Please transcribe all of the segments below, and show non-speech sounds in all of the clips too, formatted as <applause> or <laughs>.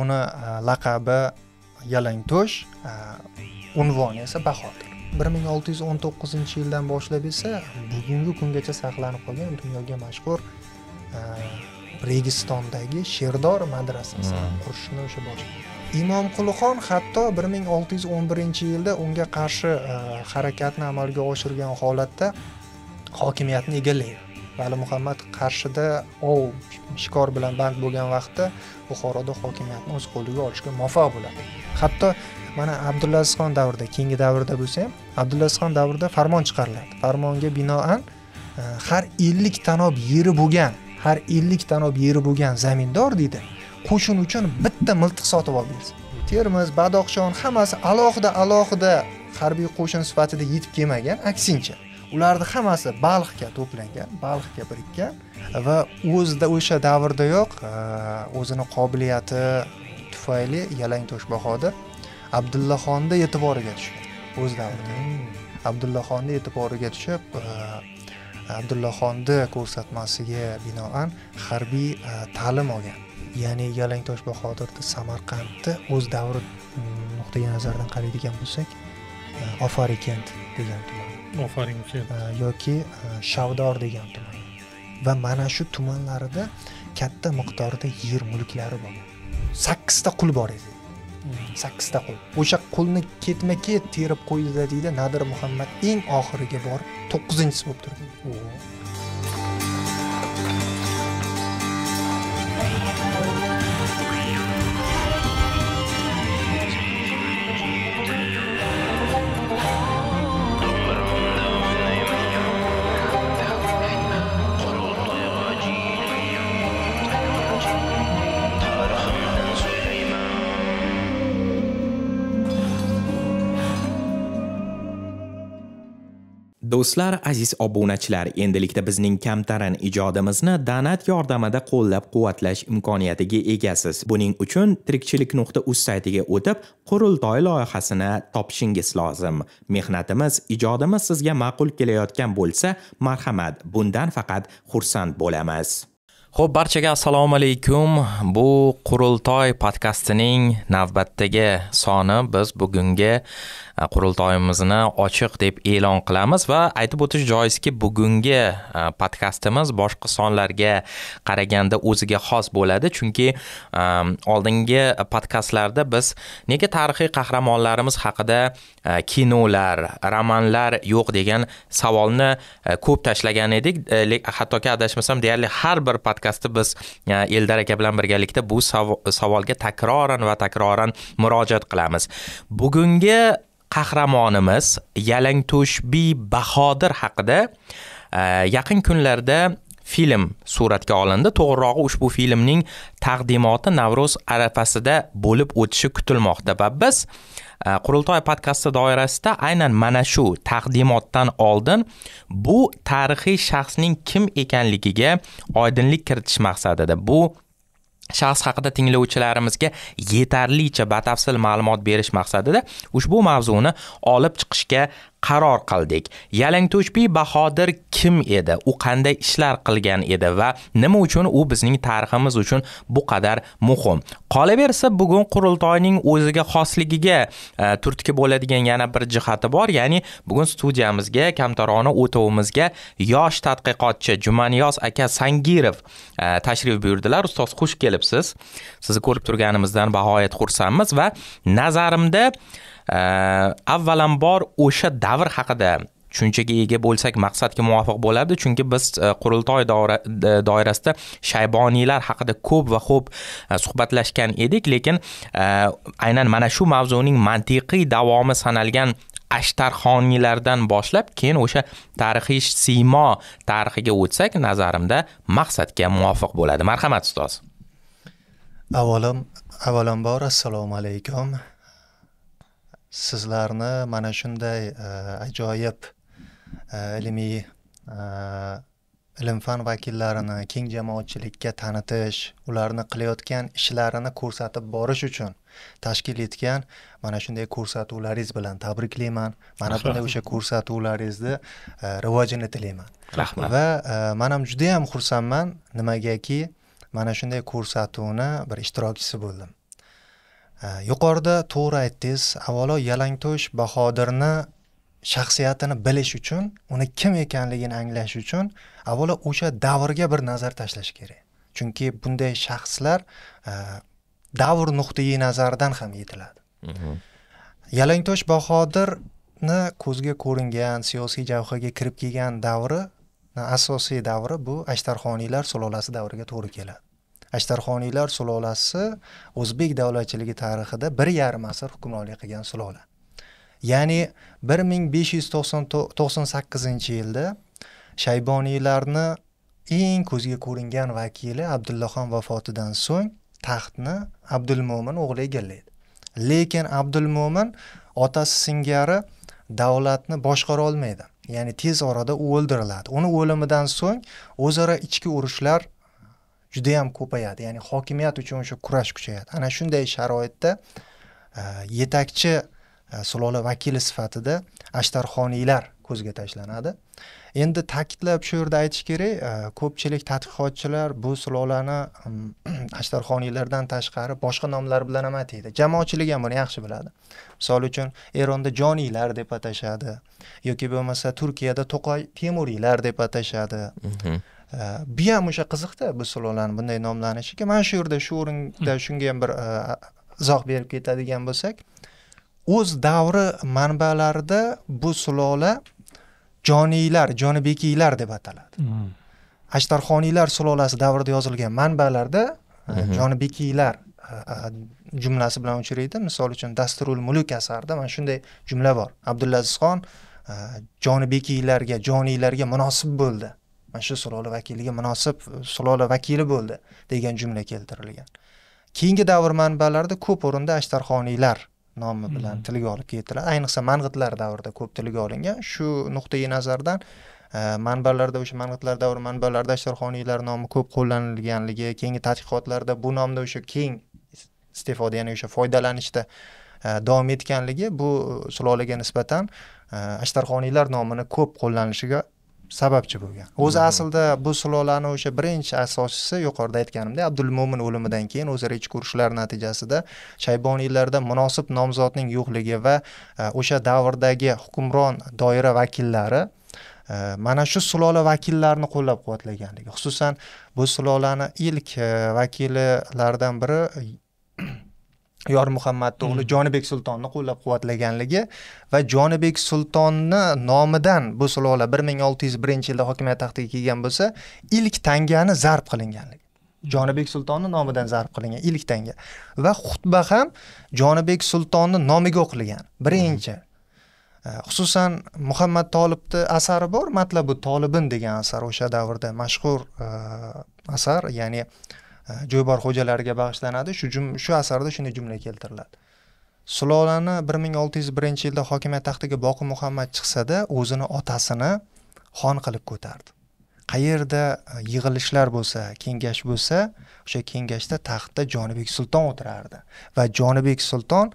uni laqabi yalangto'sh unvoni esa bahodir bir ming olti yuz o'n to'qqizinchi yildan boshlab esa bugungi kungacha saqlanib qolgan dunyoga mashhur registondagi sherdor madrasasi hmm. qurishni o'sha boshlagan imomqulixon hatto bir ming olti yuz o'n birinchi yilda unga qarshi harakatni amalga oshirgan holatda hokimiyatni egallaydi muhammad qarshida ov shikor bilan band bo'lgan vaqtda buxoroda hokimiyatni o'z qo'liga olishga muvaffaq bo'ladi hatto mana abdulazizxon davrida keyingi davrda bo'lsa ham abdulazizxon davrida farmon chiqariladi farmonga binoan e, har ellik tanob yeri bo'lgan har ellik tanob yeri bo'lgan zamindor deydi qo'shin uchun bitta miltiq sotib bersin termiz badoqshon hammasi alohida alohida harbiy qo'shin sifatida yetib kelmagan aksincha ularni hammasi balxga to'plangan balxga birikkan va o'zida o'sha davrdayoq e, o'zini qobiliyati tufayli yalang toshbahodir abdullaxonni e'tiboriga tushgan o'z davrida hmm. abdullaxonni e'tiboriga tushib e, abdullaxonni ko'rsatmasiga binoan harbiy e, ta'lim olgan ya'ni tosh bahodirni samarqandni o'z davri mm, nuqtai nazaridan qaraydigan bo'lsak ofarikent degan tuman ofaring yoki e, shavdor degan tuman va mana shu tumanlarida katta miqdorda yer mulklari bo'lgan sakkizta qul bor edi hmm. sakkizta qul o'sha qulni ketma ket terib qo'ydida deydi nadir muhammad eng oxiriga borib to'qqizinchisi bo'lib turgan do'stlar aziz obunachilar endilikda bizning kamtarin ijodimizni donat yordamida qo'llab quvvatlash imkoniyatiga egasiz buning uchun tirikchilik nuqta uz saytiga o'tib qurultoy loyihasini topishingiz lozim mehnatimiz ijodimiz sizga ma'qul kelayotgan bo'lsa marhamat bundan faqat xursand bo'lamiz Xo'p, barchaga assalomu alaykum. Bu Qurultoy podkastining navbatdagi soni biz bugungi E, qurultoyimizni ochiq deb e'lon qilamiz va aytib o'tish joizki bugungi e, podkastimiz boshqa sonlarga qaraganda o'ziga xos bo'ladi chunki e, oldingi podkastlarda biz nega tarixiy qahramonlarimiz haqida kinolar romanlar yo'q degan savolni ko'p tashlagan edik hattoki adashmasam deyarli har bir podkastda biz eldar aka bilan birgalikda bu savolga takroran va takroran murojaat qilamiz bugungi qahramonimiz bi Bahodir haqida e, yaqin kunlarda film suratga olindi. To'g'rirog'i ushbu filmning taqdimoti Navro'z arafasida bo'lib o'tishi kutilmoqda va biz e, Qurultoy podkasti doirasida aynan mana shu taqdimotdan oldin bu tarixiy shaxsning kim ekanligiga oydinlik kiritish maqsadida bu shaxs haqida tinglovchilarimizga yetarlicha batafsil ma'lumot berish maqsadida ushbu mavzuni olib chiqishga qaror qildik yalang bahodir kim edi u qanday ishlar qilgan edi va nima uchun u bizning tariximiz uchun bu qadar muhim qolaversa bugun qurultoyning o'ziga xosligiga e, turtki bo'ladigan yana bir jihati bor ya'ni bugun studiyamizga kamtarona o'tovimizga yosh tadqiqotchi jumaniyoz aka sangirov e, tashrif buyurdilar ustoz xush kelibsiz sizni ko'rib turganimizdan bahoyat xursandmiz va nazarimda avvalambor o'sha davr haqida tushunchaga ega bo'lsak maqsadga muvofiq bo'ladi chunki biz e, qurultoy doirasida shayboniylar haqida ko'p va xo'p e, suhbatlashgan edik lekin e, aynan mana shu mavzuning mantiqiy davomi sanalgan ashtarxoniylardan boshlab keyin o'sha tarixiy siymo tarixiga o'tsak nazarimda maqsadga muvofiq bo'ladi marhamat ustoz avvalam avvalambor assalomu alaykum sizlarni mana shunday e, ajoyib e, ilmiy e, ilm fan vakillarini keng jamoatchilikka tanitish ularni qilayotgan ishlarini ko'rsatib borish uchun tashkil etgan mana shunday ko'rsatuvlaringiz bilan tabriklayman mana bunday o'sha ko'rsatuvlaringizni rivojini tilayman rahmat va man ham judayam xursandman nimagaki mana shunday ko'rsatuvni bir ishtirokchisi bo'ldim Э, yuqorida to'g'ri aytdingiz avvalo yalangto'sh bahodirni shaxsiyatini bilish uchun uni kim ekanligini anglash uchun avvalo o'sha davrga bir nazar tashlash kerak chunki bunday shaxslar e, davr nuqtai nazaridan ham yetiladi mhm. yalangtosh bahodirni ko'zga ko'ringan siyosiy javhaga kirib kelgan davri asosiy davri bu ashtarxoniylar sulolasi davriga to'g'ri keladi ashtarxoniylar sulolasi o'zbek davlatchiligi tarixida bir yarim asr hukmronlik qilgan sulola ya'ni bir ming besh yuz to'qson to'qson sakkizinchi yilda shayboniylarni eng ko'zga ko'ringan vakili abdullaxon vafotidan so'ng taxtni abdulmo'min o'g'li egallaydi lekin abdulmo'min otasi singari davlatni boshqara olmaydi ya'ni tez orada u o'ldiriladi uni o'limidan so'ng o'zaro ichki urushlar juda yam ko'payadi ya'ni hokimiyat uchun shu kurash kuchayadi ana shunday sharoitda e, yetakchi e, sulola vakili sifatida ashtarxoniylar ko'zga tashlanadi endi ta'kidlab shu yerda aytish kerak e, ko'pchilik tadqiqotchilar bu sulolani <clears throat> ashtarxoniylardan tashqari boshqa nomlar bilan ham ataydi jamoatchilik ham buni yaxshi biladi misol uchun eronda joniylar deb atashadi yoki bo'lmasa turkiyada to'qay temuriylar deb atashadi mhm. bu ham o'sha qiziqda bu sulolani bunday nomlanishiga mana shu yerda shu o'rinda shunga ham bir izoh berib ketadigan bo'lsak o'z davri manbalarida bu sulola joniylar jonibekiylar deb ataladi ashtarxoniylar sulolasi davrida yozilgan manbalarda э, jonibekiylar э, э, jumlasi bilan uchraydi misol uchun dasturul muluk asarida mana shunday jumla bor abdulazizxon jonibekiylarga joniylarga munosib bo'ldi mana shu sulola vakiliga munosib e, sulola vakili bo'ldi degan jumla keltirilgan keyingi davr manbalarida ko'p o'rinda ashtarxoniylar nomi hmm. bilan tilga olib ketiladi ayniqsa mang'itlar davrida ko'p tilga olingan shu nuqtai nazardan e, manbalarda o'sha mang'itlar davri manbalarida ashtarxoniylar nomi ko'p qo'llanilganligi keyingi tadqiqotlarda bu nomda o'sha keng istifoda ya'ni o'sha foydalanishda e, davom etganligi bu sulolaga nisbatan ashtarxoniylar nomini ko'p qo'llanishiga sababchi bo'lgan o'zi aslida bu sulolani o'sha birinchi asoschisi yuqorida aytganimdek abdulmo'min o'limidan keyin o'zaro ichki urushlar natijasida shayboniylarda munosib nomzodning yo'qligi va e, o'sha davrdagi hukmron doira vakillari e, mana shu sulola vakillarini qo'llab quvvatlaganligi xususan bu sulolani ilk e, vakillaridan biri yor muhammadni o'g'li hmm. jonibek sultonni qo'llab quvvatlaganligi va jonibek sultonni nomidan bu sulola bir ming olti yuz birinchi yilda hokimiyat taxtiga kelgan bo'lsa ilk tangani zarb qilinganligi hmm. jonibek sultonni nomidan zarb qilingan ilk tanga va xutba ham jonibek sultonni nomiga o'qilgan birinchi hmm. xususan muhammad tolibni asari bor matlabu tolibin degan asar o'sha davrda mashhur asar ya'ni Э, jo'ybor xo'jalariga bag'ishlanadi shu shu asarda shunday jumla keltiriladi sulolani bir ming olti yuz birinchi yilda hokimiyat taxtiga boqi muhammad chiqsada o'zini otasini xon qilib ko'tardi qayerda e, yig'ilishlar bo'lsa kengash bo'lsa o'sha kengashda taxtda jonibek sulton o'tirardi va jonibek sulton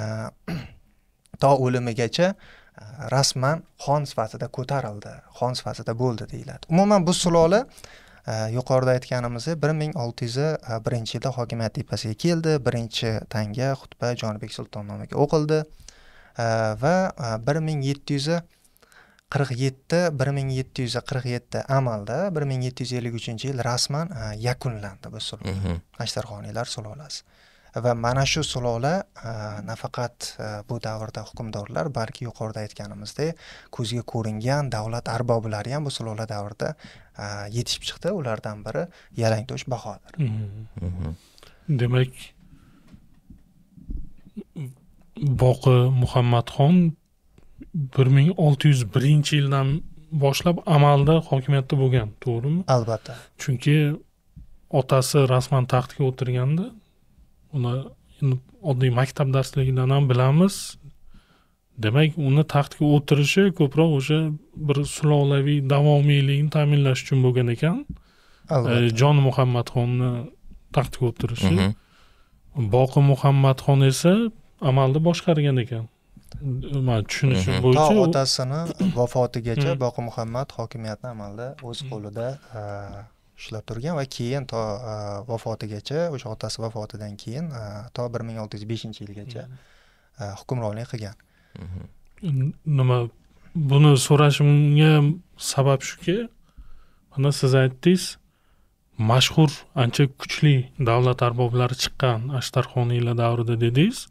e, <clears throat> to o'limigacha e, rasman xon sifatida ko'tarildi xon sifatida bo'ldi deyiladi umuman bu sulola Э, yuqorida aytganimizdek bir ming olti yuz e, birinchi yilda hokimiyat tepasiga keldi birinchi tanga xutba jonibek nomiga o'qildi e, va e, bir ming yetti yuz qirq yetti bir ming yetti yuz qirq yetti amalda bir ming yetti yuz ellik uchinchi yil rasman yakunlandi bu sulh ashtarxoniylar sulolasi va mana shu sulola nafaqat bu davrda hukmdorlar balki yuqorida aytganimizdek ko'zga ko'ringan davlat arboblari ham bu sulola davrida yetishib chiqdi ulardan biri yalangto'sh bahodir demak boqi muhammadxon bir ming olti yuz birinchi yildan boshlab amalda hokimiyatda bo'lgan to'g'rimi albatta chunki otasi rasman taxtga o'tirganda uni oddiy maktab darsligidan ham bilamiz demak uni taxtga o'tirishi ko'proq o'sha bir sulolaviy davomiylikni ta'minlash uchun bo'lgan ekan e, jon muhammadxonni taxtga o'tirishi mhm. boqi muhammadxon esa amalni boshqargan ekan man tushunishim mhm. bo'yicha otasini vafotigacha hmm. boqi muhammad hokimiyatni amalda o'z hmm. qo'lida e, ushlab turgan va keyin to e, vafotigacha o'sha otasi vafotidan keyin e, to bir ming olti yuz beshinchi yilgacha mhm. e, hukmronlik qilgan mhm. nima buni so'rashimga sabab shuki mana siz aytdingiz mashhur ancha kuchli davlat arboblari chiqqan ashtarxoniylar davrida dedingiz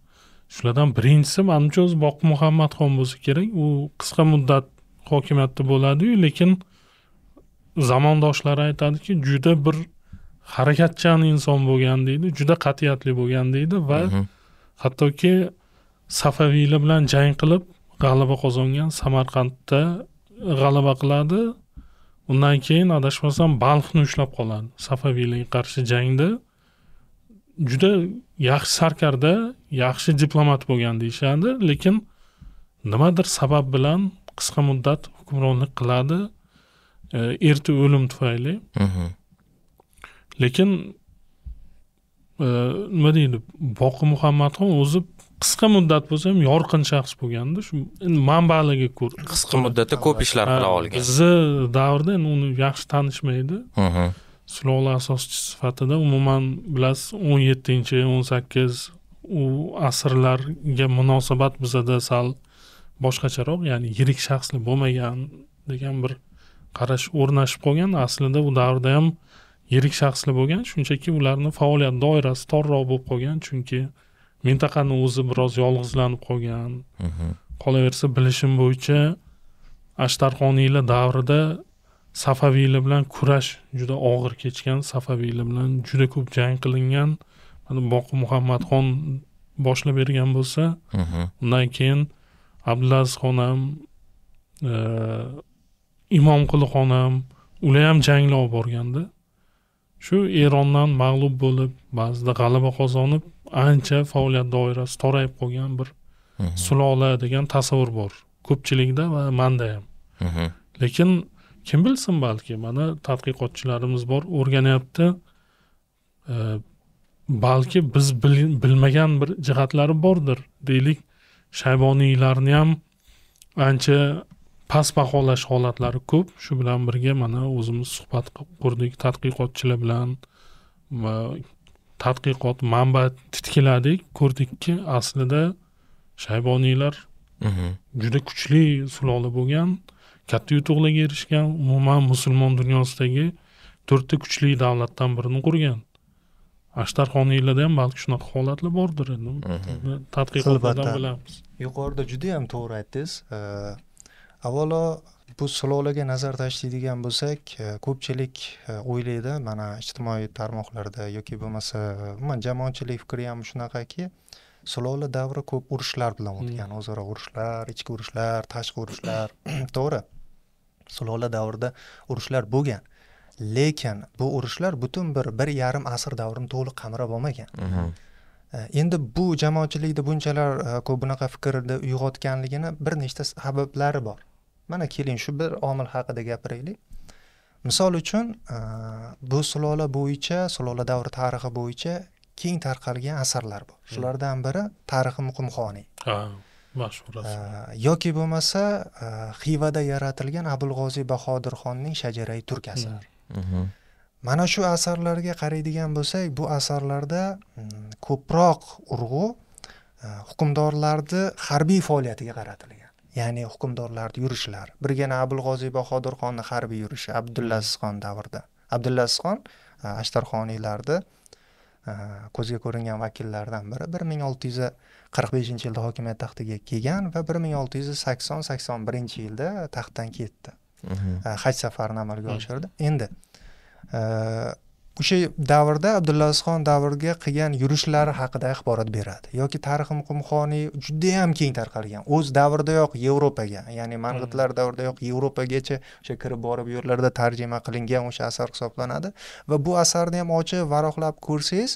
shulardan birinchisi manimcha o'zi boqi muhammadxon bo'lsa kerak u qisqa muddat hokimiyatda bo'ladiyu lekin zamondoshlari aytadiki juda bir harakatchan inson bo'lgan deydi juda qat'iyatli bo'lgan deydi va hattoki safaviylar bilan jang qilib g'alaba qozongan samarqandda g'alaba qiladi undan keyin adashmasam balxni ushlab qoladi safaviylarga qarshi jangda juda yaxshi sarkarda yaxshi diplomat bo'lgan deyishadi lekin nimadir sabab bilan qisqa muddat hukmronlik qiladi erta o'lim tufayli mhm. lekin e, nima deydi boqi muhammadxon o'zi qisqa muddat bo'lsa ham yorqin shaxs bo'lganda shu manbalarga ko'ra qisqa muddatda ko'p ishlar qila olgan bizni davrda endi uni yaxshi tanishmaydi mhm. sulola asoschisi sifatida umuman bilasiz o'n yettinchi o'n sakkiz u asrlarga munosabat bizada sal boshqacharoq ya'ni yirik shaxslar bo'lmagan degan bir qarash o'rnashib qolgan aslida u davrda ham yirik shaxslar bo'lgan shunchaki ularni faoliyat doirasi torroq bo'lib qolgan chunki mintaqani o'zi biroz yolg'izlanib qolgan mhm. qolaversa bilishim bo'yicha ashtarxoniylar davrida safaviylar bilan kurash juda og'ir kechgan safaviylar bilan juda ko'p jang qilingan mana boqi muhammadxon boshlab bergan bo'lsa mhm. undan keyin abdulazizxon ham e, imomquli xonam ular ham janglab borganda shu erondan mag'lub bo'lib ba'zida g'alaba qozonib ancha faoliyat doirasi torayib qolgan bir sulola degan tasavvur bor ko'pchilikda va manda ham lekin kim bilsin balki mana tadqiqotchilarimiz bor o'rganyapti balki biz bil, bilmagan bir jihatlari bordir deylik shayboniylarni ham ancha past baholash holatlari ko'p shu bilan birga mana o'zimiz suhbat qilib qurdik tadqiqotchilar bilan va tadqiqot manba titkiladik ko'rdikki aslida shayboniylar mhm. juda kuchli sulola bo'lgan katta yutuqlarga erishgan umuman musulmon dunyosidagi to'rtta kuchli davlatdan birini qurgan ashtarxoniylarda ham balki shunaqa holatlar bordir endi mhm. tadqiqotlardan bilamiz yuqorida juda to'g'ri aytdingiz avvalo bu sulolaga nazar tashlaydigan bo'lsak e, ko'pchilik e, o'ylaydi mana ijtimoiy tarmoqlarda yoki bo'lmasa umuman jamoatchilik fikri ham shunaqaki sulola davri ko'p urushlar bilan o'tgan hmm. o'zaro urushlar ichki urushlar tashqi urushlar <clears throat> to'g'ri sulola davrida urushlar bo'lgan lekin bu urushlar butun bir bir yarim asr davrini to'liq qamrab olmagan mhm. e, endi bu jamoatchilikda bunchalar ko'p bunaqa fikrni uyg'otganligini bir nechta sabablari bor mana keling shu bir omil haqida gapiraylik misol uchun e, bu sulola bo'yicha sulola davri tarixi bo'yicha keng tarqalgan asarlar bor hmm. shulardan biri tarixi muqimxoniy ha mashhur e, yoki bo'lmasa e, xivada yaratilgan abulg'oziy bahodirxonning shajarai turk asari hmm. mhm. mana shu asarlarga qaraydigan bo'lsak bu asarlarda ko'proq urg'u hukmdorlarni harbiy faoliyatiga qaratilgan ya'ni hukmdorlarni yurishlari birgina abulg'oziy xonni harbiy yurishi abdullasizxon davrida abdullasizxon e, ashtarxoniylarni e, ko'zga ko'ringan vakillaridan biri bir ming olti yuz qirq beshinchi yilda hokimiyat taxtiga kelgan va bir ming olti yuz sakson sakson birinchi yilda taxtdan ketdi mhmm. e, haj safarini amalga oshirdi endi o'sha davrda azizxon davriga qilgan yurishlari haqida axborot beradi yoki tarixi muqimxoniy judayam keng tarqalgan o'z davridayoq yevropaga ya'ni mang'itlar hmm. davridayoq yevropagacha o'sha kirib borib yo'llarda tarjima qilingan o'sha asar hisoblanadi va bu asarni ham ochib varoqlab ko'rsangiz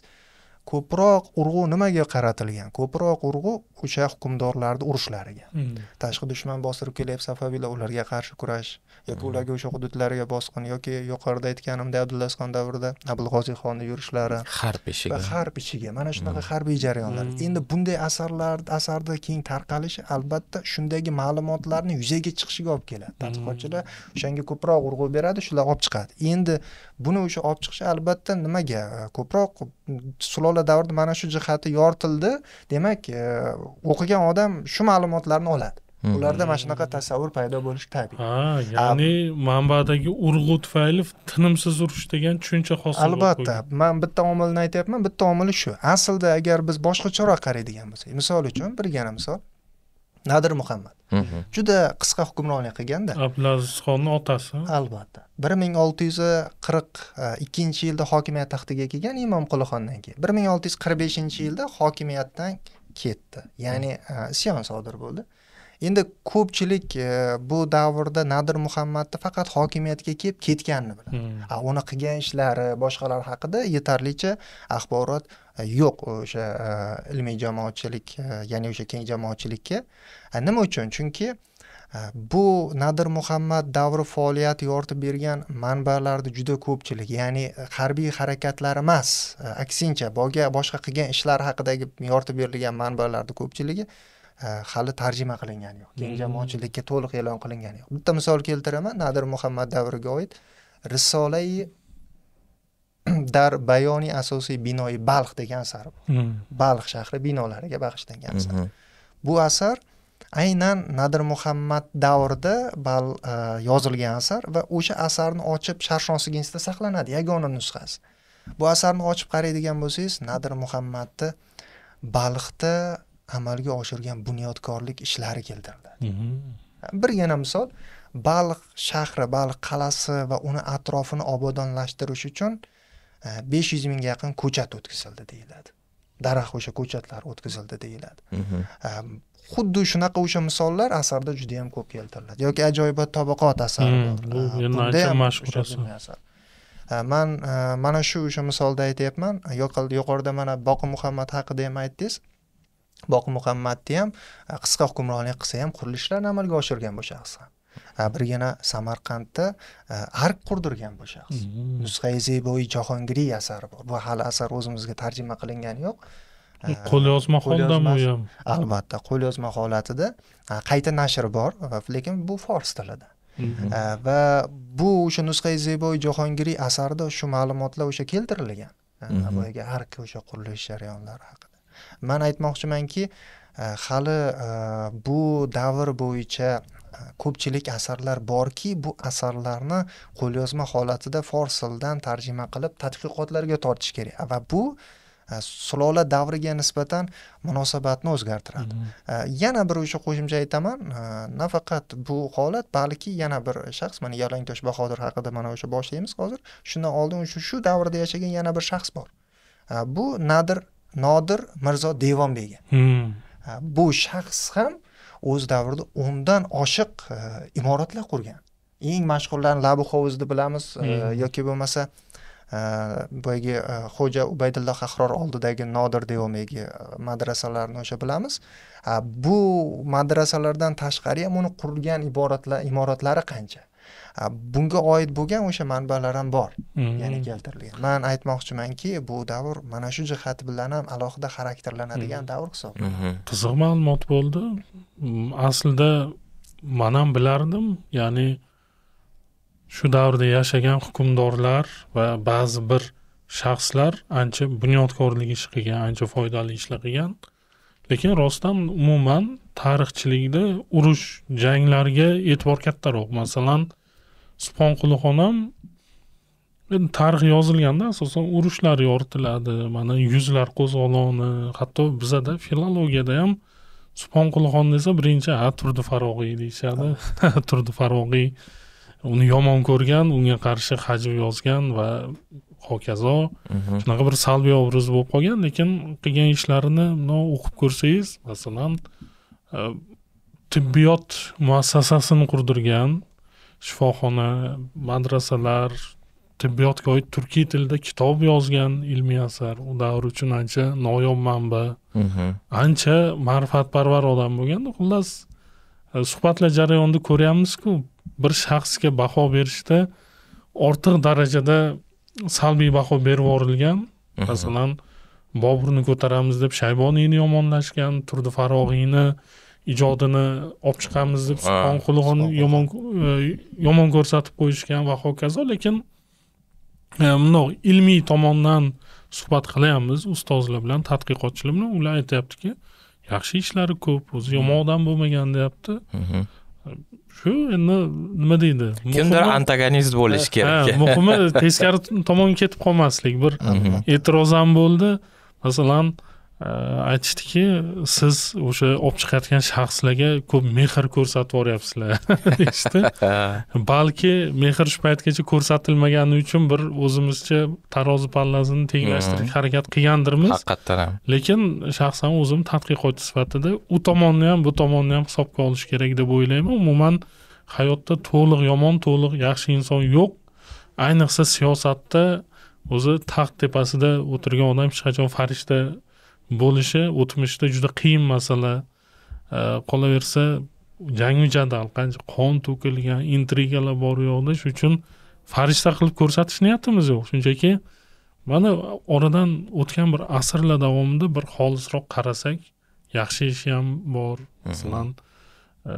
ko'proq urg'u nimaga qaratilgan ko'proq urg'u o'sha hukmdorlarni urushlariga hmm. tashqi dushman bostirib kelyapti safaviylar ularga qarshi kurash yoki ularga o'sha hududlariga bosqin yoki yuqorida aytganimdek abdullaziz davrida abulg'oziy xonni yurishlari harb ishiga harb ishiga mana shunaqa harbiy jarayonlar endi bunday asarlar asarni keng tarqalishi albatta shundagi ma'lumotlarni yuzaga chiqishiga olib keladi tadqiqotchilar o'shanga ko'proq urg'u beradi shular olib chiqadi endi buni o'sha olib chiqish albatta nimaga e, ko'proq sulola davrida mana shu jihati yoritildi demak e, o'qigan odam shu ma'lumotlarni oladi ularda mana shunaqa tasavvur paydo bo'lishi tabiiy ha ya'ni manbadagi urg'u tufayli tinimsiz urush degan tushuncha hosil albatta man bitta omilni aytyapman bitta omili shu aslida agar biz boshqacharoq qaraydigan bo'lsak misol uchun bir misol nadir muhammad juda qisqa hukmronlik qilganda abdulazizxonni otasi albatta bir ming olti yuz qirq e, ikkinchi yilda hokimiyat taxtiga kelgan imom qulixondan keyin bir ming olti yuz qirq beshinchi yilda hokimiyatdan ketdi ya'ni e, isyon sodir bo'ldi endi ko'pchilik e, bu davrda nadir muhammadni faqat hokimiyatga kelib ketganini biladi hmm. uni qilgan ishlari boshqalar haqida yetarlicha axborot e, yo'q o'sha e, ilmiy jamoatchilik ya'ni o'sha keng jamoatchilikka nima uchun chunki bu nadir muhammad davri faoliyat yoritib bergan manbalarni juda ko'pchilik ya'ni harbiy harakatlar emas aksincha boga boshqa qilgan ishlari haqidagi yoritib berilgan manbalarni ko'pchiligi E, hali tarjima qilingani yo'q keng hmm. jamoatchilikka to'liq e'lon qilingani yo'q bitta misol keltiraman nadir muhammad davriga oid risolai <clears throat> dar bayoniy asosiy binoi balx degan asar hmm. balx shahri binolariga bag'ishlangan asar mhm. bu asar aynan nadir muhammad davrida bal e, yozilgan asar va o'sha asarni ochib sharshoh siginsda saqlanadi yagona nusxasi bu asarni ochib qaraydigan bo'lsangiz nadir muhammadni balxda amalga oshirgan bunyodkorlik ishlari keltirildi bir yana misol baliq shahri baliq qal'asi va uni atrofini obodonlashtirish uchun e, besh yuz mingga yaqin ko'chat o'tkazildi deyiladi daraxt o'sha ko'chatlar o'tkazildi deyiladi e, xuddi shunaqa o'sha misollar asarda juda yam ko'p keltiriladi yoki ajoyibot tabaqot asari bor e, man mana shu o'sha misolda aytyapman yuqorida mana boqi muhammad haqida ham aytdingiz boqi muhammadni ham e, qisqa hukmronlik qilsa ham qurilishlarni amalga oshirgan bu shaxs ham e, birgina samarqandda e, ark qurdirgan bu shaxs mm-hmm. nusxai zeboi jahongiriy asari bor bu hali asar o'zimizga tarjima qilingani yo'q qo'lyozma holdami u ham albatta qo'lyozma holatida qayta nashr bor lekin bu fors tilida mm-hmm. va bu o'sha nusxai zeboi jahongiriy asarida shu ma'lumotlar o'sha keltirilgan mm-hmm. boyagi ark o'sha qurilish jarayonlari haqida man aytmoqchimanki e, hali e, bu davr bo'yicha e, ko'pchilik asarlar borki bu asarlarni qo'lyozma holatida fors tilidan tarjima qilib tadqiqotlarga tortish kerak va bu sulola davriga nisbatan munosabatni o'zgartiradi mm -hmm. yana bir o'sha qo'shimcha aytaman nafaqat bu holat balki yana bir shaxs mana yalangtosh bahodir haqida mana o'sha boshlaymiz hozir shundan oldin shu davrda yashagan yana bir shaxs bor bu nadir nodir mirzo devon hmm. bu shaxs ham o'z davrida o'ndan oshiq e, imoratlar qurgan eng mashhurlarni labi hovuzni bilamiz e, hmm. yoki bo'lmasa e, boyagi xo'ja ubaydulla qahror oldidagi nodir devombegi madrasalarini o'sha bilamiz bu madrasalardan tashqari ham uni qurgan iboratlar imoratlari qancha bunga oid bo'lgan o'sha manbalar ham bor mm-hmm. ya'ni keltirilgan man aytmoqchimanki bu davr mana shu jihati bilan ham alohida xarakterlanadigan mm-hmm. davr hisoblanadi mm-hmm. qiziq ma'lumot bo'ldi mm, aslida man ham bilardim ya'ni shu davrda yashagan hukmdorlar va ba'zi bir shaxslar ancha bunyodkorlik ish qilgan ancha foydali ishlar qilgan lekin rostdan umuman tarixchilikda urush janglarga e'tibor kattaroq masalan subhonquli xonim endi tarix yozilganda asosan urushlar yoritiladi mana yuzlar qo'zg'oloni hatto bizada filologiyada ham subhonqulixon desa birinchi ha turdi farog'iy deyishadi <laughs> turdi farog'iy uni yomon ko'rgan unga qarshi hajv yozgan va hokazo mhm. shunaqa bir salbiy obraz bo'lib qolgan lekin qilgan ishlarini o'qib ko'rsangiz masalan e, tibbiyot muassasasini qurdirgan shifoxona madrasalar tibbiyotga oid turkiy tilda kitob yozgan ilmiy asar u davr uchun ancha noyob manba mhm. ancha ma'rifatparvar odam bo'lganda xullas e, suhbatlar jarayonida ko'ryapmizku bir shaxsga baho berishda ortiq darajada salbiy baho berib yuborilgan mhm. masalan boburni ko'taramiz deb shayboniyni yomonlashgan turdi farog'iyni ijodini olib chiqamiz deb subhon qulug'ini yomon e, yomon ko'rsatib qo'yishgan va hokazo lekin bundoq e, ilmiy tomondan suhbat qilyapmiz ustozlar bilan tadqiqotchilar bilan ular aytyaptiki yaxshi ishlari ko'p o'zi yomon hmm. odam bo'lmagan deyapti shu endi nima deydi kimdir antagonist bo'lishi kerak muhimi teskari tomonga ketib qolmaslik bir e'tiroz ham bo'ldi masalan aytishdiki siz o'sha olib chiqayotgan shaxslarga ko'p mehr ko'rsatib yuboryapsizlar <laughs> deyishdi <laughs> balki mehr shu paytgacha ko'rsatilmagani uchun bir o'zimizcha tarozi pallasini tenglashtirishga mm-hmm. harakat qilgandirmiz haqiqatdan ham lekin shaxsan o'zim tadqiqotchi sifatida u tomonni ham bu tomonni ham hisobga olish kerak deb o'ylayman umuman hayotda to'liq yomon to'liq yaxshi inson yo'q ayniqsa siyosatda o'zi taxt tepasida o'tirgan odam hech qachon farishta bo'lishi o'tmishda juda qiyin masala qolaversa jangu jadal qancha qon to'kilgan intrigalar bor yo'qda shuning uchun farishta qilib ko'rsatish niyatimiz yo'q shunchaki mana oradan o'tgan bir asrlar davomida bir xolisroq qarasak yaxshi ishi ham bor masalan e,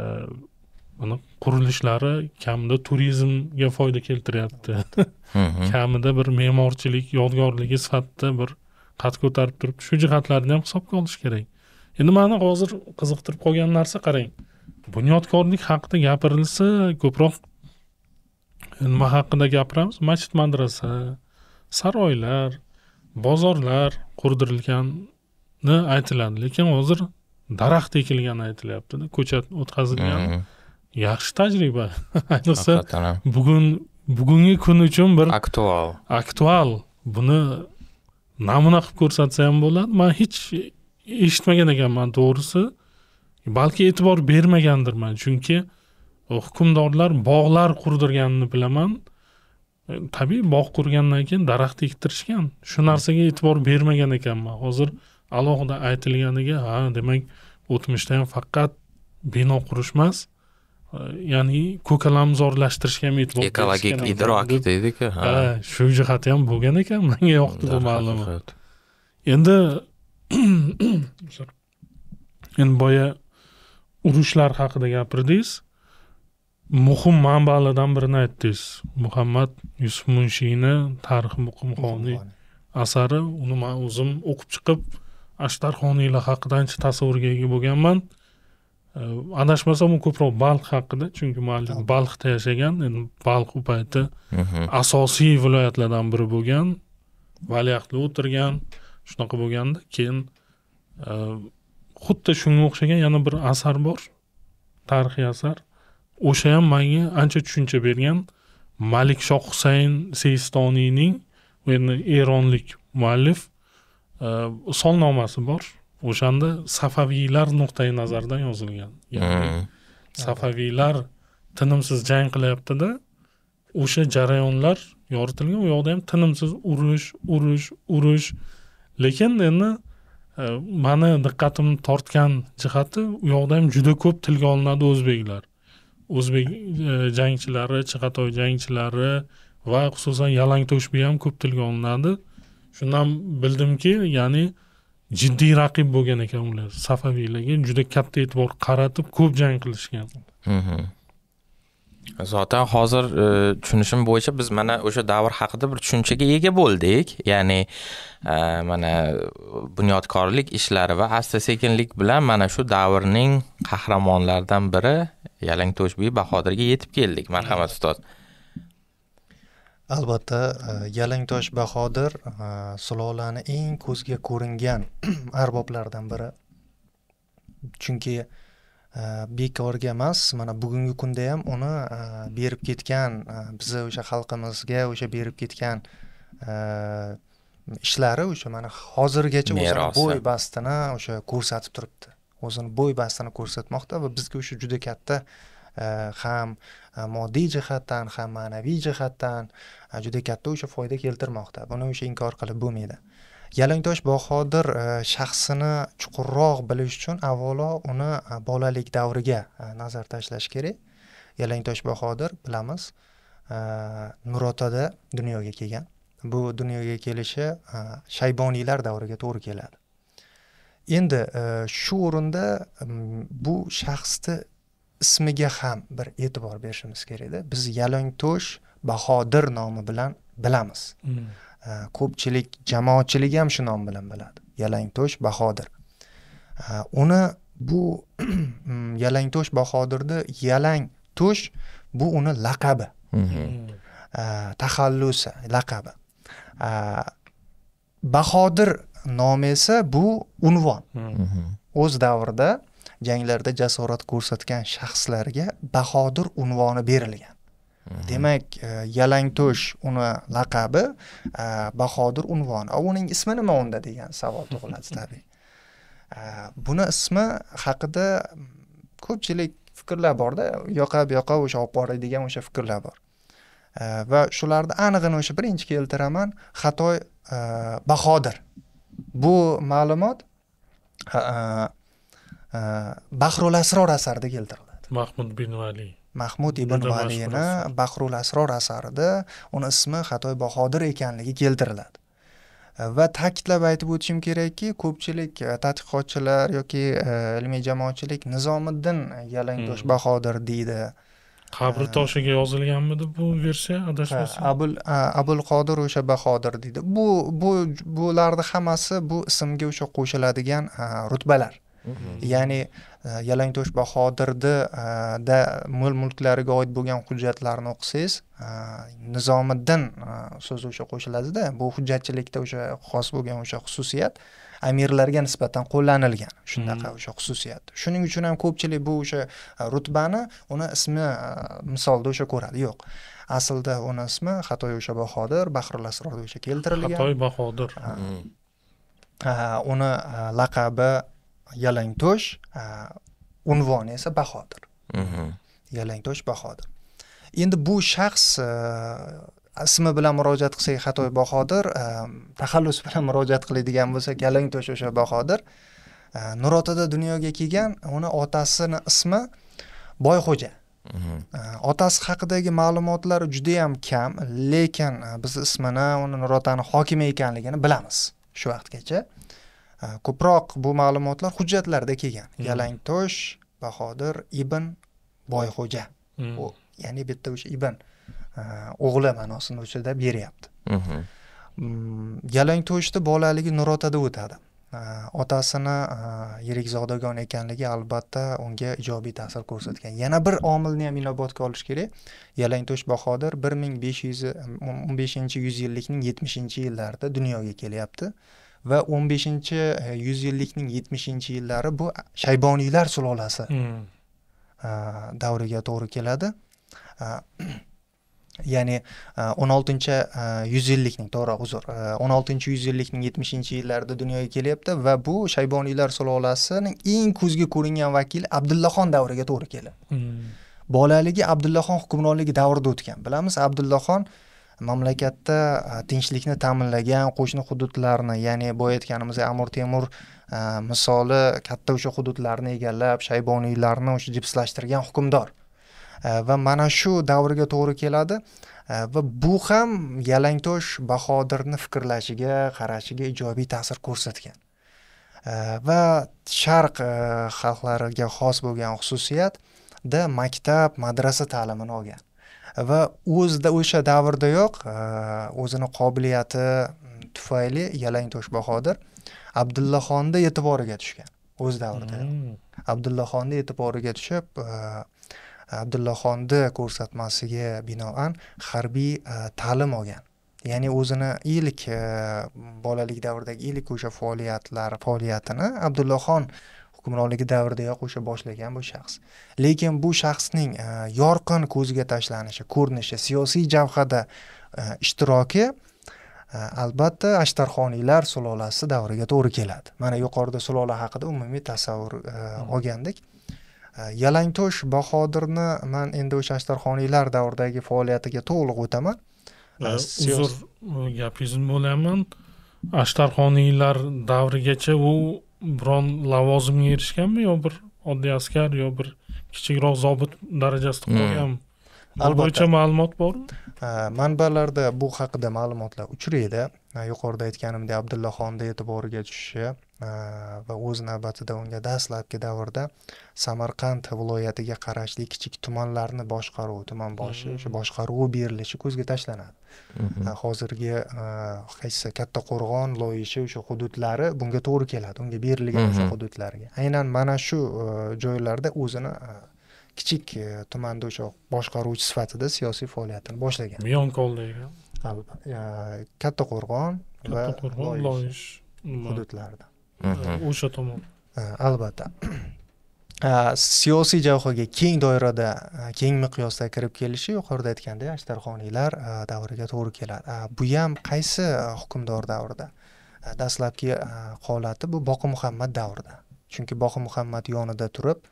mana qurilishlari kamida turizmga foyda keltiryapti <laughs> kamida bir me'morchilik yodgorligi sifatida bir qad ko'tarib turibdi shu jihatlarni ham hisobga olish kerak endi mani hozir qiziqtirib qolgan narsa qarang bunyodkorlik haqida gapirilsa ko'proq nima haqida gapiramiz masjid madrasa saroylar bozorlar qurdirilgani aytiladi lekin hozir daraxt ekilgani aytilyaptida ko'cha o'tkazilgan mm-hmm. yaxshi tajriba <laughs> ayniqsa bugun bugungi kun uchun bir aktual aktual buni namuna qilib ko'rsatsa ham bo'ladi man hech eshitmagan ekanman to'g'risi balki e'tibor bermagandirman chunki e, hukmdorlar bog'lar qurdirganini bilaman e, tabiiy bog' qurgandan keyin daraxt ektirishgan shu narsaga e'tibor bermagan ekanman hozir alohida aytilganiga ha demak o'tmishda ham faqat bino qurish emas Э, ya'ni ko'kalamzorlashtirishga ham e'tibor ekologik idrok deydiku ku ha shu jihati ham bo'lgan ekan menga yoqdi bu ma'lumot endi <clears throat> endi boya urushlar haqida gapirdingiz muhim manbalardan birini aytdingiz muhammad yusuf munshiyni tarixi muqimxoniy asari uni man o'zim o'qib chiqib ashtarxoniylar haqida ancha tasavvurga ega bo'lganman adashmasam u ko'proq balx haqida chunki muallif balxda yashagan endi balx u paytda asosiy viloyatlardan biri bo'lgan valiahdda o'tirgan shunaqa bo'lganda keyin xuddi shunga o'xshagan yana bir asar bor tarixiy asar o'sha ham manga ancha tushuncha bergan malik shoh husayn seystoniyning endi eronlik muallif solnomasi bor o'shanda safaviylar nuqtai nazaridan yozilgan ya'ni hmm. safaviylar tinimsiz jang qilyaptida o'sha jarayonlar yoritilgan u yoqda ham tinimsiz urush urush urush lekin endi e, mani diqqatimni tortgan jihati u yoqda ham juda ko'p tilga olinadi o'zbeklar o'zbek e, jangchilari chig'atoy jangchilari va xususan yalangto'shbi ham ko'p tilga olinadi shundan bildimki ya'ni jiddiy raqib bo'lgan ekan ular safaviylarga juda katta e'tibor qaratib ko'p jang qilishgan mhm. zotan hozir e, tushunishim bo'yicha biz mana o'sha davr haqida bir tushunchaga ega bo'ldik ya'ni e, mana bunyodkorlik ishlari va asta sekinlik bilan mana shu davrning qahramonlaridan biri yalang to'shbiy bahodirga yetib keldik marhamat ustoz albatta e, yalangtosh bahodir e, sulolani eng ko'zga ko'ringan <clears throat> arboblardan biri chunki e, bekorga emas mana bugungi kunda ham uni berib ketgan bizni o'sha xalqimizga o'sha berib ketgan ishlari o'sha mana hozirgacha o'zini bo'y bastini o'sha ko'rsatib turibdi o'zini bo'y bastini ko'rsatmoqda va bizga o'sha juda katta Э, ham э, moddiy jihatdan ham ma'naviy jihatdan e, juda katta o'sha foyda keltirmoqda buni o'sha inkor qilib bo'lmaydi yalangtosh bahodir e, shaxsini chuqurroq bilish uchun avvalo uni e, bolalik davriga nazar tashlash kerak yalangtosh bahodir bilamiz nurotada dunyoga kelgan bu dunyoga kelishi shayboniylar davriga to'g'ri keladi endi shu o'rinda bu shaxsni ismiga ham bir e'tibor berishimiz kerakda biz yalangto'sh bahodir nomi bilan bilamiz hmm. ko'pchilik jamoatchilik ham shu nom bilan biladi yalangto'sh bahodir uni bu <clears throat> mm, yalangto'sh bahodirni yalang to'sh bu uni laqabi mm-hmm. mm. taxallusi laqabi bahodir nomi esa bu unvon mm. mm-hmm. o'z davrida janglarda jasorat ko'rsatgan shaxslarga bahodir unvoni berilgan mhm. demak e, yalangto'sh uni laqabi e, bahodir unvoni uning ismi nima unda degan savol tug'iladi tabiiy <laughs> e, buni ismi haqida ko'pchilik fikrlar borda u yoqqa bu yoqqa o'sha olib boradigan o'sha fikrlar bor va shularni anig'ini o'sha birinchi keltiraman xatoy bahodir bu ma'lumot bahrul asror asarida keltiriladi mahmud bin vali mahmud ibn valini bahrul asror asarida uni ismi xatoy bahodir ekanligi keltiriladi va ta'kidlab aytib o'tishim kerakki ko'pchilik э, tadqiqotchilar yoki э, ilmiy jamoatchilik nizomiddin yalangtosh hmm. bahodir deydi qabri э, toshiga yozilganmidi bu versiya adashmasam abul abul qodir o'sha bahodir deydi bu bu bularni hammasi bu ismga o'sha qo'shiladigan rutbalar Mhm. ya'ni e, yalangto'sh bahodirni e, da mul mulklariga oid bo'lgan hujjatlarni o'qisangiz e, nizomiddin so'zi o'sha qo'shiladida bu hujjatchilikda o'sha xos bo'lgan o'sha xususiyat amirlarga nisbatan qo'llanilgan shunaqa mhm. o'sha xususiyat shuning uchun ham ko'pchilik bu o'sha rutbani uni ismi misolda o'sha ko'radi yo'q aslida uni ismi xatoy o'sha bahodir bahrul asrorda o'sha keltirilgan xatoy bahodir mhm. uni laqabi yalangto'sh unvoni esa bahodir mhm. yalangto'sh bahodir endi bu shaxs ismi bilan murojaat qilsak xatoy bahodir taxallus bilan murojaat qiladigan bo'lsak yalangto'sh o'sha bahodir nurotada dunyoga kelgan uni otasini ismi boyxo'ja mhm. otasi haqidagi ma'lumotlar judayam kam lekin biz ismini uni nurotani hokimi ekanligini bilamiz shu vaqtgacha Э, ko'proq bu ma'lumotlar hujjatlarda kelgan hmm. yalangtosh bahodir ibn boyxo'ja hmm. u ya'ni bitta o'sha ibn э, o'g'li ma'nosini o'shada beryapti mm-hmm. mm, yalangto'shni bolaligi nurotada o'tadi э, otasini yirik ekanligi albatta unga ijobiy ta'sir ko'rsatgan yana bir omilni ham inobatga olish kerak yalangto'sh bahodir bir ming besh yuz o'n beshinchi yuz yillikning yetmishinchi yillarida dunyoga kelyapti va o'n beshinchi e, yillikning yetmishinchi yillari bu shayboniylar sulolasi hmm. davriga to'g'ri keladi e, <clears throat> ya'ni o'n oltinchi yillikning to'g'ri uzr o'n oltinchi yillikning yetmishinchi yillarida dunyoga kelyapti va bu shayboniylar sulolasining eng ko'zga ko'ringan vakili abdullaxon davriga to'g'ri keladi hmm. bolaligi abdullaxon hukmronligi davrida o'tgan bilamiz abdullaxon mamlakatda e, tinchlikni ta'minlagan qo'shni hududlarni ya'ni boya aytganimizdek amir temur e, misoli katta o'sha hududlarni egallab shayboniylarni o'sha jipslashtirgan hukmdor e, va mana shu davrga to'g'ri keladi va bu ham yalangtosh bahodirni fikrlashiga qarashiga ijobiy ta'sir ko'rsatgan va sharq xalqlariga xos bo'lgan xususiyatda maktab madrasa ta'limini olgan va o'zida o'sha davrdayoq e, o'zini qobiliyati tufayli yalang tosh bahodir abdullaxonni e'tiboriga tushgan o'z davrida hmm. abdullaxonni e'tiboriga tushib e, abdullaxonni ko'rsatmasiga binoan harbiy e, ta'lim olgan ya'ni o'zini ilk bolalik davridagi ilk o'sha faoliyatlari faoliyatini abdullaxon hukmronligi davridayoq o'sha boshlagan bu shaxs lekin bu shaxsning e, yorqin ko'zga tashlanishi ko'rinishi siyosiy javhada e, ishtiroki e, albatta ashtarxoniylar sulolasi davriga to'g'ri keladi mana yuqorida sulola haqida umumiy tasavvur mm-hmm. olgandik yalangto'sh bahodirni man endi o'sha ashtarxoniylar davridagi faoliyatiga to'liq o'taman uzr gapingizni bo'layman ashtarxoniylar davrigacha u biron lavozimga erishganmi yo bir oddiy askar yo bir kichikroq zobit darajasida hmm. qolganmi albatta bo'yicha ma'lumot bormi manbalarda bu haqida ma'lumotlar uchraydi yuqorida aytganimdek abdullaxonni e'tiboriga tushishi va o'z navbatida unga dastlabki davrda samarqand viloyatiga qarashli kichik tumanlarni boshqaruvi tuman boshi o'sha hmm. boshqaruvi berilishi ko'zga tashlanadi mhm. hozirgi qaysi kattaqo'rg'on loyishi o'sha hududlari bunga to'g'ri keladi unga berilgan o'sha mhm. hududlarga aynan mana shu joylarda o'zini kichik e, tumanda o'sha boshqaruvchi sifatida siyosiy faoliyatini boshlagan e, katta kattaqo'rg'on va loyish hududlarida o'sha tomon e, albatta <clears throat> siyosiy jabhaga keng doirada keng miqyosda kirib kelishi yuqorida aytgandek ashtarxoniylar davriga to'g'ri keladi bu ham qaysi hukmdor davrida dastlabki holati bu boqi muhammad davrida chunki boqi muhammad yonida turib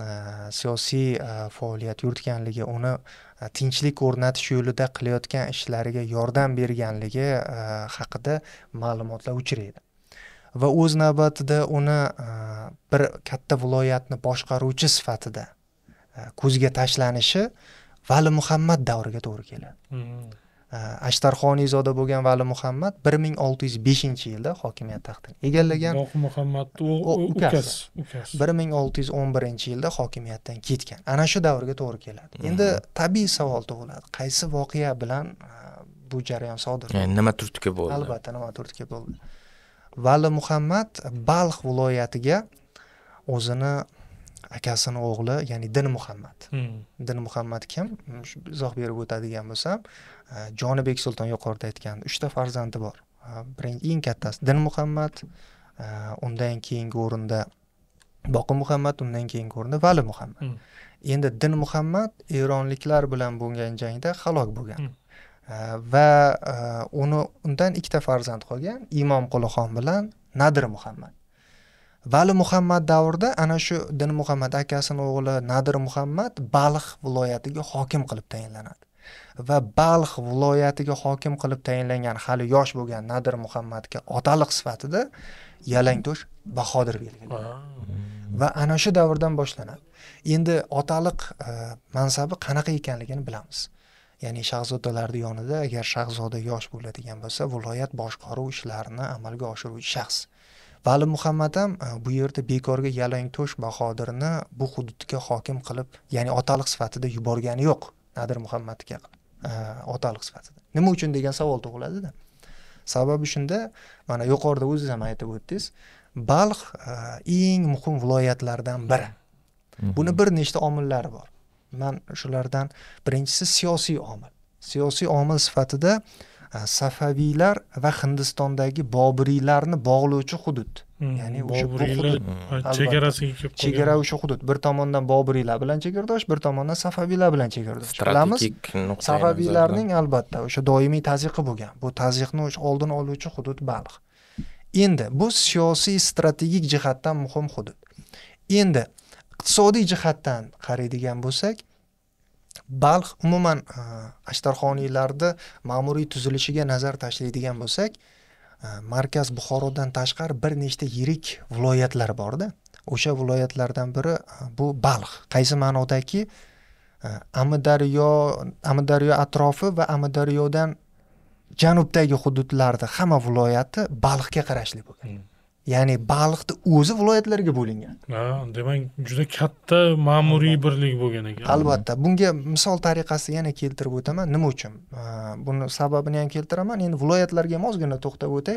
Э, siyosiy э, faoliyat yuritganligi uni э, tinchlik o'rnatish yo'lida qilayotgan ishlariga yordam berganligi haqida ma'lumotlar uchraydi va o'z navbatida uni bir katta viloyatni boshqaruvchi sifatida e, ko'zga tashlanishi vali muhammad davriga to'g'ri keladi mm-hmm. ashtarxoniyzoda э, zoda bo'lgan vali muhammad bir ming olti yuz beshinchi yilda hokimiyat taxtini egallagan muhammad ukasi bir ming olti yuz o'n birinchi yilda hokimiyatdan ketgan ana shu davrga to'g'ri keladi mhm. endi tabiiy savol tug'iladi qaysi voqea bilan e, bu jarayon sodir bo'ldi nima turtki bo'ldi albatta nima turtki bo'ldi vali muhammad balx viloyatiga o'zini akasini o'g'li ya'ni din muhammad hmm. din muhammad kim izoh berib o'tadigan bo'lsam Э, jonibek sulton yuqorida aytgan uchta farzandi bor э, eng kattasi din muhammad э, undan keyingi o'rinda boqi muhammad undan keyingi o'rinda vali muhammad hmm. endi din muhammad eronliklar bilan bo'lgan jangda halok bo'lgan hmm. va uni undan ikkita farzand qolgan imom qulixon bilan nadir muhammad vali muhammad davrida ana shu din muhammad akasini o'g'li nadir muhammad balx viloyatiga hokim qilib tayinlanadi va balx viloyatiga hokim qilib tayinlangan hali yosh bo'lgan nadir muhammadga otaliq sifatida yalangto'sh bahodir belgilandi va ana shu davrdan boshlanadi endi otaliq e, mansabi qanaqa ekanligini bilamiz ya'ni shahzodalarni yonida agar shahzoda yosh bo'ladigan bo'lsa viloyat boshqaruv ishlarini amalga oshiruvchi shaxs vali muhammad ham e, bu yerda bekorga yalangto'sh bahodirni bu hududga hokim qilib ya'ni otaliq sifatida yuborgani yo'q nadir muhammadga otaliq sifatida nima uchun degan savol tug'iladida sababi shunda mana yuqorida o'zingiz ham aytib o'tdingiz balx eng muhim viloyatlardan biri buni bir nechta omillari bor man shulardan birinchisi siyosiy omil siyosiy omil sifatida safaviylar va hindistondagi bobriylarni bog'lovchi hudud ya'ni o'sha bu hudud chegarasiga kelib chegara o'sha hudud bir tomondan boburiylar bilan chegaradosh bir tomondan safaviylar bilan chegaradosh bilamiz safaviylarning albatta o'sha doimiy tazyiqi bo'lgan bu tazyiqni o'sha oldini oluvchi hudud baliq endi bu siyosiy strategik jihatdan muhim hudud endi iqtisodiy jihatdan qaraydigan bo'lsak balx umuman ashtarxoniylarni ma'muriy tuzilishiga nazar tashlaydigan bo'lsak Э, markaz buxorodan tashqari bir nechta yirik viloyatlar borda o'sha viloyatlardan biri e, bu balx qaysi ma'nodaki e, amudaryo amudaryo atrofi va amudaryodan janubdagi hududlarni hamma viloyati balxga qarashli bo'lgan hmm. ya'ni baliqni o'zi viloyatlarga bo'lingan demak juda katta ma'muriy birlik bo'lgan ekan albatta bunga misol tariqasida yana keltirib o'taman nima uchun buni sababini ham keltiraman endi viloyatlarga ham ozgina to'xtab o'tay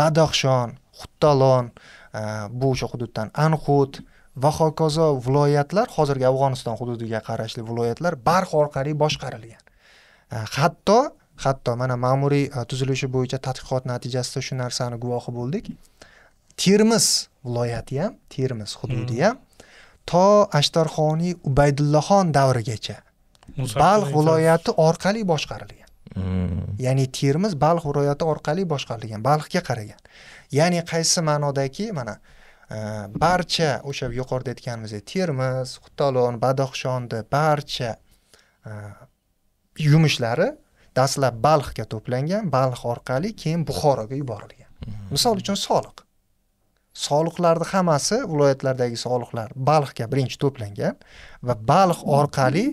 badaxshon xuttalon bu o'sha hududdan anxut va hokazo viloyatlar hozirgi afg'oniston hududiga qarashli viloyatlar barq orqali boshqarilgan hatto hatto mana ma'muriy tuzilishi bo'yicha tadqiqot natijasida shu narsani guvohi bo'ldik termiz viloyati ham termiz hududi ham to ashtarxoniy ubaydullaxon davrigacha balx viloyati orqali boshqarilgan hmm. ya'ni termiz balx viloyati orqali boshqarilgan balxga qaragan ya'ni qaysi ma'nodaki mana e, barcha o'sha yuqorida aytganimizdek termiz xutolon badaxshonni barcha e, yumushlari dastlab balxga to'plangan balx orqali keyin buxoroga yuborilgan hmm. misol uchun soliq soliqlarni hammasi viloyatlardagi soliqlar balxga birinchi to'plangan va balx orqali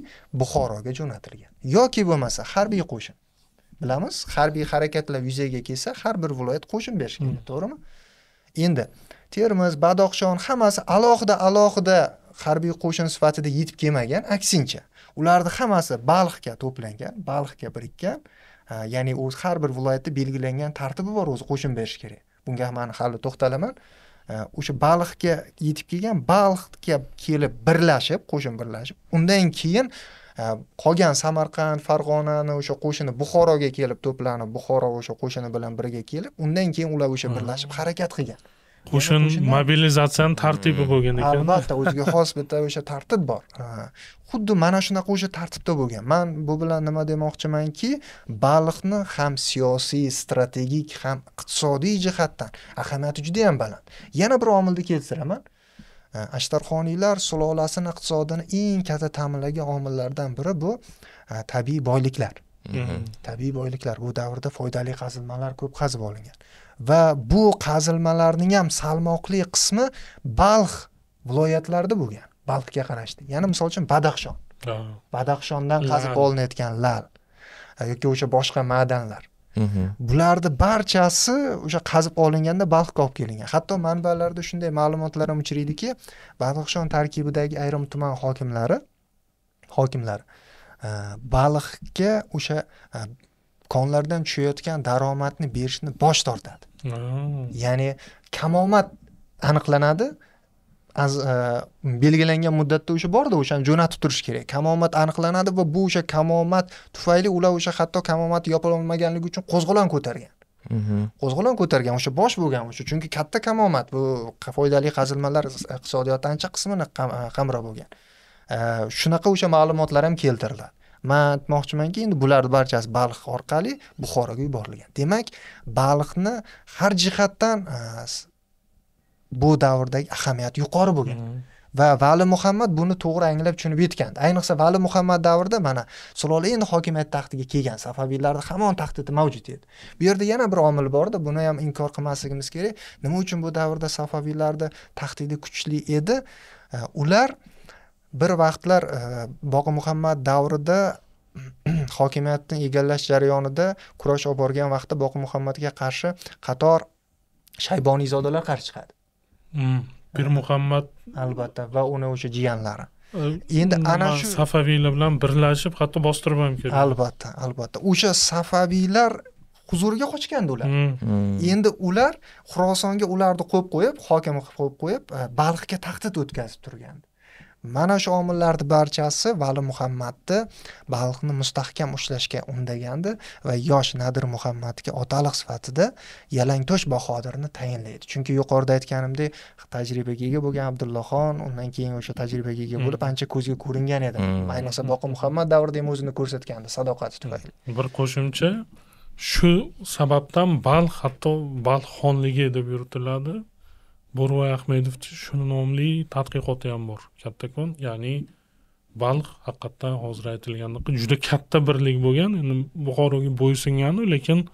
buxoroga jo'natilgan yoki bo'lmasa harbiy qo'shin bilamiz harbiy harakatlar yuzaga kelsa har bir viloyat qo'shin berishi kerak to'g'rimi endi termiz badoxshon hammasi alohida alohida harbiy qo'shin sifatida yetib kelmagan aksincha ularni hammasi balxga to'plangan balxga birikkan ya'ni o'z har bir viloyatda belgilangan tartibi bor o'zi qo'shin berishi kerak bunga man hali to'xtalaman o'sha baliqga yetib kelgan baliqga kelib birlashib qo'shin birlashib undan keyin e, qolgan samarqand farg'onani o'sha qo'shini buxoroga kelib to'planib buxoro o'sha qo'shini bilan birga kelib undan keyin ular o'sha hmm. birlashib harakat qilgan qo'shin mobilizatsiyani tartibi hmm. bo'lgan ekan albatta o'ziga xos bitta o'sha tartib bor xuddi mana shunaqa o'sha tartibda bo'lgan man bu bilan nima demoqchimanki baliqni ham siyosiy strategik ham iqtisodiy jihatdan ahamiyati juda yam baland yana bir omilni keltiraman ashtarxoniylar sulolasini iqtisodini eng katta ta'minlagan omillardan biri bu tabiiy boyliklar hmm. Hmm. tabiiy boyliklar bu davrda foydali qazilmalar ko'p qazib olingan va bu qazilmalarning ham salmoqli qismi balx viloyatlarida bo'lgan balxga qarashli ya'ni misol uchun badaxshon badaxshondan qazib olinayotgan lal yoki o'sha boshqa ma'danlar bularni barchasi o'sha qazib olinganda balxga olib kelingan hatto manbalarda shunday ma'lumotlar ham uchraydiki badaxshon tarkibidagi ayrim tuman hokimlari hokimlar baliqga o'sha konlardan tushayotgan daromadni berishni bosh tortadi ya'ni kamomad aniqlanadi az e, belgilangan muddatda o'sha borda o'shani jo'natib turish kerak kamomad aniqlanadi va bu o'sha kamomad tufayli ular o'sha hatto kamomadni yopolmaganligi uchun qo'zg'olon ko'targan mhm. qo'zg'olon ko'targan o'sha bosh bo'lgan o'sha chunki katta kamomat bu foydali qazilmalar iqtisodiyotni ancha qismini e, qamrab olgan e, shunaqa o'sha ma'lumotlar ham keltiriladi man aytmoqchimanki endi bularni barchasi baliq orqali buxoroga yuborilgan demak baliqni har jihatdan bu davrdagi ahamiyati yuqori bo'lgan hmm. va vali muhammad buni to'g'ri anglab tushunib yetgan ayniqsa vali muhammad davrida mana sulola endi hokimiyat taxtiga kelgan safaviylarni hamon taxtida mavjud edi bu yerda yana bir omil borda buni ham inkor qilmasligimiz kerak nima uchun bu davrda safaviylarni taxtida kuchli edi ular uh, bir vaqtlar e, bog'i muhammad davrida <clears throat> hokimiyatni egallash jarayonida kurash olib borgan vaqtda boqi muhammadga qarshi qator shayboniyzodalar qarshi chiqadi hmm, pir muhammad albatta va uni o'sha jiyanlari endi ana shu safaviylar bilan birlashib hatto bostirib ham kelgan albatta albatta o'sha safaviylar huzuriga qochgandi ular hmm. Hmm. endi ular xurosonga ularni qo'yib qo'yib hokim qilib qo'yib e, balxga tahdid o'tkazib turgandi mana shu omillarni barchasi vali muhammadni baliqni mustahkam ushlashga undagandi va yosh nadir muhammadga otaliq sifatida yalangtosh bahodirni tayinlaydi chunki yuqorida aytganimdek tajribaga ega bo'lgan abdullaxon undan keyin o'sha tajribaga ega bo'lib hmm. ancha ko'zga ko'ringan edi hmm. ayniqsa boqi muhammad davrida ham o'zini ko'rsatgandi sadoqati tufayli hmm. bir qo'shimcha shu sababdan balx hatto balx xonligi deb yuritiladi bo'rvoy ahmedovni shuni nomli tadqiqoti ham bor kattakon ya'ni balx haqiqatdan hozir aytilgandek juda katta birlik bo'lgan endi buxoroga bo'ysinganu lekin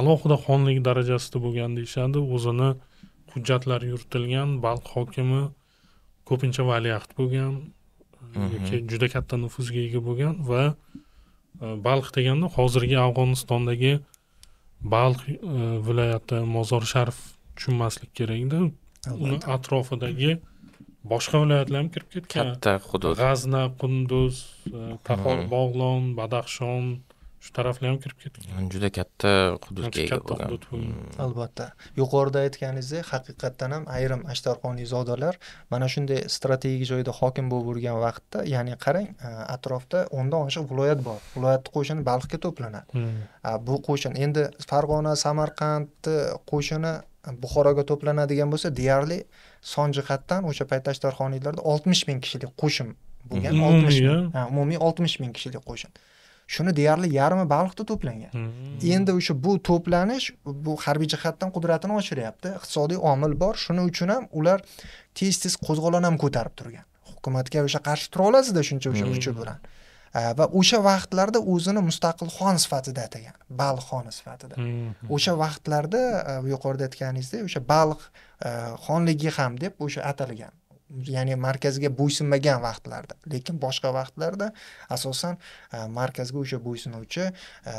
alohida xonlik darajasida bo'lgan deyishadi o'zini hujjatlari yuritilgan balx hokimi ko'pincha valiahd bo'lgan yoki juda katta nufuzga ega bo'lgan va e, balx deganda hozirgi afg'onistondagi balx e, viloyati mozor sharif tushunmaslik kerakda uni atrofidagi boshqa viloyatlar ham kirib ketgan katta hudud g'azna qunduz taxor e, hmm. bog'lon badaxshon shu taraflar ham kirib ketgan juda katta hududga ega bo'lgan hmm. albatta yuqorida aytganingizdek haqiqatdan ham ayrim zodalar mana shunday strategik joyda hokim bo'lib yurgan vaqtda ya'ni qarang e, atrofda o'ndan oshiq viloyat bor viloyatni qo'shini balxga to'planadi hmm. bu qo'shin endi farg'ona samarqandni qo'shini buxoroga to'planadigan bo'lsa deyarli son jihatdan o'sha paytda ashtarxoniylarda oltmish ming kishilik qo'shin bo'lgan oltmish ming umumiy oltmish ming kishilik qo'shin shuni deyarli yarmi baliqda to'plangan hmm. endi o'sha bu to'planish bu harbiy jihatdan qudratini oshiryapti iqtisodiy omil bor shuning uchun ham ular tez tez qo'zg'olon ham ko'tarib turgan hukumatga o'sha qarshi tura olasizda shuncha o'sha hmm. kuchi bilan va э, o'sha vaqtlarda o'zini mustaqil xon sifatida atagan balx xoni sifatida o'sha vaqtlarda e, yuqorida aytganingizdek o'sha balx e, xonligi ham deb o'sha atalgan ya'ni markazga bo'ysunmagan vaqtlarda lekin boshqa vaqtlarda asosan e, markazga o'sha bo'ysunuvchi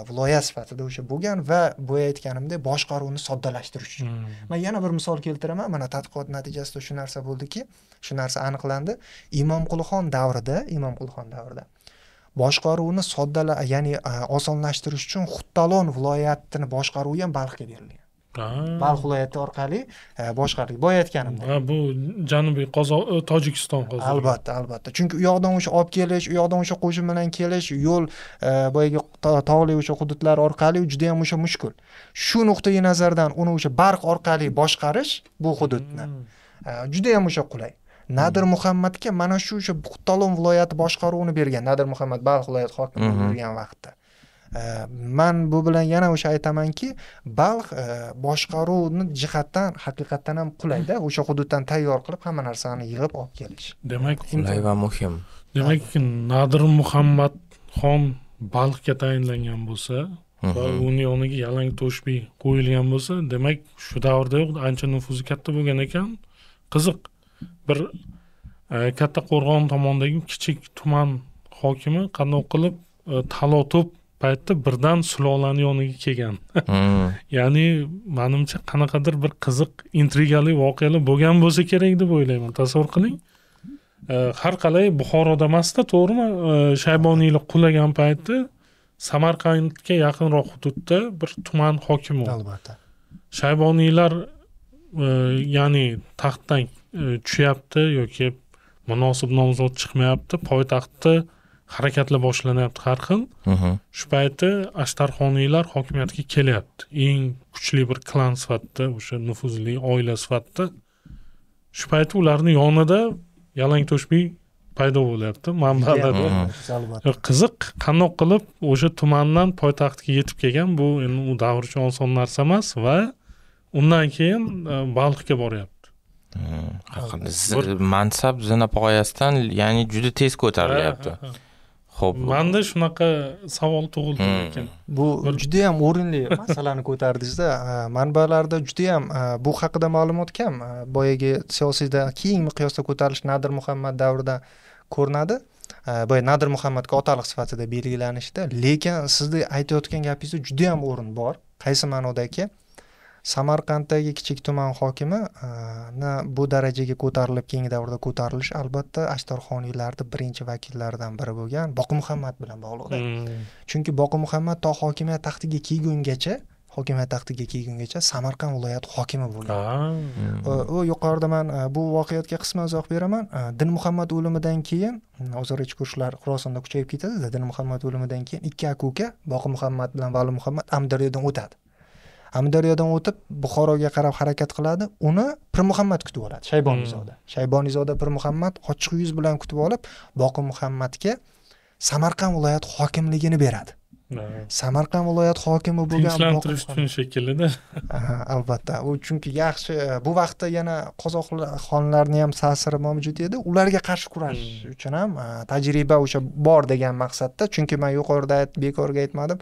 viloyat sifatida o'sha bo'lgan va boya aytganimdek boshqaruvni soddalashtirish uchun man yana bir misol keltiraman mana tadqiqot natijasida shu narsa bo'ldiki shu narsa aniqlandi imomqulixon davrida imomqulixon davrida boshqaruvni soddala ya'ni osonlashtirish uchun xuttalon viloyatini boshqaruvi ham balxga berilgan balx viloyati orqali e, boshqardik boya aytganimdek ha bu janubiy qozog'iston e, tojikiston hozir albatta albatta chunki u yoqdan o'sha olib kelish u yoqdan o'sha qo'shin bilan kelish yo'l e, boyagi tog'li o'sha hududlar orqali juda yam o'sha mushkul shu nuqtai nazardan uni o'sha barq orqali boshqarish bu hududni hmm. juda yam o'sha qulay nadir muhammadga mana shu o'sha butalon viloyati boshqaruvini bergan nadir muhammad baliq viloyati hokimi bo'lgan mhm. vaqtda man bu bilan yana o'sha aytamanki balx e, boshqaruvni jihatdan haqiqatdan ham qulayda mhm. o'sha hududdan tayyor qilib hamma narsani yig'ib olib kelish demak qulay va muhim demak nadir muhammad xon balxga tayinlangan bo'lsa va mhm. uni yoniga yalang to'shbek qo'yilgan bo'lsa demak shu davrdayoq ancha nufuzi katta bo'lgan ekan qiziq bir e, katta qo'rg'on tomondagi kichik tuman hokimi qandoq qilib e, talo to'p paytda birdan sulolani yoniga kelgan hmm. <laughs> ya'ni manimcha qanaqadir bir qiziq intrigali voqealar bo'lgan bo'lsa kerak deb o'ylayman tasavvur qiling e, har qalay buxoroda emasda to'g'rimi shayboniylar qulagan paytda samarqandga yaqinroq hududda bir tuman hokimi albatta shayboniylar Э, ya'ni taxtdan e, tushyapti yoki munosib nomzod chiqmayapti poytaxtda harakatlar boshlanyapti har xil shu payti ashtarxoniylar hokimiyatga kelyapti eng kuchli bir klan sifatida o'sha nufuzli oila sifatida shu payti ularni yonida yalang to'shbiy paydo bo'lyapti manbalarda qiziq qandoq qilib o'sha tumandan poytaxtga yetib kelgan bu endi u davr uchun oson narsa emas va undan keyin e, baliqga boryapti mansab zina poyasidan ya'ni juda tez ko'tarilyapti ho'p manda shunaqa savol tug'ildi lekin bu judayam o'rinli masalani ko'tardingizda manbalarda judayam bu haqida ma'lumot kam boyagi siyosiyda keng miqyosda ko'tarilish nadir muhammad davrida ko'rinadi boya nadir muhammadga otaliq sifatida belgilanishda lekin sizni aytayotgan gapingizda judayam o'rin bor qaysi ma'noda aka samarqanddagi kichik tuman hokimini e, bu darajaga ko'tarilib keyingi davrda ko'tarilish albatta ashtarxoniylarni birinchi vakillaridan biri bo'lgan boqimmuhammad bilan bog'liqda hmm. chunki boqimmuhammad to hokimiyat taxtiga kelgungacha hokimiyat taxtiga kelgungacha samarqand viloyati hokimi bo'lgan ah. e, u yuqorida man e, bu voqeatga qisman izoh beraman din muhammad o'limidan keyin o'zaro ichki urushlar xurosonda kuchayib ketadida muhammad o'limidan keyin ikki aka uka boqi muhammad bilan vali muhammad amdaryodan o'tadi amudaryodan o'tib buxoroga qarab harakat qiladi uni pirmuhammad kutib oladi shayboniyzoda hmm. pir pirmuhammad ochiq yuz bilan kutib olib boqi muhammadga samarqand viloyat hokimligini beradi samarqand viloyat hokimi bo'lgan tinchlantirish uchun shekillida <laughs> albatta u chunki yaxshi e, bu vaqtda yana qozoq xonlarini ham ta'siri mavjud edi ularga qarshi kurash hmm. uchun ham e, tajriba o'sha bor degan maqsadda chunki man yuqorida bekorga aytmadim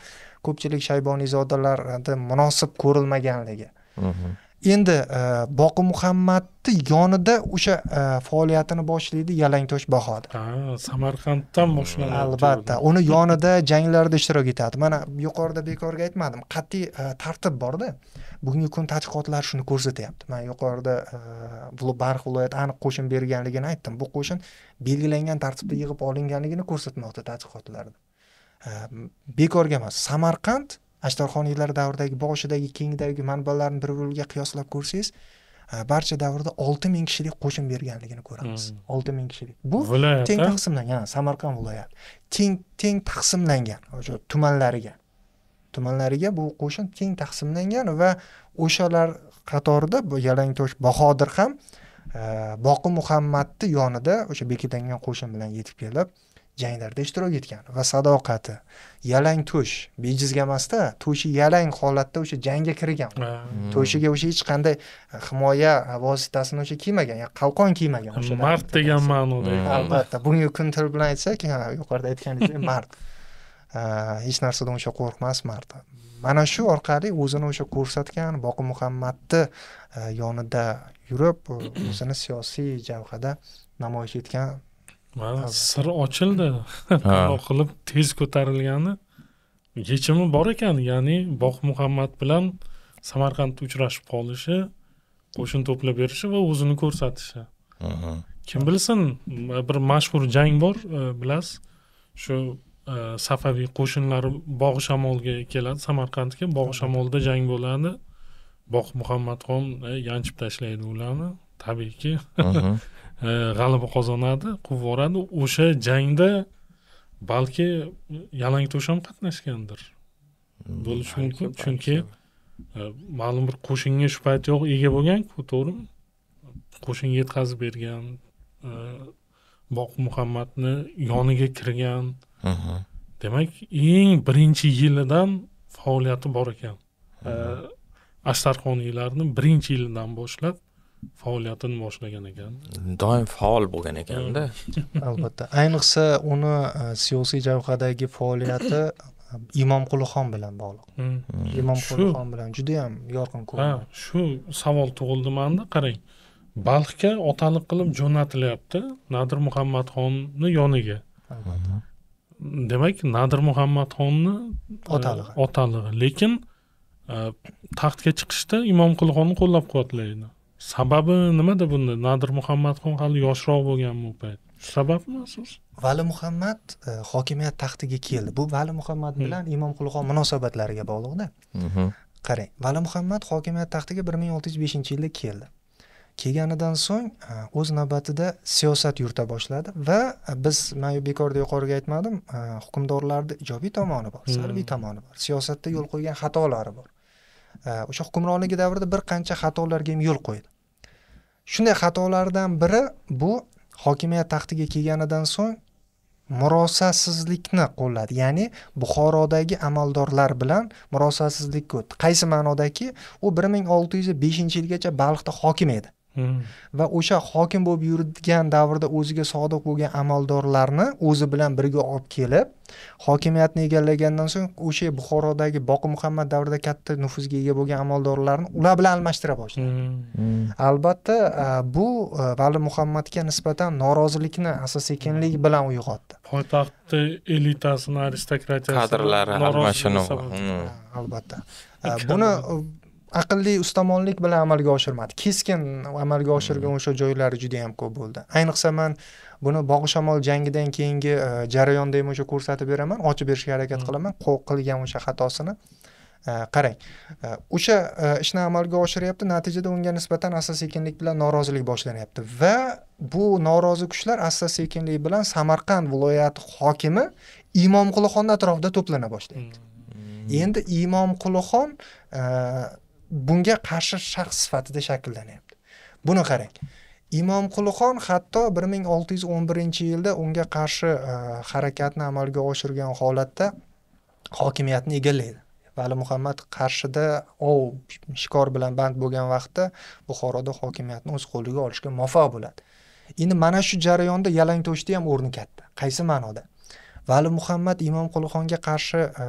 ko'pchilik shayboniyzodalarda munosib ko'rilmaganligi mhm. endi e, boqi muhammadni yonida o'sha e, faoliyatini boshlaydi yalangtosh bahodir samarqanddan boshlanadi albatta uni yonida janglarda ishtirok etadi mana yuqorida bekorga aytmadim qat'iy e, tartib borda bugungi kun tadqiqotlar shuni ko'rsatyapti man yuqorida barx viloyati aniq qo'shin berganligini aytdim bu qo'shin belgilangan tartibda yig'ib olinganligini ko'rsatmoqda tadqiqotlarda Э, bekorga emas samarqand ashtarxoniylar davridagi boshidagi keyingidagi manbalarni bir biriga qiyoslab ko'rsangiz e, barcha davrda olti ming kishilik qo'shin berganligini ko'ramiz hmm. olti ming kishilik bu viloyat teng taqsimlangan samarqand viloyati teng teng taqsimlangan o'sha tumanlariga tumanlariga bu qo'shin teng taqsimlangan va o'shalar qatorida bu yalangtosh bahodir ham e, boqi muhammadni yonida o'sha bekitlangan qo'shin bilan yetib kelib janglarda ishtirok etgan va sadoqati yalang to'sh bejizga emasda to'shi yalang holatda o'sha jangga kirgan to'shiga o'sha hech qanday e, himoya vositasini o'sha kiymagan qalqon kiymagan o'sha mard degan ma'noda hmm. albatta bugungi kun til bilan aytsak yuqorida aytganingizdek <laughs> mard hech narsadan o'sha qo'rqmas mard mana shu orqali o'zini o'sha ko'rsatgan boqi muhammadni e, yonida yurib e, o'zini siyosiy jabhada namoyish etgan sir ochildi qandoq <laughs> qilib tez ko'tarilgani yechimi bor ekan ya'ni bog' muhammad bilan samarqandda uchrashib qolishi qo'shin to'plab berishi va o'zini ko'rsatishi kim bilsin bir mashhur jang bor e, bilasiz shu e, safaviy qo'shinlari bog' shamolga keladi samarqandga bog' shamolda jang bo'ladi bog' muhammadxon e, yanchib tashlaydi ularni tabiiyki <laughs> Э, g'alaba qozonadi quvib yuboradi o'sha jangda balki yalang ham qatnashgandir bo'lishi mumkin chunki e, ma'lum bir qo'shinga shu payt yo'q ega bo'lganku to'g'rimi qo'shin yetkazib bergan e, boq muhammadni yoniga kirgan demak eng birinchi yilidan faoliyati bor ekan e, ashtarxoniylarni birinchi yilidan boshlab faoliyatini boshlagan ekan doim faol bo'lgan ekanda albatta ayniqsa uni e, siyosiy jabhadagi faoliyati e, imomqulixon bilan bog'liq hmm. hmm. imomqulixon bilan juda yam yorqin ko'rinadi shu savol tug'ildi manda qarang balxga otalik qilib jo'natilyapti nadir muhammadxonni yoniga demak nadir muhammadxonni otalig'i e, otalig'i lekin taxtga chiqishda imomqulixonni qo'llab quvvatlaydi sababi nimada bunda nadir muhammadxon hali yoshroq bo'lganmi u payt shu sababmi asos vali muhammad e, hokimiyat taxtiga keldi bu vali muhammad hmm. bilan imom xon munosabatlariga bog'liqda mhm. qarang vali muhammad hokimiyat taxtiga bir ming olti yuz beshinchi yilda keldi kelganidan so'ng e, o'z navbatida siyosat yurita boshladi va e, biz man bekorda yuqoriga aytmadim hukmdorlarni ijobiy tomoni bor hmm. salbiy tomoni bor siyosatda yo'l qo'ygan xatolari bor o'sha hukmronligi davrida bir qancha xatolarga ham yo'l qo'ydi shunday xatolardan biri bu hokimiyat taxtiga kelganidan so'ng murosasizlikni qo'lladi ya'ni buxorodagi amaldorlar bilan murosasizlikka o'tdi qaysi ma'nodaki u bir ming olti yuz beshinchi yilgacha baliqda hokim edi Hmm. va o'sha hokim bo'lib yurgan davrda o'ziga sodiq bo'lgan amaldorlarni o'zi bilan birga olib kelib hokimiyatni egallagandan so'ng o'sha buxorodagi boqi muhammad davrida katta nufuzga ega bo'lgan amaldorlarni ular bilan almashtira boshladi hmm. Hmm. albatta e, bu e, vali muhammadga nisbatan norozilikni sekinlik bilan uyg'otdi poytaxtni elitasini aristokratiyasi kadrlari almashinuvi albatta e, buni aqlli ustamonlik bilan amalga oshirmadi keskin amalga oshirgan hmm. o'sha joylari juda yam ko'p bo'ldi ayniqsa man buni bog'i shamol jangidan keyingi e, jarayonda ham o'sha ko'rsatib beraman ochib berishga harakat hmm. qilaman qilgan o'sha xatosini e, qarang e, o'sha ishni amalga oshiryapti natijada unga nisbatan asta sekinlik bilan norozilik boshlanyapti va bu norozi kuchlar asta sekinlik bilan samarqand viloyati hokimi imomqulixonni atrofida to'plana boshlaydi hmm. endi imomqulixon bunga qarshi shaxs sifatida shakllanyapti buni qarang imom imomqulixon hatto bir ming olti yuz o'n birinchi yilda unga qarshi e, harakatni amalga oshirgan holatda hokimiyatni egallaydi vali muhammad qarshida ov shikor bilan band bo'lgan vaqtda buxoroda hokimiyatni o'z qo'liga olishga muvaffaq bo'ladi endi mana shu jarayonda yalangto'shni ham o'rni katta qaysi ma'noda vali muhammad imom qulixonga qarshi e,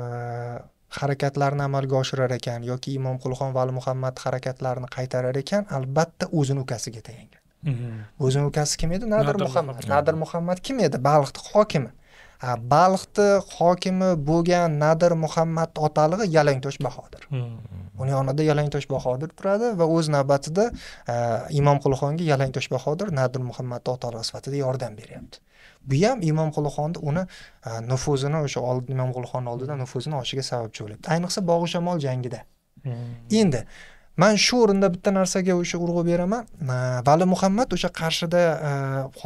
harakatlarni amalga oshirar ekan yoki vali muhammad harakatlarini qaytarar ekan albatta o'zini ukasiga tayangan mhm. o'zini ukasi kim edi nadir muhammad nadir muhammad kim edi baliqni hokimi baliqni hokimi bo'lgan nadir muhammad otalig'i yalangtosh bahodir mhm. uni yonida yalangtosh bahodir turadi va o'z navbatida e, qulxonga yalangtosh bahodir nadir muhammad otalig'i sifatida yordam beryapti bu ham imomqulixonni uni e, nufuzini o'sha imomqulixonni oldida nufuzini oshishiga sababchi bo'lyapti ayniqsa bog'i shamol jangida hmm. endi man shu o'rinda bitta narsaga o'sha urg'u beraman vali muhammad o'sha qarshida e,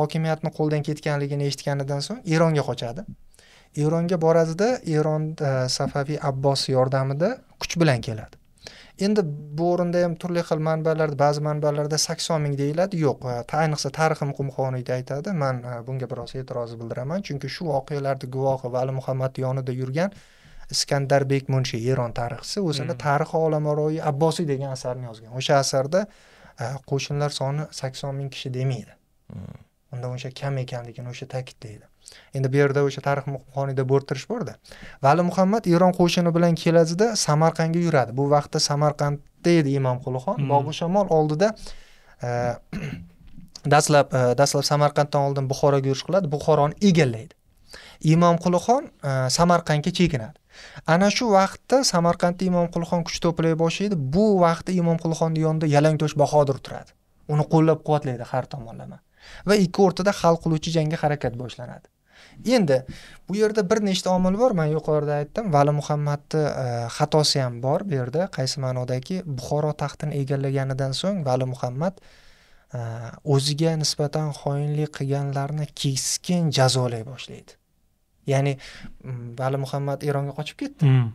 hokimiyatni qo'ldan ketganligini eshitganidan so'ng eronga qochadi eronga boradida eron e, safaviy abbos yordamida kuch bilan keladi endi bu o'rinda ham turli xil manbalarda ba'zi manbalarda sakson ming deyiladi yo'q e, ayniqsa tarix muqim aytadi man e, bunga biroz e'tiroz bildiraman chunki shu voqealarni guvohi vali muhammad yonida yurgan iskandarbek munshiy eron tarixchisi o'zini hmm. tarixi olamaroyi abbosiy degan asarni yozgan o'sha asarda e, qo'shinlar soni sakson ming kishi demaydi hmm. unda o'sha kam ekanligini o'sha ta'kidlaydi endi bu yerda o'sha tarix qonida bo'rttirish borda vali muhammad eron qo'shini bilan keladida samarqandga yuradi bu vaqtda samarqandda edi imomqulixon hmm. bobu shamol oldida e, <clears throat> dastlab e, dastlab samarqanddan oldin buxoroga yurish qiladi buxoroni egallaydi imomqulixon e, samarqandga chekinadi ana shu vaqtda samarqandda imomqulixon kuch to'play boshlaydi bu vaqtda imomqulixonni yonida yalangtosh bahodir turadi uni qo'llab quvvatlaydi har tomonlama va ikki o'rtada hal qiluvchi jangga harakat boshlanadi endi bu yerda bir nechta omil bor man yuqorida aytdim vali muhammadni e, xatosi ham bor bu yerda qaysi ma'nodaki buxoro taxtini egallaganidan so'ng vali muhammad e, o'ziga nisbatan xoinlik qilganlarni keskin jazolay boshlaydi ya'ni vali muhammad eronga qochib ketdi mm.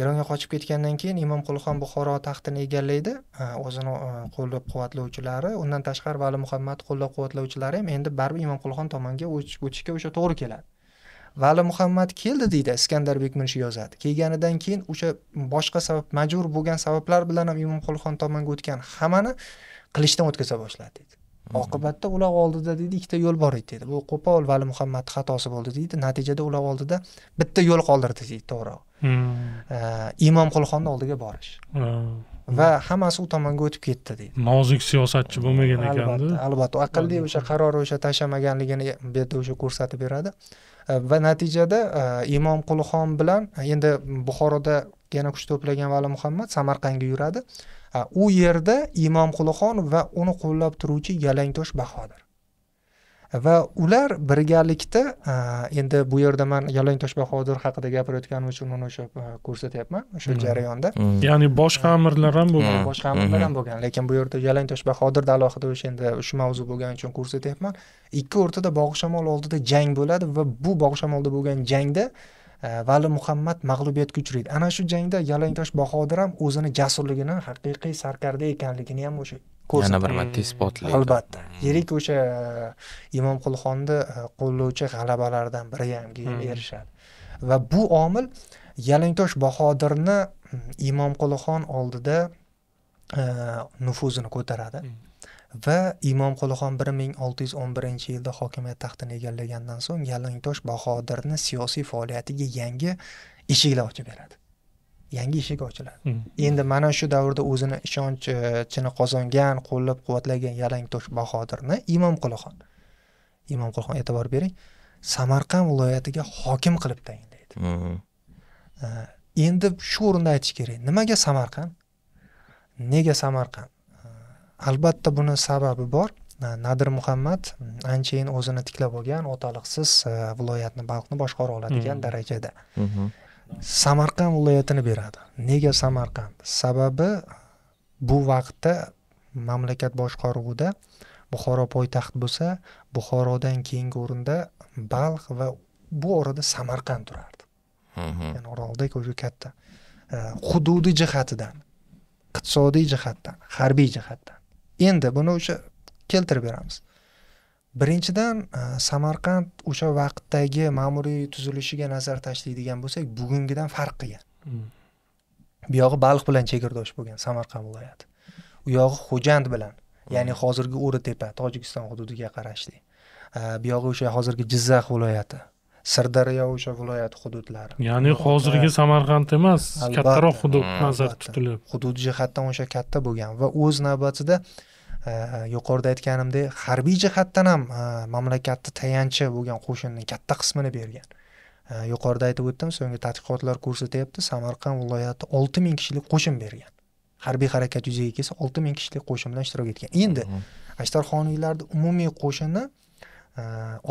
eronga qochib ketgandan keyin imom qulxon buxoro taxtini egallaydi e, o'zini qo'llab quvvatlovchilari undan tashqari vali muhammad qo'llab quvvatlovchilari ham endi baribir imom qulxon tomonga o'tishga o'sha to'g'ri keladi vali muhammad keldi deydi iskandarbek munshi yozadi kelganidan keyin o'sha boshqa sabab majbur bo'lgan sabablar bilan ham imomqulxon tomonga o'tgan hammani qilichdan o'tkaza boshladi deydi mm-hmm. oqibatda ular oldida deydi ikkita yo'l bor edi deydi bu qo'pol vali muhammadni xatosi bo'ldi deydi natijada ular oldida bitta yo'l qoldirdi deydi mm-hmm. imom qulxonni oldiga borish mm-hmm. va hammasi u tomonga o'tib ketdi deydi nozik siyosatchi bo'lmagan ekanda albatta aqlli o'sha qarori o'sha tashlamaganligini bu yerda o'sha ko'rsatib beradi Э, va natijada э, imom imomqulixon bilan э, endi buxoroda yana kuch to'plagan vali muhammad samarqandga yuradi u yerda imom imomqulixon va uni qo'llab turuvchi yalangtosh bahodir va ular birgalikda endi bu yerda man yalang toshbahodir haqida gapirayotganim uchun uni o'sha ko'rsatyapman o'sha mm-hmm. jarayonda mm-hmm. ya'ni boshqa amirlar ham bo'lgan mm-hmm. boshqa amirlar ham bo'lgan lekin bu yerda yalang bahodirni alohida o'sha endi shu mavzu bo'lgani uchun ko'rsatyapman ikki o'rtada shamol oldida jang bo'ladi va bu shamolda bo'lgan jangda vali muhammad mag'lubiyatga uchraydi ana shu jangda yalangtosh bahodir ham o'zini jasurligini haqiqiy sarkarda ekanligini ham o'sha yana bir marta isbotlaydi albatta mm. yirik o'sha e, imomqulxonni e, qo'llovchi g'alabalaridan biri hamga mm. erishadi va bu omil yalangtosh bahodirni mm, imomqulixon oldida e, nufuzini ko'taradi va imom qulixon bir ming olti yuz o'n birinchi yilda hokimiyat taxtini egallagandan so'ng yalangtosh bahodirni siyosiy faoliyatiga yangi eshiklar ochib beradi yangi eshik ochiladi hmm. endi mana shu davrda o'zini ishonchini e, qozongan qo'llab quvvatlagan yalangtosh bahodirni imom qulixon imom qulixon e'tibor bering samarqand viloyatiga hokim qilib tayinlaydi hmm. e, endi shu o'rinda aytish kerak nimaga samarqand nega samarqand e, albatta buni sababi bor nadir muhammad mm, anchayin o'zini tiklab olgan otaliqsiz viloyatni balqni boshqara oladigan hmm. darajada samarqand viloyatini beradi nega samarqand sababi bu vaqtda mamlakat boshqaruvida buxoro poytaxt bo'lsa buxorodan keyingi o'rinda balx va bu orada samarqand turardi ya'ni oroldek уже katta e, hududiy jihatidan iqtisodiy jihatdan harbiy jihatdan endi buni o'sha keltirib beramiz birinchidan e, samarqand o'sha vaqtdagi ma'muriy tuzilishiga nazar tashlaydigan bo'lsak bugungidan farq qilgan hmm. buyog'i baliq bilan chegirdosh bo'lgan samarqand viloyati u yog'i xo'jand bilan ya'ni hmm. hozirgi o'ritepa tojikiston hududiga qarashli e, buyog'i o'sha hozirgi jizzax viloyati sirdaryo o'sha viloyat hududlari ya'ni hozirgi samarqand emas kattaroq hudud hmm. nazarda tutilib hudud jihatdan o'sha katta bo'lgan va o'z navbatida Э, yuqorida aytganimdek harbiy jihatdan ham э, mamlakatni tayanchi bo'lgan qo'shinning katta qismini bergan э, yuqorida aytib o'tdim so'nggi tadqiqotlar ko'rsatyapti samarqand viloyati olti ming kishilik qo'shin bergan harbiy harakat yuzaga kelsa olti ming kishilik qo'shin bilan ishtirok etgan endi mhmm. ashtarxoniylarni umumiy qo'shini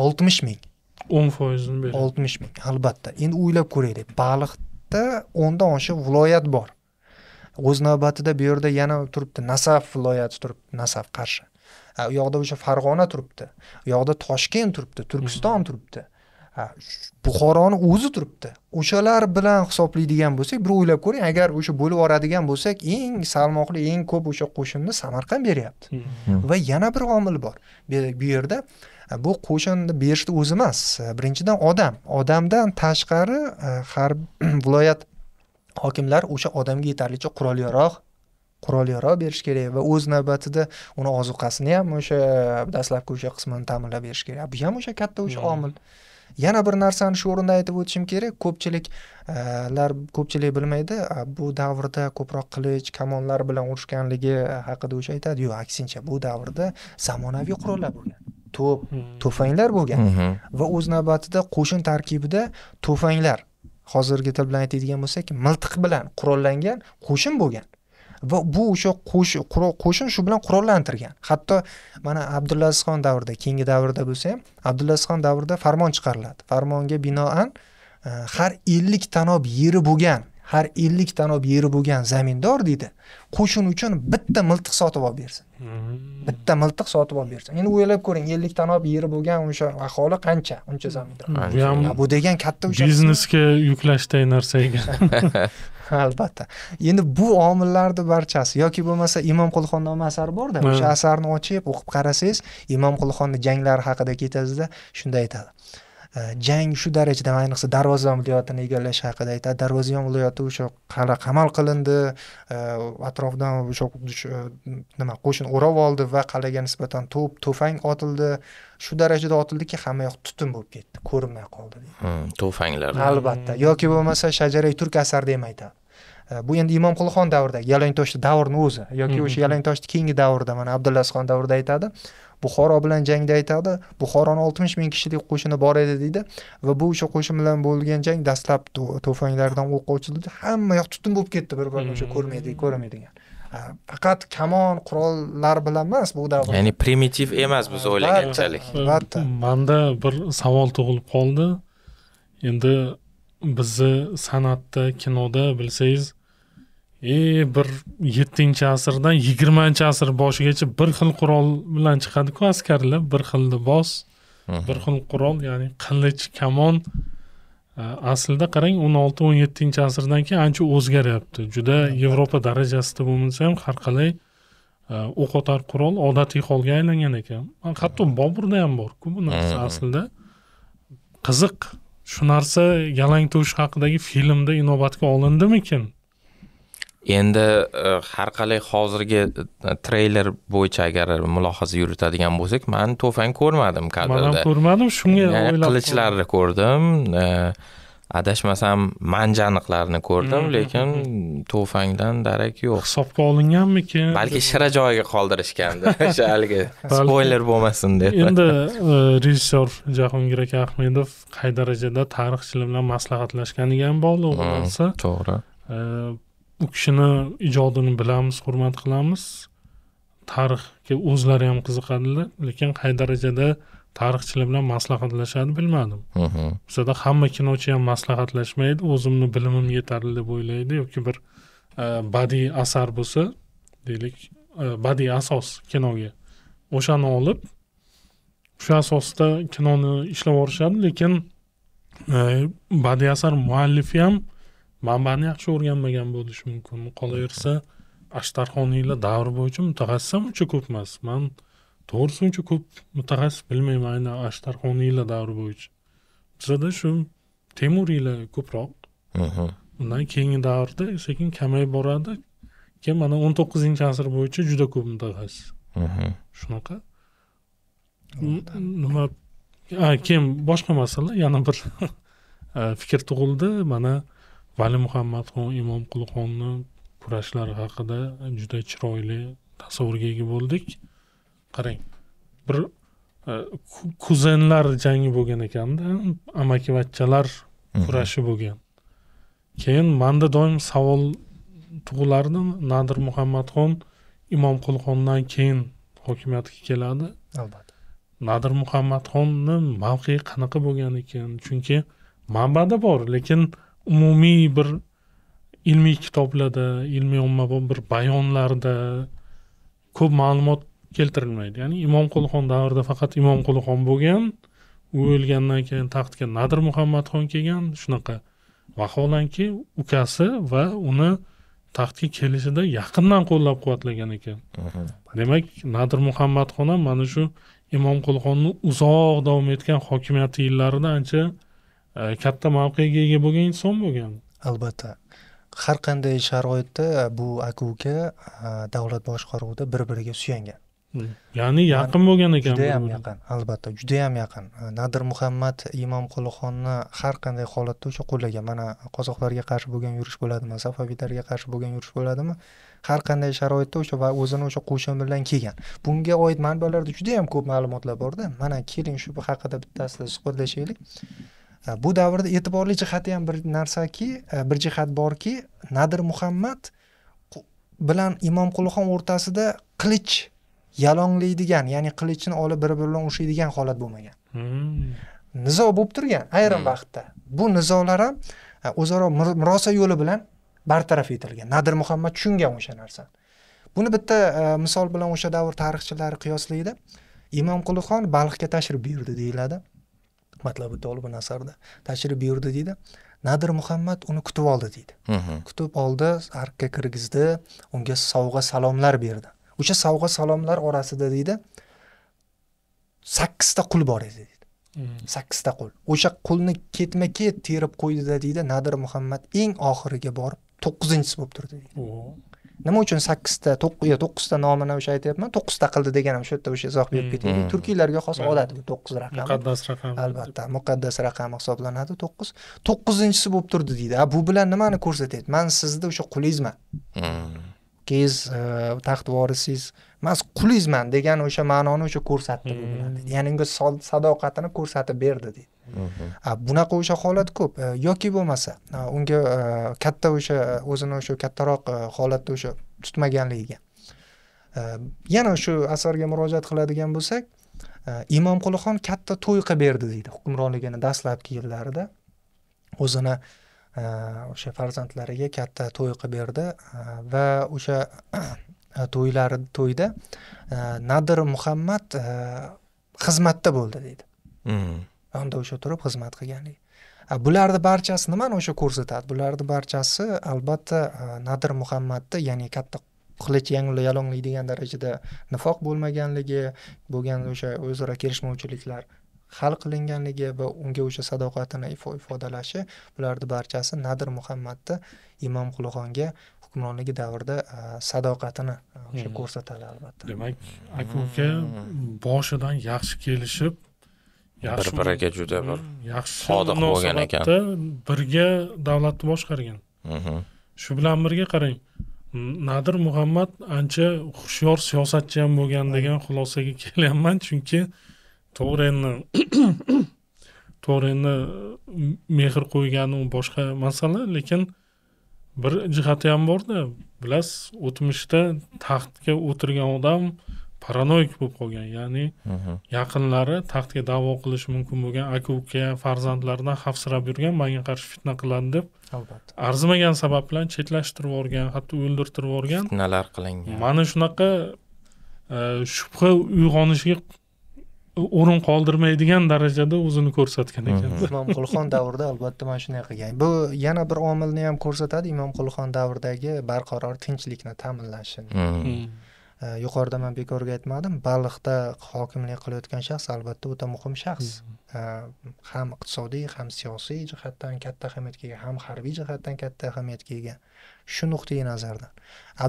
oltmish ming o'n foizini oltmish ming albatta endi o'ylab ko'raylik baliqda o'ndan oshiq viloyat bor o'z navbatida bu yerda yana turibdi nasaf viloyati turibdi nasaf qarshi u yoqda o'sha farg'ona turibdi u yoqda toshkent turibdi turkiston hmm. turibdi buxoroni o'zi turibdi o'shalar bilan hisoblaydigan bo'lsak bir o'ylab ko'ring agar o'sha bo'lib yuboradigan bo'lsak eng salmoqli eng ko'p o'sha qo'shinni samarqand beryapti hmm. Hmm. va yana bir omil bor bu yerda bu qo'shinni berishni o'zi emas birinchidan odam odamdan tashqari har <clears throat> viloyat hokimlar o'sha odamga yetarlicha qurol yarog' qurol yarog' berish kerak va o'z navbatida uni ozuqasini ham o'sha dastlabki o'sha qismini ta'minlab berish kerak bu ham o'sha katta o'sha hmm. omil yana bir narsani shu o'rinda aytib o'tishim kerak ko'pchiliklar e, ko'pchilik bilmaydi bu davrda ko'proq qilich kamonlar bilan urushganligi haqida o'sha aytadi yo'q aksincha bu davrda zamonaviy qurollar bo'lgan to'p hmm. to'fanglar bo'lgan mhmm. va o'z navbatida qo'shin tarkibida to'fanglar hozirgi til bilan aytadigan bo'lsak miltiq bilan qurollangan qo'shin bo'lgan va bu o'sha qo'shin shu bilan qurollantirgan hatto mana abdullasxon davrida keyingi davrda bo'lsa ham abdullasxon davrida farmon chiqariladi farmonga binoan e, har ellik tanob yeri bo'lgan har ellik tanob yeri bo'lgan zamindor deydi qo'shin uchun bitta miltiq sotib olib bersin hmm. bitta miltiq sotib olib bersin endi o'ylab ko'ring ellik tanob yeri bo'lgan o'sha aholi qancha uncha zamindor hmm. bu degan katta o'sha biznesga yuklashday narsaga <laughs> albatta endi bu omillarni barchasi yoki bo'lmasa imom nomi asari borda o'sha asarni ochib o'qib qarasangiz imom janglari haqida ketasizda shunda aytadi jang shu darajada ayniqsa darvozabon viloyatini egallash haqida aytadi darvozabon viloyati o'sha qala qamal qilindi atrofdan o'sha e, nima qo'shin o'rab oldi va qal'aga nisbatan to'p to'fang otildi shu darajada otildiki hamma yoq tutun bo'lib ketdi ko'rinmay qoldi hmm, to'fanglar albatta hmm. yoki bo'lmasa shajaray turk asarida ham aytadi bu endi imomqulixon davridagi yalangtoshni davrni o'zi yoki hmm, o'sha yalangtoshni keyingi davrida mana abdullasxon davrida aytadi buxoro bilan jangda aytadi buxoroni oltmish ming kishilik qo'shini bor edi deydi va bu o'sha qo'shin bilan bo'lgan jang dastlab to'fanglardan o'q ochildi hamma yoq tutun bo'lib ketdi bir birini o'sha hmm. ko'rmaydi ko'rmaydigan faqat kamon qurollar bilan emas bu davr ya'ni primitiv emas biz o'ylaganchalik hmm. albatta manda bir savol tug'ilib qoldi endi bizni san'atda kinoda bilsangiz e bir yettinchi asrdan yigirmanchi asr boshigacha bir xil qurol bilan chiqadiku askarlar bir xil libos bir xil qurol ya'ni qilich kamon e, aslida qarang o'n olti o'n yettinchi asrdan keyin ancha o'zgaryapti juda yevropa darajasida bo'lmasa ham har qalay e, o'q otar qurol odatiy holga aylangan ekan hatto boburda ham borku bu narsa aslida qiziq shu narsa yalang tovush haqidagi filmda inobatga olindimikin endi e, har qalay hozirgi e, treyler bo'yicha agar mulohaza yuritadigan bo'lsak man to'fang ko'rmadim kadrda man ham ko'rmadim shunga o'ylab qilichlarni ko'rdim e, adashmasam manjaniqlarni ko'rdim mm-hmm. lekin to'fangdan darak yo'q hisobga olinganmikin balki shira joyiga qoldirishgandir o'sha <laughs> <laughs> haligi spoyler bo'lmasin deb endi <laughs> rejissor jahongir aka ahmedov qay darajada tarixchilar bilan maslahatlashganiga ham bog'liq mm, bo'lsa to'g'ri u kishini ijodini bilamiz hurmat qilamiz tarixga o'zlari ham qiziqadilar lekin qay darajada tarixchilar bilan maslahatlashadi bilmadim bizada hamma kinochi ham maslahatlashmaydi o'zimni bilimim yetarli deb o'ylaydi yoki bir e, badiiy asar bo'lsa deylik e, badiiy asos kinoga o'shani olib o'sha asosda kinoni ishlab yuborishadi lekin e, badiiy asar muallifi ham manbani yaxshi o'rganmagan bo'lishi mumkin qolaversa ashtarxoniylar davri bo'yicha mutaxassis ham uncha ko'p emas man to'g'risi uncha ko'p mutaxassis bilmayman aynan ashtarxoniylar davri bo'yicha bizada shu temuriylar ko'proq mhmm. undan keyingi davrda sekin kamayib boradi keyin mana o'n to'qqizinchi asr bo'yicha juda ko'p mutaxassis mhmm. shunaqa nima keyin boshqa masala yana bir <laughs> e, fikr tug'ildi mana vali muhammadxon imomqulxonni kurashlari haqida juda chiroyli tasavvurga ega bo'ldik qarang bir e, kuzenlar jangi bo'lgan ekanda amakivachchalar kurashi bo'lgan keyin manda doim savol tug'ilardi nadir muhammadxon qulxondan keyin hokimiyatga keladi albatta nadir muhammadxonni mavqei qanaqa bo'lgan ekan chunki manbada bor lekin umumiy bir ilmiy kitoblarda ilmiy ommabop bir bayonlarda ko'p ma'lumot keltirilmaydi ya'ni imom qulixon davrida faqat imom qulixon bo'lgan u o'lgandan keyin taxtga nadir muhammadxon kelgan shunaqa vaholanki ukasi va uni taxtga kelishida yaqindan qo'llab quvvatlagan ekan demak nadir muhammadxon ham mana shu imom qulxonni uzoq davom etgan hokimiyati yillarida ancha Э, katta mavqega ega bo'lgan inson bo'lgan albatta har qanday sharoitda e, bu aka uka e, davlat boshqaruvida bir biriga suyangan hmm. ya'ni yaqin bo'lgan ekan judayam yaqin albatta judayam yaqin e, nadir muhammad imomqulixonni har qanday holatda o'sha qo'llagan mana qozoqlarga qarshi bo'lgan yurish bo'ladimi safaviylarga qarshi bo'lgan yurish bo'ladimi har qanday sharoitda o'sha va o'zini o'sha qo'shin bilan kelgan bunga oid manbalarda judayam ko'p ma'lumotlar borda mana keling shu haqida bittasida suhbatlashaylik bu davrda e'tiborli jihati ham bir narsaki bir jihat borki nadir muhammad bilan imom qulixon o'rtasida qilich yalonglaydigan ya'ni qilichni olib bir biri bilan urushaydigan holat bo'lmagan hmm. nizo bo'lib turgan ayrim hmm. vaqtda bu nizolar ham e, o'zaro murosa yo'li bilan bartaraf etilgan nadir muhammad tushungan o'sha narsani buni bitta e, misol bilan o'sha davr tarixchilari qiyoslaydi imom qulixon balxga tashrif buyurdi deyiladi matlab o'tolibn asarda tashrif buyurdi deydi nadir muhammad uni kutib oldi deydi kutib oldi arkka kirgizdi unga sovg'a salomlar berdi o'sha sovg'a salomlar orasida deydi sakkizta qul bor edi deydi sakkizta qul o'sha qulni ketma ket terib qo'ydida deydi nadir muhammad eng oxiriga borib to'qqizinchisi bo'lib turdi deydi nima uchun sakkizta to'qqiz yo to'qqizta nomini o'sha aytyapman to'qqizta qildi degan ham shu yerda o'sha izoh berib hmm. ketaylik hmm. turkiylarga xos odat bu to'qqiz raqam muqaddas raqam albatta muqaddas raqam hisoblanadi to'qqiz to'qqizinchisi bo'lib turdi deydi a bu bilan nimani ko'rsatadi man sizni o'sha qulingizman hmm. keyiz e, taxt vorisingiz man qulingizman degan o'sha ma'noni o'sha ko'rsatdi bu bilan ya'ni unga sadoqatini ko'rsatib berdi deydi bunaqa o'sha holat ko'p э, yoki bo'lmasa э, unga э, katta o'sha o'zini o'sha kattaroq holatda o'sha tutmaganligiga yana shu asarga murojaat qiladigan bo'lsak imomqulixon katta to'y qilib berdi deydi hukmronligini dastlabki yillarida o'zini o'sha farzandlariga katta to'y qilib berdi va o'sha to'ylari to'yda nadir muhammad xizmatda bo'ldi deydi hmm. unda o'sha turib xizmat qilganlik bularni barchasi nimani o'sha ko'rsatadi bularni barchasi albatta nadir muhammadni ya'ni katta qilich degan darajada nifoq bo'lmaganligi bo'lgan o'sha o'zaro kelishmovchiliklar hal qilinganligi va unga o'sha sadoqatini ifodalashi bularni barchasi nadir muhammadni imom qulixonga hukmronligi davrida sadoqatini o'sha hmm. ko'rsatadi albatta demak aka hmm. boshidan yaxshi kelishib bir biriga juda bir hmm, yaxshi sodiq bo'lgan ekan birga davlatni boshqargan mhm. shu bilan birga qarang nadir muhammad ancha hushyor siyosatchi ham bo'lgan degan xulosaga kelyapman chunki to'g'ri endi <coughs> to'g'ri endi mehr qo'ygani u boshqa masala lekin bir jihati ham borda bilasiz o'tmishda taxtga o'tirgan odam paranoyik bo'lib qolgan ya'ni mhm. yaqinlari taxtga da'vo qilishi mumkin bo'lgan aka uka farzandlaridan xavfsirab yurgan manga qarshi fitna qiladi deb albatta arzimagan sabab bilan chetlashtirib yuborgan hatto o'ldirtirib yuborgan fitnalar qilingan mana shunaqa e, shubha uyg'onishiga o'rin qoldirmaydigan darajada o'zini ko'rsatgan ekan mhm. qulxon davrida albatta mana shunday qilgan bu yana bir omilni ham ko'rsatadi qulxon davridagi barqaror tinchlikni ta'minlashini mhm. hmm. Э, yuqorida man bekorga aytmadim baliqda hokimlik qilayotgan shaxs albatta o'ta muhim shaxs э, ham iqtisodiy ham siyosiy jihatdan katta ahamiyatga ega ham harbiy jihatdan katta ahamiyatga ega shu nuqtai nazardan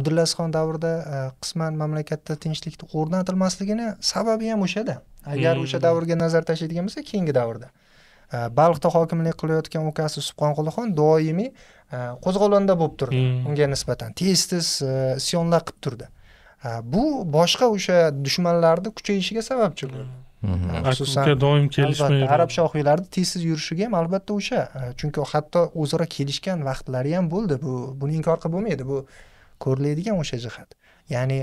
abdullasxon davrida e, qisman mamlakatda tinchlikni o'rnatilmasligini sababi ham o'shada agar o'sha hmm. davrga nazar tashlaydigan bo'lsak keyingi davrda e, baliqda hokimlik qilayotgan ukasi subhonqulixon doimiy e, qo'zg'olonda bo'lib turdi hmm. unga nisbatan tez tez isyonlar qilib turdi bu boshqa o'sha dushmanlarni kuchayishiga sababchi bo'ldi mhm. xususan doim kelishmaydi arab shohiylarni tezsiz yurishiga ham albatta o'sha chunki hatto o'zaro kelishgan vaqtlari ham bo'ldi bu buni inkor qilib bo'lmaydi bu ko'riladigan o'sha jihat ya'ni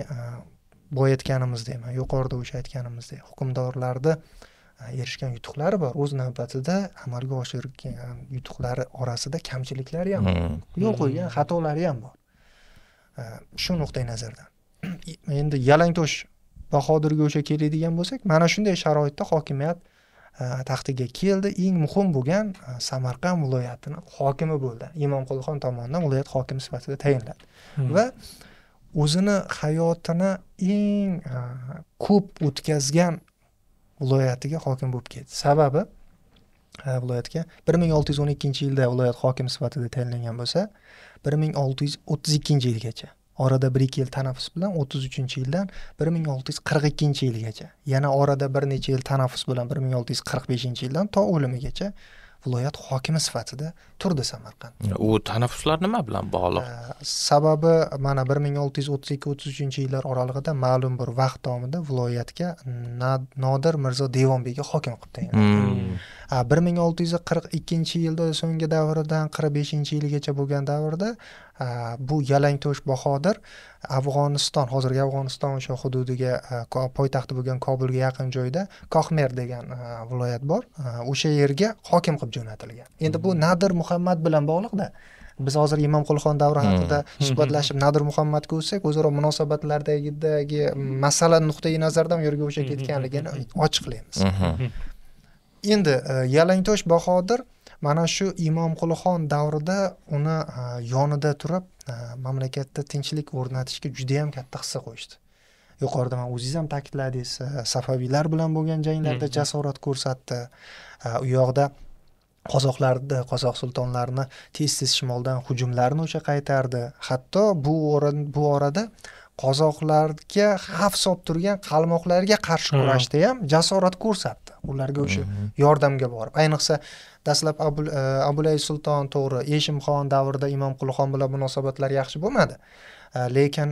boya aytganimizdek man yuqorida o'sha aytganimizdek hukmdorlarni erishgan yutuqlari bor o'z navbatida amalga oshirgan yutuqlari orasida kamchiliklari mhm. ham bor yo'l qo'ygan xatolari ham bor shu nuqtai nazardan <clears throat> endi yalangtosh bahodir go'sha keladigan bo'lsak mana shunday sharoitda hokimiyat e, taxtiga keldi eng muhim bo'lgan e, samarqand viloyatini hokimi bo'ldi imomqulxon tomonidan viloyat hokimi sifatida tayinladi hmm. va o'zini hayotini eng e, ko'p o'tkazgan viloyatiga hokim bo'lib ketdi sababi viloyatga bir ming olti yuz o'n ikkinchi yilda viloyat hokimi sifatida tayinlangan bo'lsa bir ming olti yuz o'ttiz ikkinchi yilgacha orada bir ikki yil tanaffus bilan o'ttiz uchinchi yildan bir ming olti yuz qirq ikkinchi yilgacha yana orada bir necha yil tanaffus bilan bir ming olti yuz qirq beshinchi yildan to o'limigacha viloyat hokimi sifatida turdi samarqand u tanaffuslar nima bilan bog'liq sababi mana bir ming olti yuz o'ttiz ikki o'ttiz uchinchi yillar oralig'ida ma'lum bir vaqt davomida viloyatga nodir mirzo devonbegi hokim qilib tayinlandi hmm. bir ming olti yuz qirq ikkinchi yilda so'nggi davridan qirq beshinchi yilgacha bo'lgan davrda bu yalangto'sh bahodir afg'oniston hozirgi afg'oniston o'sha hududiga poytaxti bo'lgan kobulga yaqin joyda kohmer degan viloyat bor o'sha yerga hokim qilib jo'natilgan endi bu nadir muhammad bilan bog'liqda biz hozir qulxon davri hmm. haqida <laughs> suhbatlashib nadir muhammadga o'tsak o'zaro munosabatlardagidagi masala nuqtai nazardan u yerga o'sha ketganligini <laughs> ochiqlaymiz endi e, yalangtosh bahodir mana shu imomqulixon davrida uni e, yonida turib e, mamlakatda tinchlik o'rnatishga juda yam katta hissa qo'shdi yuqorida man o'zingiz ham ta'kidladingiz safaviylar bilan bo'lgan janglarda mm-hmm. jasorat ko'rsatdi u yoqda qozoqlarni qozoq sultonlarini tez tez shimoldan hujumlarni o'sha qaytardi hatto bu orada bu orada qozoqlarga xavf solib turgan qalmoqlarga qarshi mm-hmm. kurashda ham jasorat ko'rsatdi ularga o'sha mhm. yordamga borib ayniqsa dastlab e, abulay sulton to'g'ri eshimxon davrida imom qulixon bilan munosabatlar yaxshi bo'lmadi Э, lekin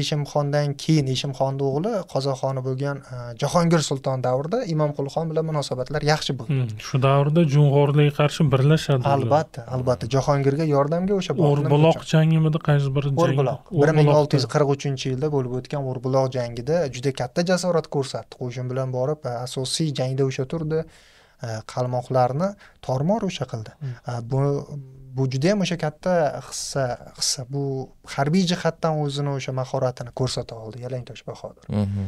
eshimxondan э, keyin eshimxonni o'g'li qozoqxoni bo'lgan e, jahongir sulton davrida imomquli xon bilan munosabatlar yaxshi bo'ldi hmm, shu davrda jo'ng'orlarga qarshi birlashadi albatta albatta jahongirga yordamga o'sha o'rbuloq jangimidi qaysi bir jang o'rbuloq bir ming olti yuz qirq uchinchi yilda bo'lib o'tgan o'rbuloq jangida juda katta jasorat ko'rsatdi qo'shin bilan borib e, asosiy jangda o'sha turdi e, qalmoqlarni tormor o'sha qildi hmm. bu bu judayam o'sha katta hissa hissa bu harbiy jihatdan o'zini o'sha mahoratini ko'rsata oldi yalangtosh bahodir mhm.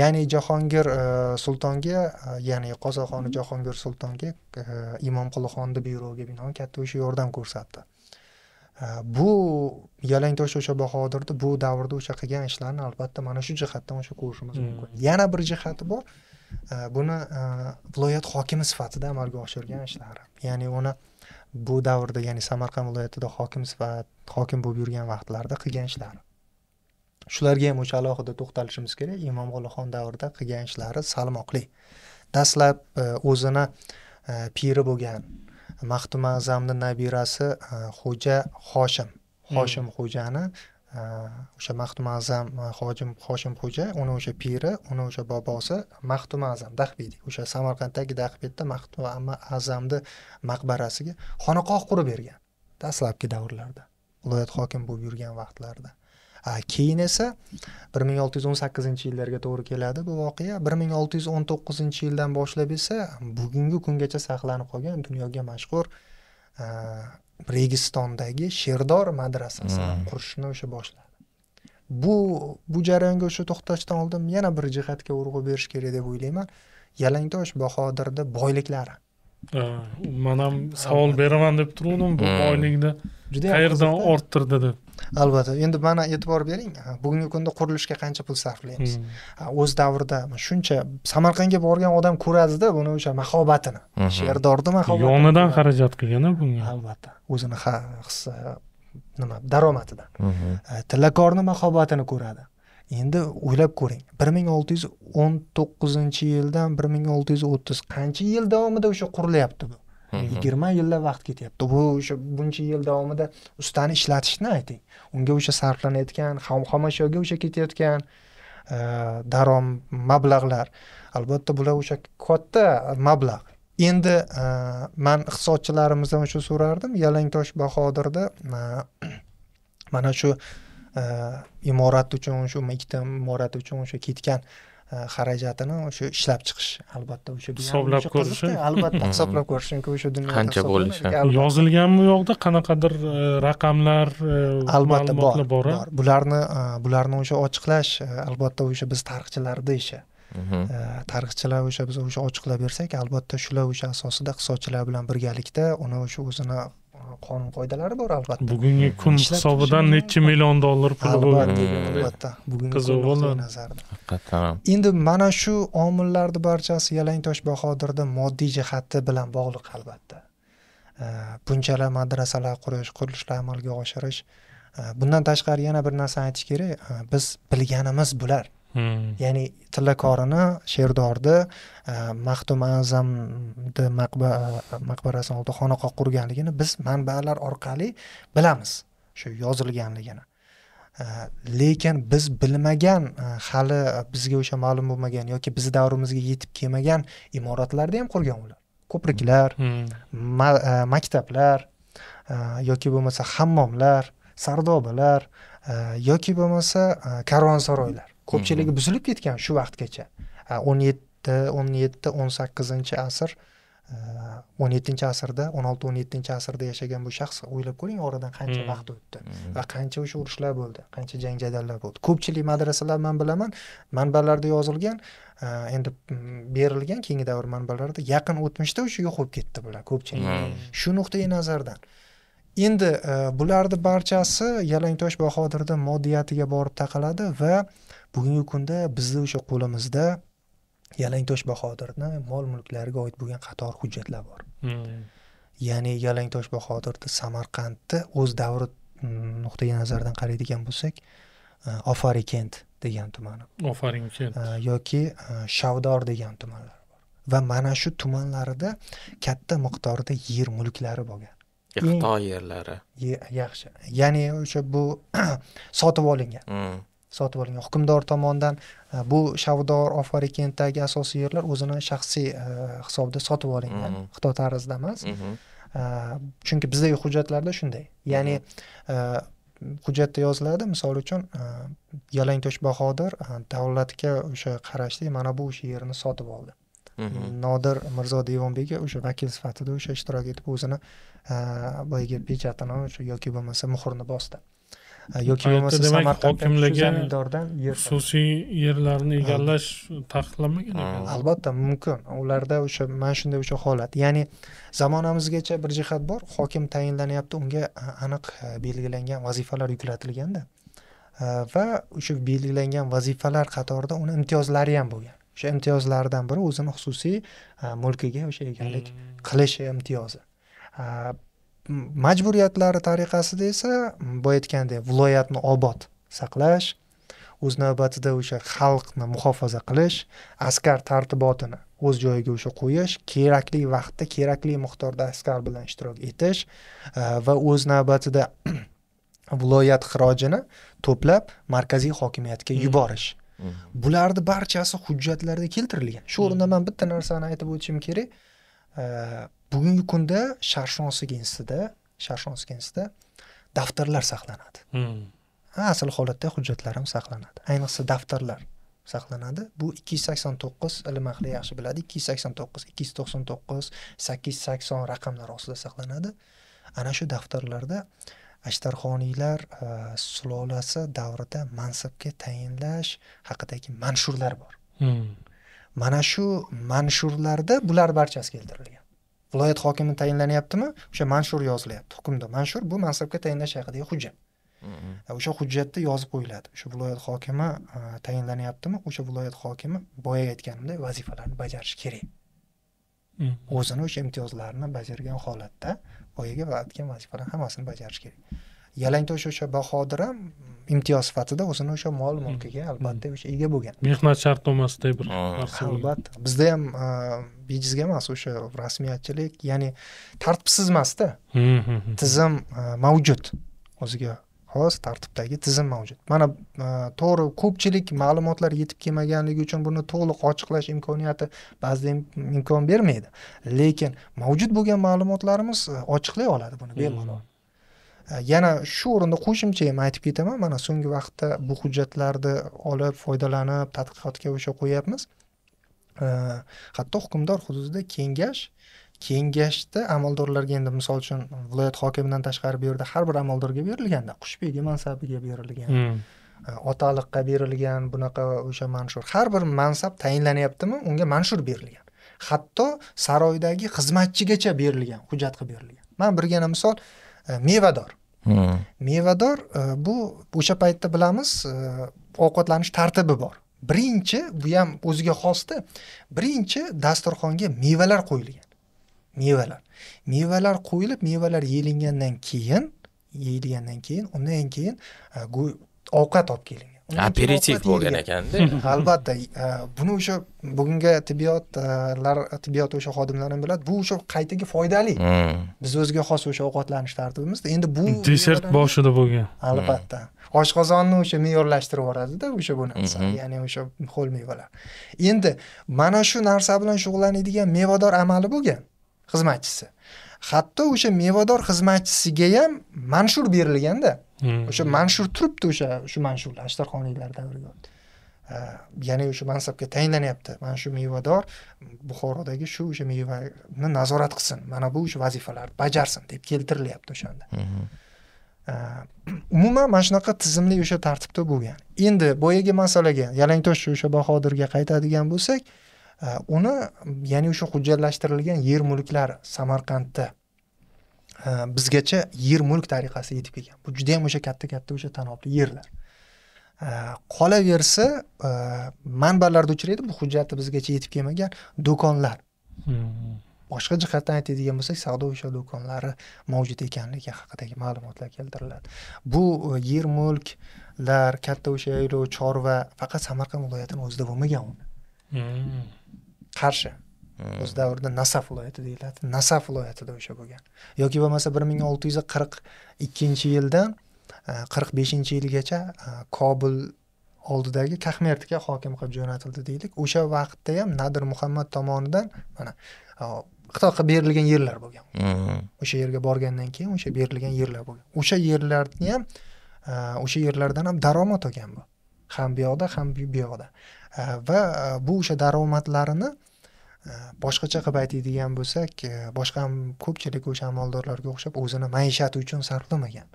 ya'ni jahongir e, sultonga e, ya'ni qozoqxoni mhm. jahongir sultonga e, imomqulixonni buyrug'iga binoan katta o'sha yordam ko'rsatdi bu yalangtosh o'sha bahodirni bu davrda o'sha qilgan ishlarini albatta mana shu jihatdan o'sha ko'rishimiz mhm. mumkin yana bir jihati bor buni viloyat hokimi sifatida amalga oshirgan ishlari ya'ni uni bu davrda ya'ni samarqand viloyatida hokim sifat hokim bo'lib yurgan vaqtlarida qilgan ishlari shularga ham o'sha alohida to'xtalishimiz kerak imomqulixon davrida qilgan ishlari salmoqli dastlab e, o'zini e, piri bo'lgan maxtum azamni nabirasi e, xo'ja hoshim hmm. hoshim xo'jani o'sha maxtum azam e, hojim hoshimxo'ja uni o'sha piri uni o'sha bobosi maxtum azam dahbiydik o'sha samarqanddagi dahbiyda maxtum azamni maqbarasiga xonaqoh qurib bergan dastlabki davrlarda viloyat hokim bo'lib yurgan vaqtlarida keyin esa bir ming olti yuz o'n sakkizinchi yillarga to'g'ri keladi bu voqea bir ming olti yuz o'n to'qqizinchi yildan boshlab esa bugungi kungacha saqlanib qolgan dunyoga mashhur e, registondagi sherdor madrasasini hmm. qurishni o'sha boshladi bu bu jarayonga o'sha to'xtashdan oldin yana bir jihatga urg'u berish kerak deb o'ylayman yalangtosh bahodirni boyliklari man ham savol beraman deb turgandim bu hmm. oylikni juda qayerdan orttirdi deb albatta endi mana e'tibor bering bugungi kunda qurilishga qancha pul sarflaymiz hmm. o'z davrida shuncha samarqandga borgan odam ko'radida buni o'sha mahobatini hmm. sherdorni mahobati yonidan xarajat qilgana bunga albatta o'zini nima daromadidan tillakorni mahobatini ko'radi endi o'ylab ko'ring bir ming olti yuz o'n to'qqizinchi yildan bir ming olti yuz o'ttiz qancha yil davomida o'sha qurilyapti bu yigirma yillab vaqt ketyapti bu o'sha buncha yil davomida ustani ishlatishni ayting unga o'sha sarflanayotgan xom xomashyoga o'sha ketayotgan e, darom mablag'lar albatta bular o'sha katta mablag' endi e, man iqtisodchilarimizdan o'sha so'rardim yalangtosh bahodirda e, <clears throat> mana shu Э, imorat uchun shu ikkita imorat uchun o'sha ketgan e, xarajatini o'sha ishlab chiqish albatta o'sha hisoblab ko'rishi albatta mm-hmm. hisoblab ko'rish chunki o'sha dunyoda qancha bo'lishi yozilganmi u yoqda qanaqadir e, raqamlar e, albatta bor bor bularni bularni o'sha ochiqlash albatta o'sha biz tarixchilarni ishi mm-hmm. tarixchilar o'sha biz o'sha ochiqlab bersak albatta shular o'sha asosida iqtisodchilar bilan birgalikda uni o'sha o'zini qonun qoidalari bor albatta bugungi hmm. kun hisobidan necha million dollar pul albatta albatta hmm. bugungi qiziq bo'ldi nazarda endi mana shu omillarni barchasi yalangtosh bahodirni moddiy jihati bilan bog'liq albatta bunchalar madrasalar qurish qurilishlar amalga oshirish e, bundan tashqari yana bir narsani aytish kerak e, biz bilganimiz bular Hmm. ya'ni tillakorini sherdorni e, maxtum azamni maqba maqbarasini oldida xonaqo qurganligini biz manbalar orqali bilamiz shu yozilganligini e, lekin biz bilmagan e, hali bizga o'sha ma'lum bo'lmagan yoki biz davrimizga yetib kelmagan imoratlarda ham qurgan ular ko'priklar hmm. ma maktablar yoki bo'lmasa hammomlar sardobalar yoki bo'lmasa karvonsaroylar ko'pchiligi buzilib ketgan shu vaqtgacha o'n yetti o'n yetti o'n sakkizinchi asr e, o'n yettinchi asrda o'n olti o'n yettinchi asrda yashagan bu shaxs o'ylab ko'ring oradan qancha vaqt o'tdi va qancha o'sha urushlar bo'ldi qancha jang jadallar bo'ldi ko'pchilik madrasalar man bilaman manbalarda yozilgan e, endi berilgan keyingi davr manbalarida yaqin o'tmishda o'sha bo'lib ketdi bular ko'pchilik shu nuqtai nazardan endi e, bularni barchasi yalangtosh bahodirni moddiyatiga borib taqaladi va bugungi kunda bizni o'sha qo'limizda yalangtosh bahodirni mol mulklariga oid bo'lgan qator hujjatlar bor hmm. ya'ni yalangtosh bahodirni samarqandni o'z davri mm, nuqtai nazaridan qaraydigan bo'lsak e, ofarikent degan tumani kent e, yoki e, shavdor degan tumanlar bor va mana shu tumanlarda katta miqdorda yer mulklari bo'lgan ixto yerlari yaxshi ya'ni o'sha bu <clears throat> sotib olingan hmm. sotib olingan hukmdor tomonidan e, bu shavdor ofori kentdagi asosiy yerlar o'zini shaxsiy e, hisobida sotib olingan mhm. xito tarzida mhm. emas chunki bizdagi hujjatlarda shunday ya'ni mhm. e, hujjatda yoziladi misol uchun yalangtosh bahodir davlatga o'sha qarashli mana bu o'sha yerni sotib oldi nodir mirzo devonbekov o'sha vakil sifatida o'sha ishtirok etib o'zini boyagi pechatini yoki bo'lmasa muhrni bosdi yoki bo'lmasa samarqand hokimligi xususiy yerlarni egallash taqiqlanmagan ekan albatta mumkin ularda o'sha mana shunday o'sha holat ya'ni zamonamizgacha bir jihat bor hokim tayinlanyapti unga aniq e, belgilangan vazifalar yuklatilganda e, va o'sha belgilangan vazifalar qatorida uni imtiyozlari ham bo'lgan o'sha imtiyozlaridan biri o'zini xususiy e, mulkiga o'sha egalik hmm. qilish imtiyozi majburiyatlari tariqasida esa boya aytgandek viloyatni obod saqlash o'z navbatida o'sha xalqni muhofaza qilish askar tartibotini o'z joyiga o'sha qo'yish kerakli vaqtda kerakli miqdorda askar bilan ishtirok etish e, va o'z navbatida <clears throat> viloyat xirojini to'plab markaziy hokimiyatga hmm. yuborish hmm. bularni barchasi hujjatlarda keltirilgan shu o'rinda hmm. man bitta narsani aytib o'tishim kerak e, bugungi kunda sharshonsigensida institutida daftarlar saqlanadi hmm. asl holatda hujjatlar ham saqlanadi ayniqsa daftarlar saqlanadi bu ikki yuz sakson to'qqiz ilm ahli yaxshi biladi ikki yuz sakson to'qqiz ikki yuz to'qson to'qqiz sakkiz yuz sakson raqamlar ostida saqlanadi ana shu daftarlarda ashtarxoniylar e, sulolasi davrida mansabga tayinlash haqidagi manshurlar bor hmm. mana shu manshurlarda bular barchasi keltirilgan viloyat hokimi tayinlanyaptimi o'sha manshur yozilyapti hukmda manshur bu mansabga tayinlash haqidagi hujjat mm-hmm. e, o'sha hujjatda yozib qo'yiladi o'sha viloyat hokimi e, tayinlanyaptimi o'sha viloyat hokimi boya aytganimdek vazifalarni bajarishi kerak mm-hmm. o'zini o'sha imtiyozlarini bajargan holatda va aytgan vazifalarni hammasini bajarishi kerak yalangtosh o'sha bahodir ham imtiyoz sifatida o'zini o'sha mol mulkiga hmm. albatta hmm. o'sha ega bo'lgan mehnat shartnomasidagi bir albatta bizda ham e, bejizga emas o'sha rasmiyatchilik ya'ni tartibsiz emasda hmm, tizim e, mavjud o'ziga xos tartibdagi tizim mavjud mana e, to'g'ri ko'pchilik ma'lumotlar yetib kelmaganligi uchun buni to'liq ochiqlash imkoniyati ba'zida imkon bermaydi lekin mavjud bo'lgan ma'lumotlarimiz ochiqlay oladi buni bemalol Э, yana shu o'rinda qo'shimcha ham aytib ketaman mana so'nggi vaqtda bu hujjatlarni olib foydalanib tadqiqotga o'sha qo'yyapmiz э, hatto hukmdor hududida kengash kengashda amaldorlarga endi misol uchun viloyat hokimidan tashqari bu yerda har bir amaldorga berilganda qushbegi mansabiga berilgan hmm. Э, otaliqqa berilgan bunaqa o'sha manshur har bir mansab tayinlanyaptimi unga manshur berilgan hatto saroydagi xizmatchigacha berilgan hujjat qilib berilgan man birgina misol mevador hmm. mevador bu o'sha paytda bilamiz ovqatlanish tartibi bor birinchi bu ham o'ziga xosda birinchi dasturxonga mevalar qo'yilgan mevalar mevalar qo'yilib mevalar yeyilingandan keyin yeyilgandan keyin undan keyin ovqat olib kelingan aperitiv bo'lgan ekanda albatta e, buni o'sha bugungi tibbiyotlar e, tibbiyot o'sha xodimlari ham biladi bu o'sha qaytaga foydali biz o'ziga xos o'sha ovqatlanish tartibimizda endi bu desert boshida bo'lgan albatta oshqozonni o'sha me'yorlashtirib yuboradida o'sha bu narsa ya'ni o'sha ho'l mevalar endi mana shu narsa bilan shug'ullanadigan mevador amali bo'lgan xizmatchisi hatto o'sha mevador xizmatchisiga ham manshur berilganda Hmm. o'sha manshur turibdi o'sha shu manshurlar ashtarxoniylar davriga ya'ni o'sha mansabga tayinlanyapti mana shu mevador buxorodagi shu o'sha mevani nazorat qilsin mana bu o'sha vazifalarni bajarsin deb keltirilyapti o'shanda umuman mana shunaqa tizimli o'sha tartibda bo'lgan endi boyagi masalaga yalangtosh o'sha bahodirga qaytadigan bo'lsak uni ya'ni o'sha hujjatlashtirilgan yer mulklar samarqandda bizgacha yer mulk tariqasi yetib kelgan bu judayam o'sha katta katta o'sha tanobli yerlar qolaversa e, manbalarda uchraydi bu hujjati bizgacha yetib kelmagan do'konlar hmm. boshqa jihatdan aytadigan bo'lsak savdo o'sha do'konlari mavjud ekanligi haqidagi ma'lumotlar keltiriladi bu e, yer mulklar katta o'sha yaylov chorva faqat samarqand viloyatini o'zida bo'lmagan uni hmm. qarshi Э. o'z davrida nasaf viloyati deyiladi nasaf viloyatida o'sha bo'lgan yoki bo'lmasa bir ming olti yuz qirq ikkinchi yildan e, qirq beshinchi yilgacha e, kobul oldidagi kahmertga hokim qilib jo'natildi deylik o'sha vaqtda ham nadir muhammad tomonidan mana e, xitoyga berilgan yerlar bo'lgan o'sha yerga borgandan keyin o'sha berilgan yerlar bo'lgan o'sha yerlarni ham o'sha yerlardan ham daromad olgan bu ham bu yoqda ham bu yoqda va bu o'sha daromadlarini boshqacha qilib aytadigan bo'lsak e, boshqa ko'pchilik o'sha amaldorlarga o'xshab o'zini maishati uchun sarflamagan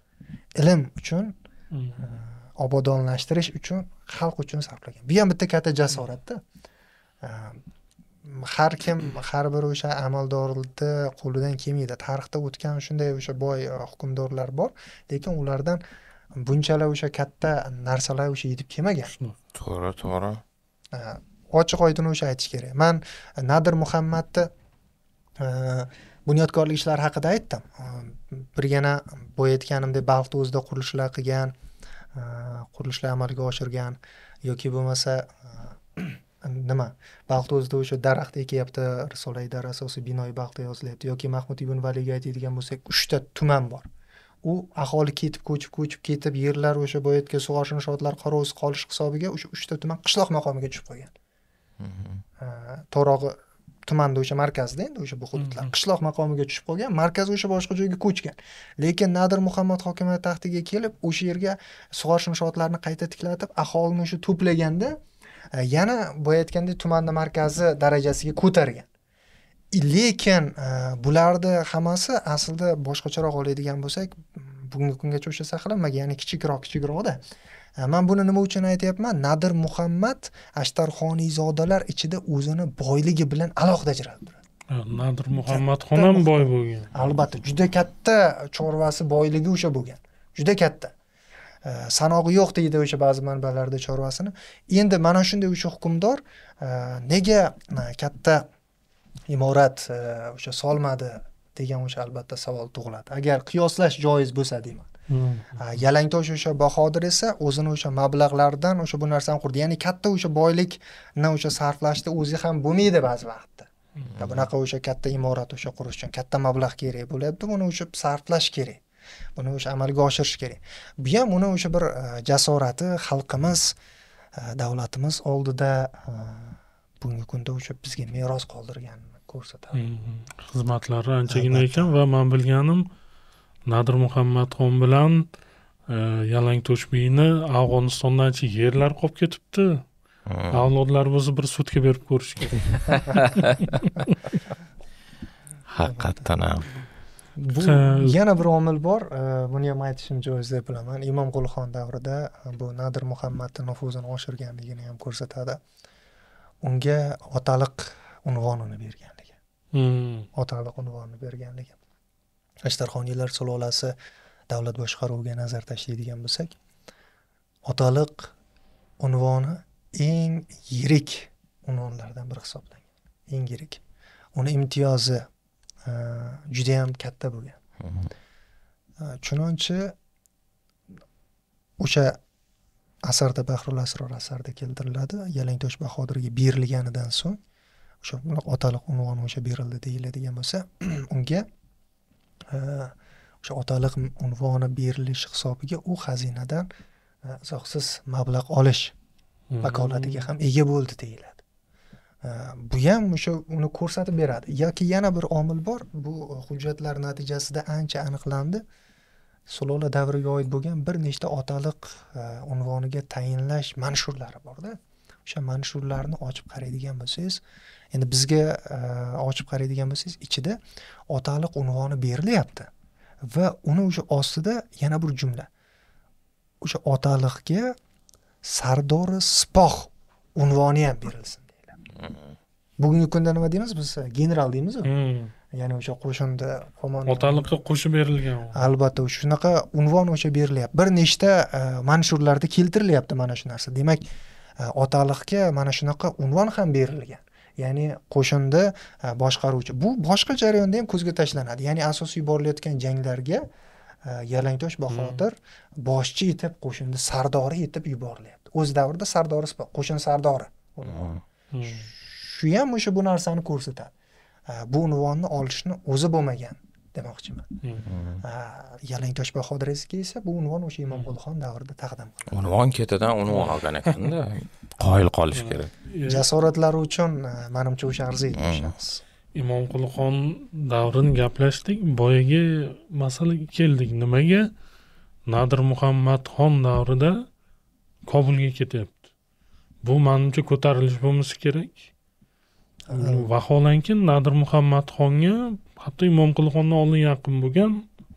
ilm uchun mm-hmm. e, obodonlashtirish uchun xalq uchun sarflagan bu ham bitta katta jasoratda e, har kim har bir o'sha amaldorni qo'lidan kelmaydi tarixda o'tgan shunday o'sha boy hukmdorlar bor lekin ulardan bunchalar o'sha katta narsalar o'sha yetib kelmagan to'g'ri to'g'ri ochiq oydin o'sha aytish kerak man e, nadir muhammadni e, bunyodkorlik ishlari haqida aytdim e, yana boyayotganimdek baliqni o'zida qurilishlar qilgan qurilishlar amalga oshirgan yoki bo'lmasa <clears throat> nima baliqni o'zida o'sha daraxt ekyapti risolai dar asosiy binoyi baliqda yozilyapti yoki mahmud ibn valiyga aytadigan bo'lsak uchta tuman bor u aholi ketib ko'chib ko'chib ketib yerlar o'sha boyagi sug'orshinshodlar qarovsiz qolish hisobiga o'sha uchta tuman qishloq maqomiga tushib qolgan Э, to'rog'i tumanda o'sha markazda endi o'sha bu hududlar qishloq maqomiga tushib qolgan markaz o'sha boshqa joyga ko'chgan lekin nadir muhammad hokimiyat taxtiga kelib o'sha yerga sug'orish inshootlarini qayta tiklatib aholini o'sha to'plaganda e, yana boya aytgandek tumanni markazi darajasiga ko'targan lekin e, bularni hammasi aslida boshqacharoq oladigan bo'lsak bugungi kungacha o'sha saqlanmagan ya'ni kichikroq kichikroqda Э, man buni nima uchun aytyapman nadir muhammad ashtarxoniyzodalar ichida o'zini boyligi bilan alohida ajralib turadi nadir muhammadxon ham boy bo'lgan albatta juda katta chorvasi boyligi o'sha bo'lgan juda katta э, sanog'i yo'q deydi o'sha ba'zi manbalarda chorvasini endi mana shunday o'sha hukmdor э, nega e, katta imorat e, o'sha solmadi degan o'sha albatta savol tug'iladi agar qiyoslash joiz bo'lsa deyman yalangtosh o'sha bahodir esa o'zini o'sha mablag'lardan o'sha bu narsani qurdi ya'ni katta o'sha boylikni o'sha sarflashni o'zi ham bo'lmaydi ba'zi vaqtda hm. bunaqa o'sha katta imorat o'sha qurish uchun katta mablag' kerak bo'lyapti buni o'sha sarflash kerak buni o'sha amalga oshirish kerak bu ham uni o'sha bir e, jasorati xalqimiz e, davlatimiz oldida e, bugungi kunda o'sha bizga meros qoldirganini ko'rsatadi hm, hm. xizmatlari anchagina ekan va man bilganim nadir muhammadxon bilan e, yalang to'shbiyni afg'onistondanchi yerlar qolib ketibdi avlodlarimizni bir sudga berib ko'rish kerak <laughs> haqiqatdan ham bu yana bir omil bor e, buni ham aytishim joiz deb bilaman imomqulixon davrida e, bu nadir muhammadni nufuzini oshirganligini ham ko'rsatadi unga otaliq unvonini berganligi hmm. otaliq unvonini berganligi ashtarxoniylar sulolasi davlat boshqaruviga nazar tashlaydigan bo'lsak otaliq unvoni eng yirik unvonlardan biri hisoblangan eng yirik uni imtiyozi e, judayam katta bo'lgan mm-hmm. e, chunonchi o'sha asarda bahrul asror asarida keltiriladi yalangtosh bahodirga berilganidan so'ng o'sha otaliq unvoni o'sha berildi deyiladigan bo'lsa <clears throat> unga Э, o'sha otalik unvoni berilishi hisobiga u xazinadan e, izohsiz mablag' olish hmm. vakolatiga ham ega bo'ldi deyiladi e, bu ham o'sha uni ko'rsatib beradi yoki yana bir omil bor bu hujjatlar natijasida ancha aniqlandi sulola davriga oid bo'lgan bir nechta otalik e, unvoniga tayinlash manshurlari borda o'sha manshurlarni ochib qaraydigan bo'lsangiz endi bizga e, ochib qaraydigan bo'lsangiz ichida otaliq unvoni berilyapti va uni o'sha ostida yana bir jumla o'sha otaliqga sardori sipoh unvoni ham berilsin mm-hmm. bugungi kunda nima deymiz biz general deymizu mm. ya'ni o'sha qo'shinda otaliqqa qo'shib berilgan albatta shunaqa unvon o'sha berilyapti bir nechta e, manshurlarda keltirilyapti mana shu narsa demak e, otaliqga mana shunaqa unvon ham berilgan ya'ni qo'shinda e, boshqaruvchi bu boshqa jarayonda ham ko'zga tashlanadi ya'ni asosiy yuborilayotgan janglarga e, yalangtosh bahodir hmm. boshchi etib qo'shinni sardori etib yuborilyapti o'z davrida sardori qo'shin sardori hmm. shu ham o'sha bu narsani ko'rsatadi e, bu unvonni olishni o'zi bo'lmagan demoqchiman hmm. yalang toshbaho adresiga esa bu unvon o'sha imomqulxon hmm. davrida taqdim qilingan unvon ketidan unvon olgan ekanda qoyil qolish hmm. kerak e- jasoratlari uchun e, manimcha o'sha arziydi shaxs imomqulixon davrini gaplashdik boyagi masalaga keldik nimaga nadir muhammadxon davrida kobulga ketyapti bu manimcha ko'tarilish bo'lmasi kerak vaholanki nadir muhammadxonga hatto imom qulixondan oldin yaqin bo'lgan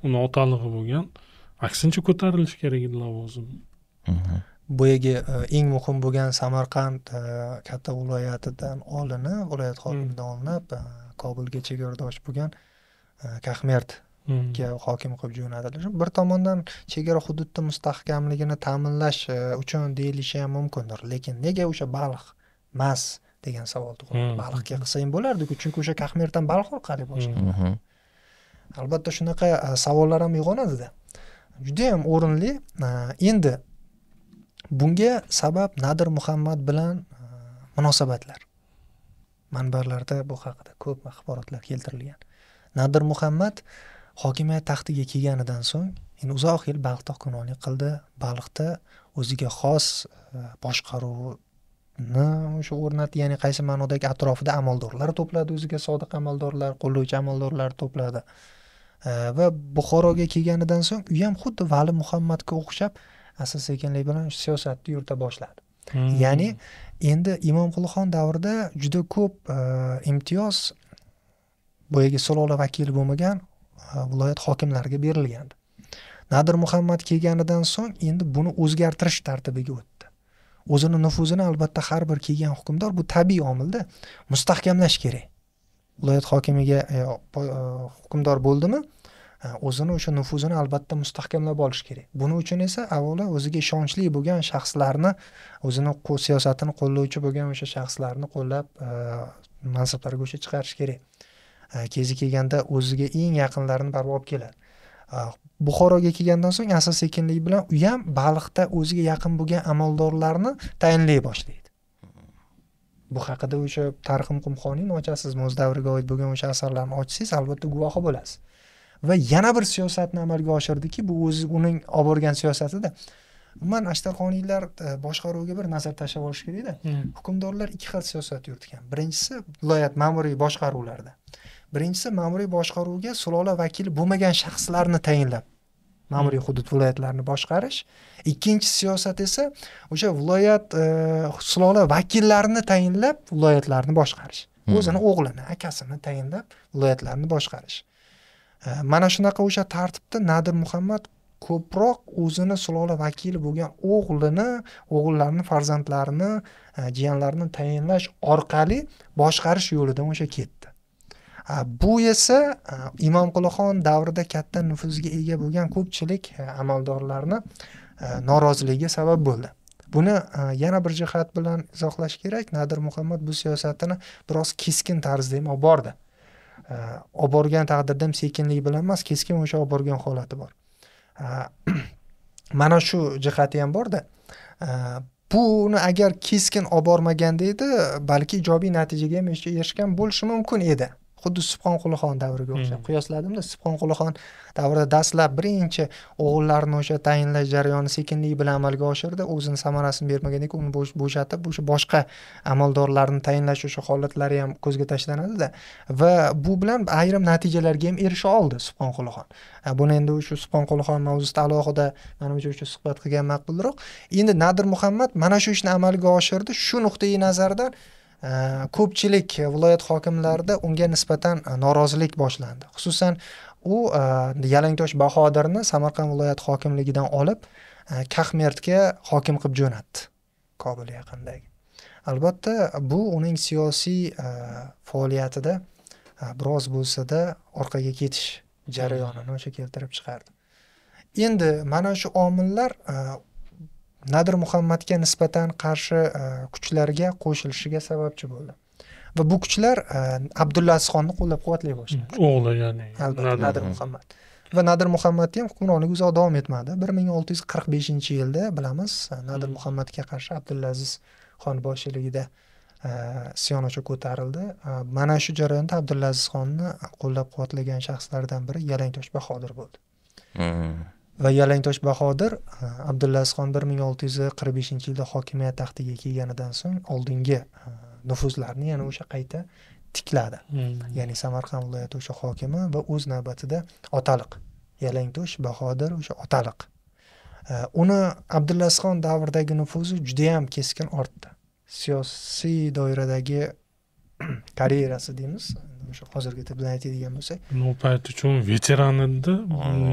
uni otalig'i bo'lgan aksincha ko'tarilishi kerak edi lavozim mhm. boyagi e, eng muhim bo'lgan samarqand e, katta viloyatidan olinib viloyat hokimidan hmm. olinib e, kobulga chegaradosh bo'lgan kahmertga hmm. hokim qilib jo'natilishi bir tomondan chegara hududni mustahkamligini ta'minlash uchun deyilishi ham mumkindir lekin nega o'sha baliq mas degan savol tug'iladi hmm. baliqga qilsa ham bo'lardiku chunki o'sha kahmerdan baliq orqali boshlangan hmm. mhm. albatta shunaqa e, savollar ham uyg'onadida judayam o'rinli e, endi bunga sabab nadir muhammad bilan e, munosabatlar manbalarda bu haqida ko'p axborotlar keltirilgan nadir muhammad hokimiyat taxtiga kelganidan so'ng endi uzoq yil baliqda hukmronlik qildi baliqda o'ziga xos boshqaruv o'sha o'rnatdi ya'ni qaysi ma'nodagi atrofida amaldorlar to'pladi o'ziga sodiq amaldorlar qo'llovchi amaldorlar to'pladi va buxoroga kelganidan so'ng u ham xuddi vali muhammadga o'xshab asta sekinlik bilan siyosatni yurita boshladi hmm. ya'ni endi imomqulixon davrida juda ko'p e, imtiyoz boyagi sulola vakili bo'lmagan e, viloyat hokimlariga berilgandi nadir muhammad kelganidan so'ng endi buni o'zgartirish tartibiga o'tdi o'zini nufuzini albatta har bir kelgan hukmdor bu tabiiy omilda mustahkamlash kerak viloyat hokimiga e, e, hukmdor bo'ldimi e, o'zini o'sha nufuzini albatta mustahkamlab olish kerak buning uchun esa avvalo o'ziga ishonchli bo'lgan shaxslarni o'zini siyosatini qo'llovchi bo'lgan o'sha shaxslarni qo'llab mansablarga o'sha chiqarish kerak kezi kelganda o'ziga eng yaqinlarini baribir olib keladi buxoroga kelgandan so'ng asta sekinlik bilan u ham baliqda o'ziga yaqin bo'lgan amaldorlarni tayinlay boshlaydi bu haqida o'sha tarixim qumxoniyni ochasizmi o'z davriga oid bo'lgan o'sha asarlarni ochsangiz albatta guvohi bo'lasiz va yana bir siyosatni amalga oshirdiki bu o'zi uning olib borgan siyosatida umuman ashtarxoniylar e, boshqaruviga bir nazar tashlab olish kerakda hmm. hukmdorlar ikki xil siyosat yuritgan birinchisi viloyat ma'muriy boshqaruvlarida birinchisi ma'muriy boshqaruvga sulola vakili bo'lmagan shaxslarni tayinlab ma'muriy hmm. hudud viloyatlarni boshqarish ikkinchi siyosat esa o'sha viloyat e, sulola vakillarini tayinlab viloyatlarni boshqarish hmm. o'zini o'g'lini akasini tayinlab viloyatlarni boshqarish e, mana shunaqa o'sha tartibda nadir muhammad ko'proq o'zini sulola vakili bo'lgan o'g'lini o'g'illarini farzandlarini e, jiyanlarini tayinlash orqali boshqarish yo'lidan o'sha ketdi bu esa imom imomqulixon davrida katta nufuzga ega bo'lgan ko'pchilik e, amaldorlarni e, noroziligiga sabab bo'ldi buni e, yana bir jihat bilan izohlash kerak nadir muhammad bu siyosatini biroz keskin tarzda ham olib bordi olib borgan taqdirda ham sekinlik bilan emas keskin o'sha olib borgan holati bor <clears throat> mana shu jihati ham borda buni agar keskin olib bormaganda edi balki ijobiy natijaga ham erishgan bo'lishi mumkin edi xuddi qulixon davriga o'xshab hmm. qiyosladimda subhon qulixon davrida dastlab birinchi o'g'illarni o'sha tayinlash jarayoni sekinlik bilan amalga oshirdi o'zini samarasini bermagan ekan uni bo'shatib o'sha boshqa amaldorlarni tayinlash o'sha holatlari ham ko'zga tashlanadida va bu bilan ayrim natijalarga ham erisha oldi qulixon buni endi shu qulixon mavzusida alohida manimcha o'sha suhbat qilgan ma'qulroq endi nadir muhammad mana shu ishni amalga oshirdi shu nuqtai nazardan ko'pchilik viloyat hokimlarida unga nisbatan e, norozilik boshlandi xususan u e, yalangtosh bahodirni samarqand viloyat hokimligidan olib e, kahmertga hokim qilib jo'natdi kobul yaqinidagi albatta bu uning siyosiy faoliyatida biroz bo'lsada orqaga ketish jarayonini o'sha keltirib chiqardi endi mana shu omillar nadir muhammadga nisbatan qarshi e, kuchlarga qo'shilishiga sababchi bo'ldi va bu kuchlar e, abdulla azizxonni qo'llab quvvatlay boshladi o'g'li ya'ni albatta nadir muhammad va nadir muhammadni ham hukmronligi uzoq davom etmadi bir ming olti yuz qirq beshinchi yilda bilamiz e, nadir hmm. muhammadga qarshi abdullaziz xon boshchiligida siyonacha ko'tarildi mana shu jarayonda abdulla azizxonni qo'llab quvvatlagan shaxslardan biri yalangtosh bahodir bo'ldi hmm. va yalangtosh bahodir abdullasxon bir ming olti yuz qirq beshinchi yilda hokimiyat taxtiga kelganidan so'ng oldingi nufuzlarni yana o'sha qayta tikladi hmm. ya'ni samarqand viloyati o'sha hokimi va o'z navbatida otaliq yalangtosh bahodir o'sha otaliq uni abdullasxon davridagi nufuzi judayam keskin ortdi siyosiy doiradagi <clears throat> karyerasi deymiz o'sha hozirgi til bilan aytadigan bo'lsak u payt uchun veteran edi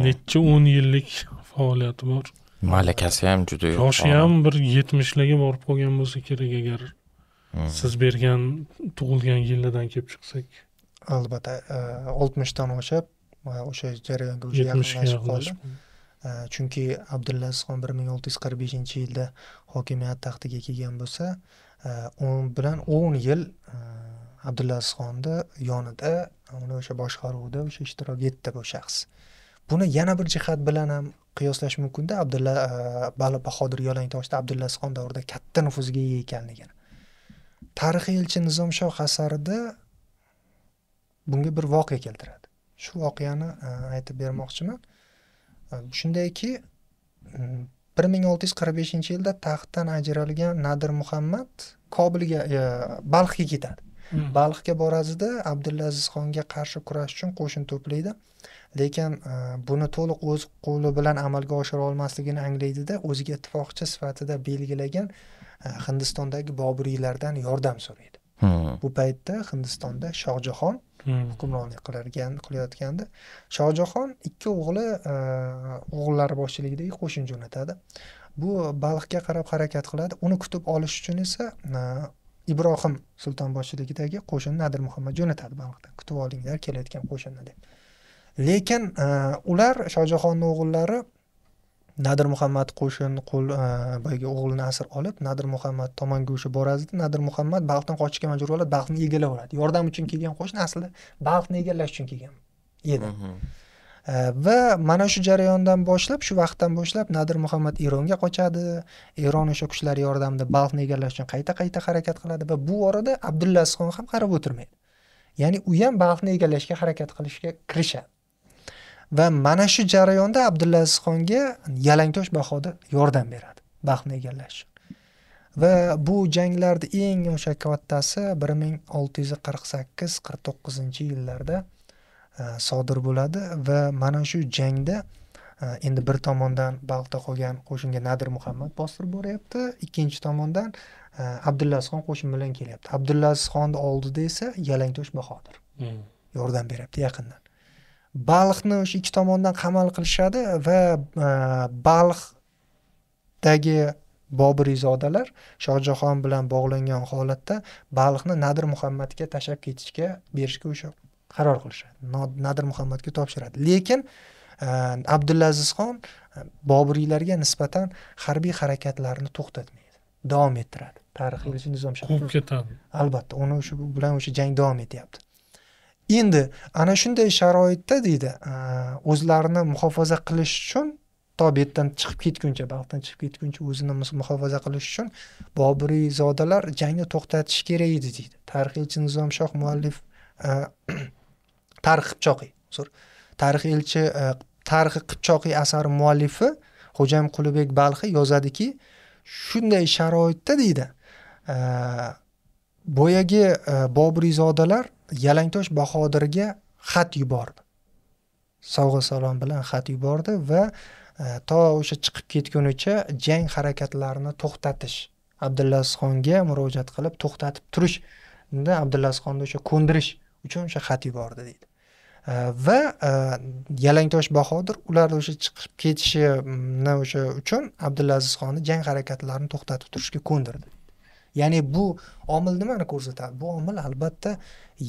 necha o'n yillik faoliyati bor malakasi ham juda yo'q yoshi ham bir yetmishlarga borib qolgan bo'lsa kerak agar hmm. siz bergan tug'ilgan yillardan kelib chiqsak albatta e, oltmishdan oshib o'sha jarayonga уже yaqinlashib qoldi e, chunki abdullaziz xon bir ming olti yuz qirq beshinchi yilda hokimiyat taxtiga kelgan bo'lsa u e, bilan o'n yil abdulaziz yonida uni o'sha boshqaruvida o'sha ishtirok etdi bu shaxs buni yana bir jihat bilan ham qiyoslash mumkinda abdulla e, bali bahodir toshda abdullaziz davrida katta nufuzga ega ekanligini tarixiy elchi nizomshoh asarida bunga bir voqea keltiradi shu voqeani e, aytib bermoqchiman e, shundayki bir ming olti yuz qirq beshinchi yilda taxtdan ajralgan nadir muhammad kobilga balxga ketadi Hmm. balxga borasizda abdulla azizxonga qarshi kurash uchun qo'shin to'playdi lekin e, buni to'liq o'z qo'li bilan amalga oshira olmasligini anglaydida o'ziga ittifoqchi sifatida belgilagan e, hindistondagi boburiylardan yordam so'raydi hmm. bu paytda hindistonda shohjahon hmm. hukmronlik qilargan qilayotgandi shohjahon ikki o'g'li e, o'g'illari boshchiligidagi qo'shin jo'natadi bu balxga qarab harakat qiladi uni kutib olish uchun esa ibrohim sulton boshchiligidagi qo'shinni nadir muhammad jo'natadi baliqdan kutib olinglar kelayotgan qo'shinni deb lekin e, ular shohjahonni o'g'illari nadir muhammad qo'shin qo'l e, boyagi o'g'lini asir olib nadir muhammad tomonga o'sha borasida nadir muhammad baliqdan qochishga majbur bo'ladi baliqni oladi yordam uchun kelgan qo'shin aslida baliqni egallash uchun kelgan edi mhmm. Э, va mana shu jarayondan boshlab shu vaqtdan boshlab nadir muhammad eronga qochadi eron o'sha kuchlar yordamida balxni egallash uchun qayta qayta harakat qiladi va bu orada abdulla asxon ham qarab o'tirmaydi ya'ni u ham balxni egallashga harakat qilishga kirishadi va mana shu jarayonda abdulla azizxonga yalangtosh bahodir yordam beradi baxtni egallash uchun va bu janglarni eng o'sha kattasi bir ming olti yuz qirq sakkiz qirq to'qqizinchi yillarda E, sodir bo'ladi va mana shu jangda e, endi bir tomondan balqda qolgan qo'shinga nadir muhammad bostirib boryapti ikkinchi tomondan e, abdullasxon qo'shin bilan kelyapti abdullasxonni oldida esa yalangto'sh bahodir hmm. yordam beryapti yaqindan baliqni o'sha ikki tomondan qamal qilishadi va bobur izodalar shohjahon bilan bog'langan holatda balxni nadir muhammadga tashlab ketishga berishga o'sha qaror qilishadi nadir muhammadga topshiradi lekin e, azizxon e, boburiylarga nisbatan harbiy harakatlarni to'xtatmaydi davom ettiradi tarixiy nizom quvib ketadi albatta uni o'sha bilan o'sha jang davom etyapti endi ana shunday sharoitda deydi e, o'zlarini muhofaza qilish uchun to chiqib ketguncha balqdan chiqib ketguncha o'zini muhofaza qilish uchun boburiy zodalar jangni to'xtatish kerak edi deydi tarixiy nizom shoh muallif tarix qipchoqiy tarix elchi e, tarixi qipchoqiy asari muallifi xo'jayim qulibek balxi yozadiki shunday sharoitda deydi e, boyagi e, boburiyzodalar yalangtosh bahodirga xat yubordi sovg'a salom bilan xat yubordi va to o'sha chiqib ketgunicha jang harakatlarini to'xtatish abdullasxonga murojaat qilib to'xtatib turishda abdullasxonni o'sha ko'ndirish uchun o'sha xat yubordi deydi va э, э, yalangtosh bahodir ularni o'sha chiqib ketishini o'sha uchun abdulazizxonni jang harakatlarini to'xtatib turishga ko'ndirdi ya'ni bu omil nimani ko'rsatadi bu omil albatta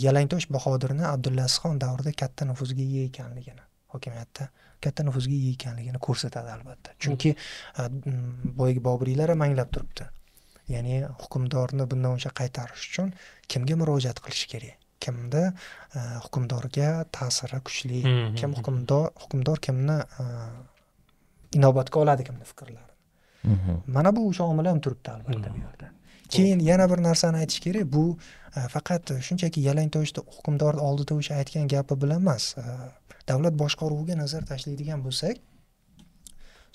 yalangtosh bahodirni abdulaziz davrida katta nufuzga ega ekanligini hokimiyatda katta nufuzga ega ekanligini ko'rsatadi albatta chunki e, boyagi boburiylar ham anglab turibdi ya'ni hukmdorni bundan o'sha qaytarish uchun kimga murojaat qilish kerak kimni hukmdorga ta'siri kuchli kim hukmdor hukmdor kimni e, inobatga oladi kimni fikrlarini mana bu o'sha omil ham turibdi albatta bu yerda keyin yana bir narsani aytish kerak bu e, faqat shunchaki yalang tovushda hukmdor oldida o'sha aytgan gapi bilan emas e, davlat boshqaruviga nazar tashlaydigan bo'lsak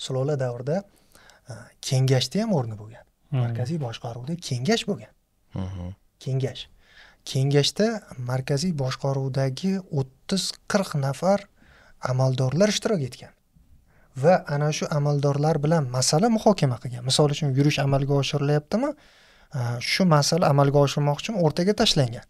sulola davrida kengashda ham o'rni bo'lgan markaziy boshqaruvda kengash bo'lgan kengash kengashda markaziy boshqaruvdagi o'ttiz qirq nafar amaldorlar ishtirok etgan va ana shu amaldorlar bilan masala muhokama qilgan misol uchun yurish amalga oshirilyaptimi shu masala amalga oshirilmoqchimi o'rtaga tashlangan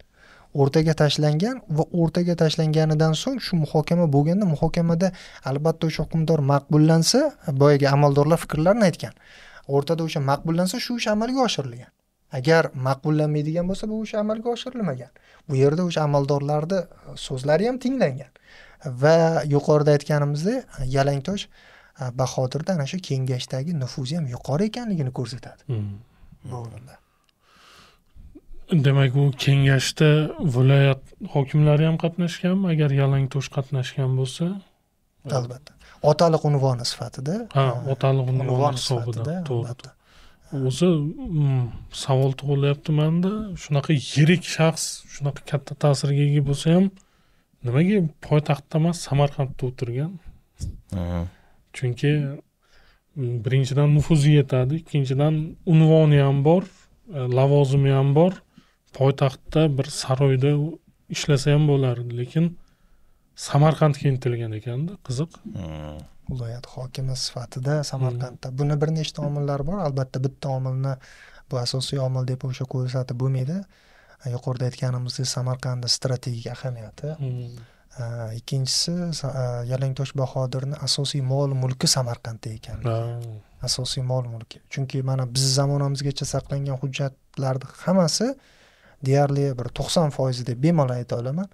o'rtaga tashlangan va o'rtaga tashlanganidan so'ng shu muhokama bo'lganda muhokamada albatta o'sha hukmdor maqbullansa boyagi amaldorlar fikrlarini aytgan o'rtada o'sha maqbullansa shu ish amalga oshirilgan agar ma'qullanmaydigan bo'lsa bu o'sha amalga oshirilmagan bu yerda o'sha amaldorlarni e, so'zlari ham tinglangan va yuqorida aytganimizdek e, yalangtosh e, bahodirda ana shu kengashdagi nufuzi ham yuqori ekanligini ko'rsatadi hmm. Hmm. bu o'rinda demak u kengashda viloyat hokimlari ham qatnashganmi agar yalangtosh qatnashgan bo'lsa albatta otaliq unvoni sifatida ha otaliq unvoni hisobida to'g'ri o'zi mm, savol tug'ilyapti manda shunaqa yirik shaxs shunaqa katta ta'sirga ega bo'lsa ham nimaga poytaxtda emas samarqandda o'tirgan chunki mm, birinchidan nufuzi yetadi ikkinchidan unvoni ham bor e, lavozimi ham bor poytaxtda bir saroyda ishlasa ham bo'lardi lekin samarqandga intilgan ekanda qiziq viloyat hokimi sifatida hmm. samarqandda buni bir nechta hmm. omillar bor albatta bitta omilni bu asosiy omil deb o'sha ko'rsatib bo'lmaydi yuqorida aytganimizdek samarqandni strategik ahamiyati hmm. ikkinchisi e, yalangtosh bahodirni asosiy mol mulki samarqandda ekan asosiy mol mulki chunki mana bizni zamonamizgacha saqlangan hujjatlarni hammasi deyarli bir to'qson foizi deb bemalol ayta olaman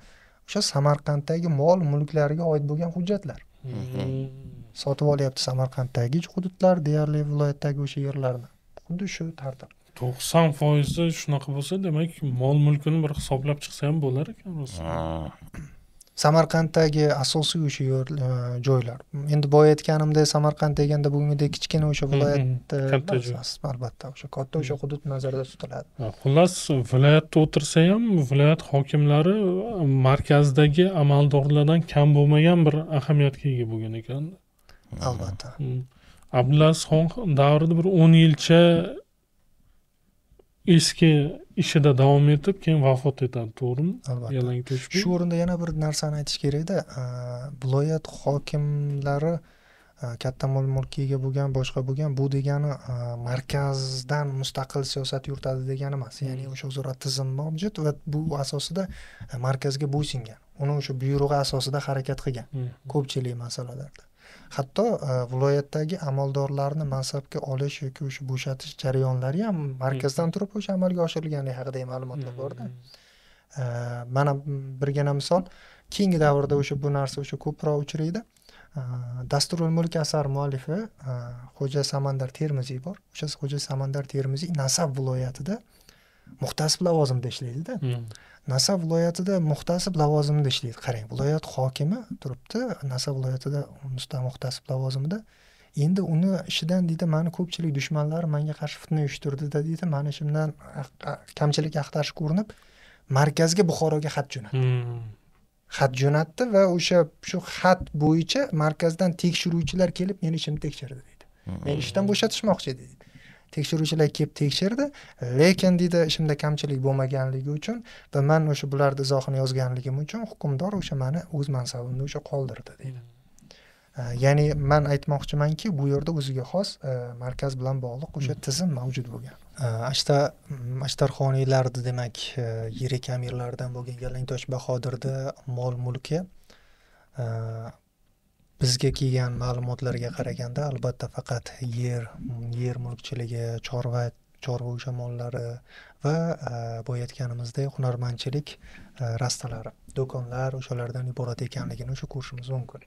o'sha samarqanddagi mol mulklariga oid bo'lgan hujjatlar sotib olyapti samarqanddagi hududlar deyarli viloyatdagi o'sha yerlarni xuddi shu tartib to'qson foizi shunaqa bo'lsa demak mol mulkini bir hisoblab chiqsa ham bo'lar ekan rosa samarqanddagi asosiy o'sha e, joylar endi boya aytganimdek samarqand deganda bugungidek kichkina o'sha viloyat e, katta joy albatta o'sha katta o'sha hudud nazarda tutiladi xullas viloyatda o'tirsa ham viloyat hokimlari markazdagi amaldorlardan kam bo'lmagan bir ahamiyatga ega bo'lgan ekan albatta abdulaziz xon davrida bir o'n yilcha eski ishida davom etib keyin vafot etadi to'g'rimi albatta yalang ko'chib shu o'rinda yana bir narsani aytish kerakda viloyat hokimlari katta mol mulkka ega bo'lgan boshqa bo'lgan bu degani markazdan mustaqil siyosat yuritadi degani emas ya'ni o'sha o'zaro tizim mavjud va bu asosida markazga bo'ysungan uni o'sha buyrug'i asosida harakat qilgan ko'pchilik masalalarda hatto e, viloyatdagi amaldorlarni mansabga olish yoki o'sha bo'shatish jarayonlari ham markazdan turib o'sha amalga oshirilganligi haqidagi ma'lumotlar borda e, mana birgina misol keyingi davrda o'sha bu narsa o'sha ko'proq uchraydi e, dasturul mulk asar muallifi xo'ja samandar termiziy bor o'sha xo'ja samandar termiziy nasab viloyatida muhtasib lavozimida ishlaydida hmm. nasa viloyatida muhtasib lavozimida ishlaydi qarang viloyat hokimi turibdi nasa viloyatida muhtasib lavozimida endi uni ishidan deydi mani ko'pchilik dushmanlari menga qarshi fitna uyushtirdida deydi mani ishimdan kamchilik axtarish ko'rinib markazga buxoroga xat jo'natdi hmm. xat jo'natdi va o'sha shu xat bo'yicha markazdan tekshiruvchilar kelib meni ishimni tekshirdi deydi hmm. meni ishdan bo'shatishmoqchi deydi tekshiruvchilar kelib tekshirdi lekin deydi ishimda kamchilik bo'lmaganligi uchun va man o'sha bularni izohini yozganligim uchun hukmdor o'sha mani o'z mansabimda o'sha qoldirdi deydi hmm. ya'ni man aytmoqchimanki bu yerda o'ziga xos e, markaz bilan bog'liq o'sha hmm. tizim mavjud bo'lgan ashta ashtarxoniylarni demak e, yirik amirlardan bo'lgan yalangtosh bahodirni mol mulki bizga kelgan ma'lumotlarga qaraganda albatta faqat yer yer mulkchiligi chorva chorva shamollari va aytganimizdek hunarmandchilik rastalari do'konlar o'shalardan iborat ekanligini o'sha ko'rishimiz mumkin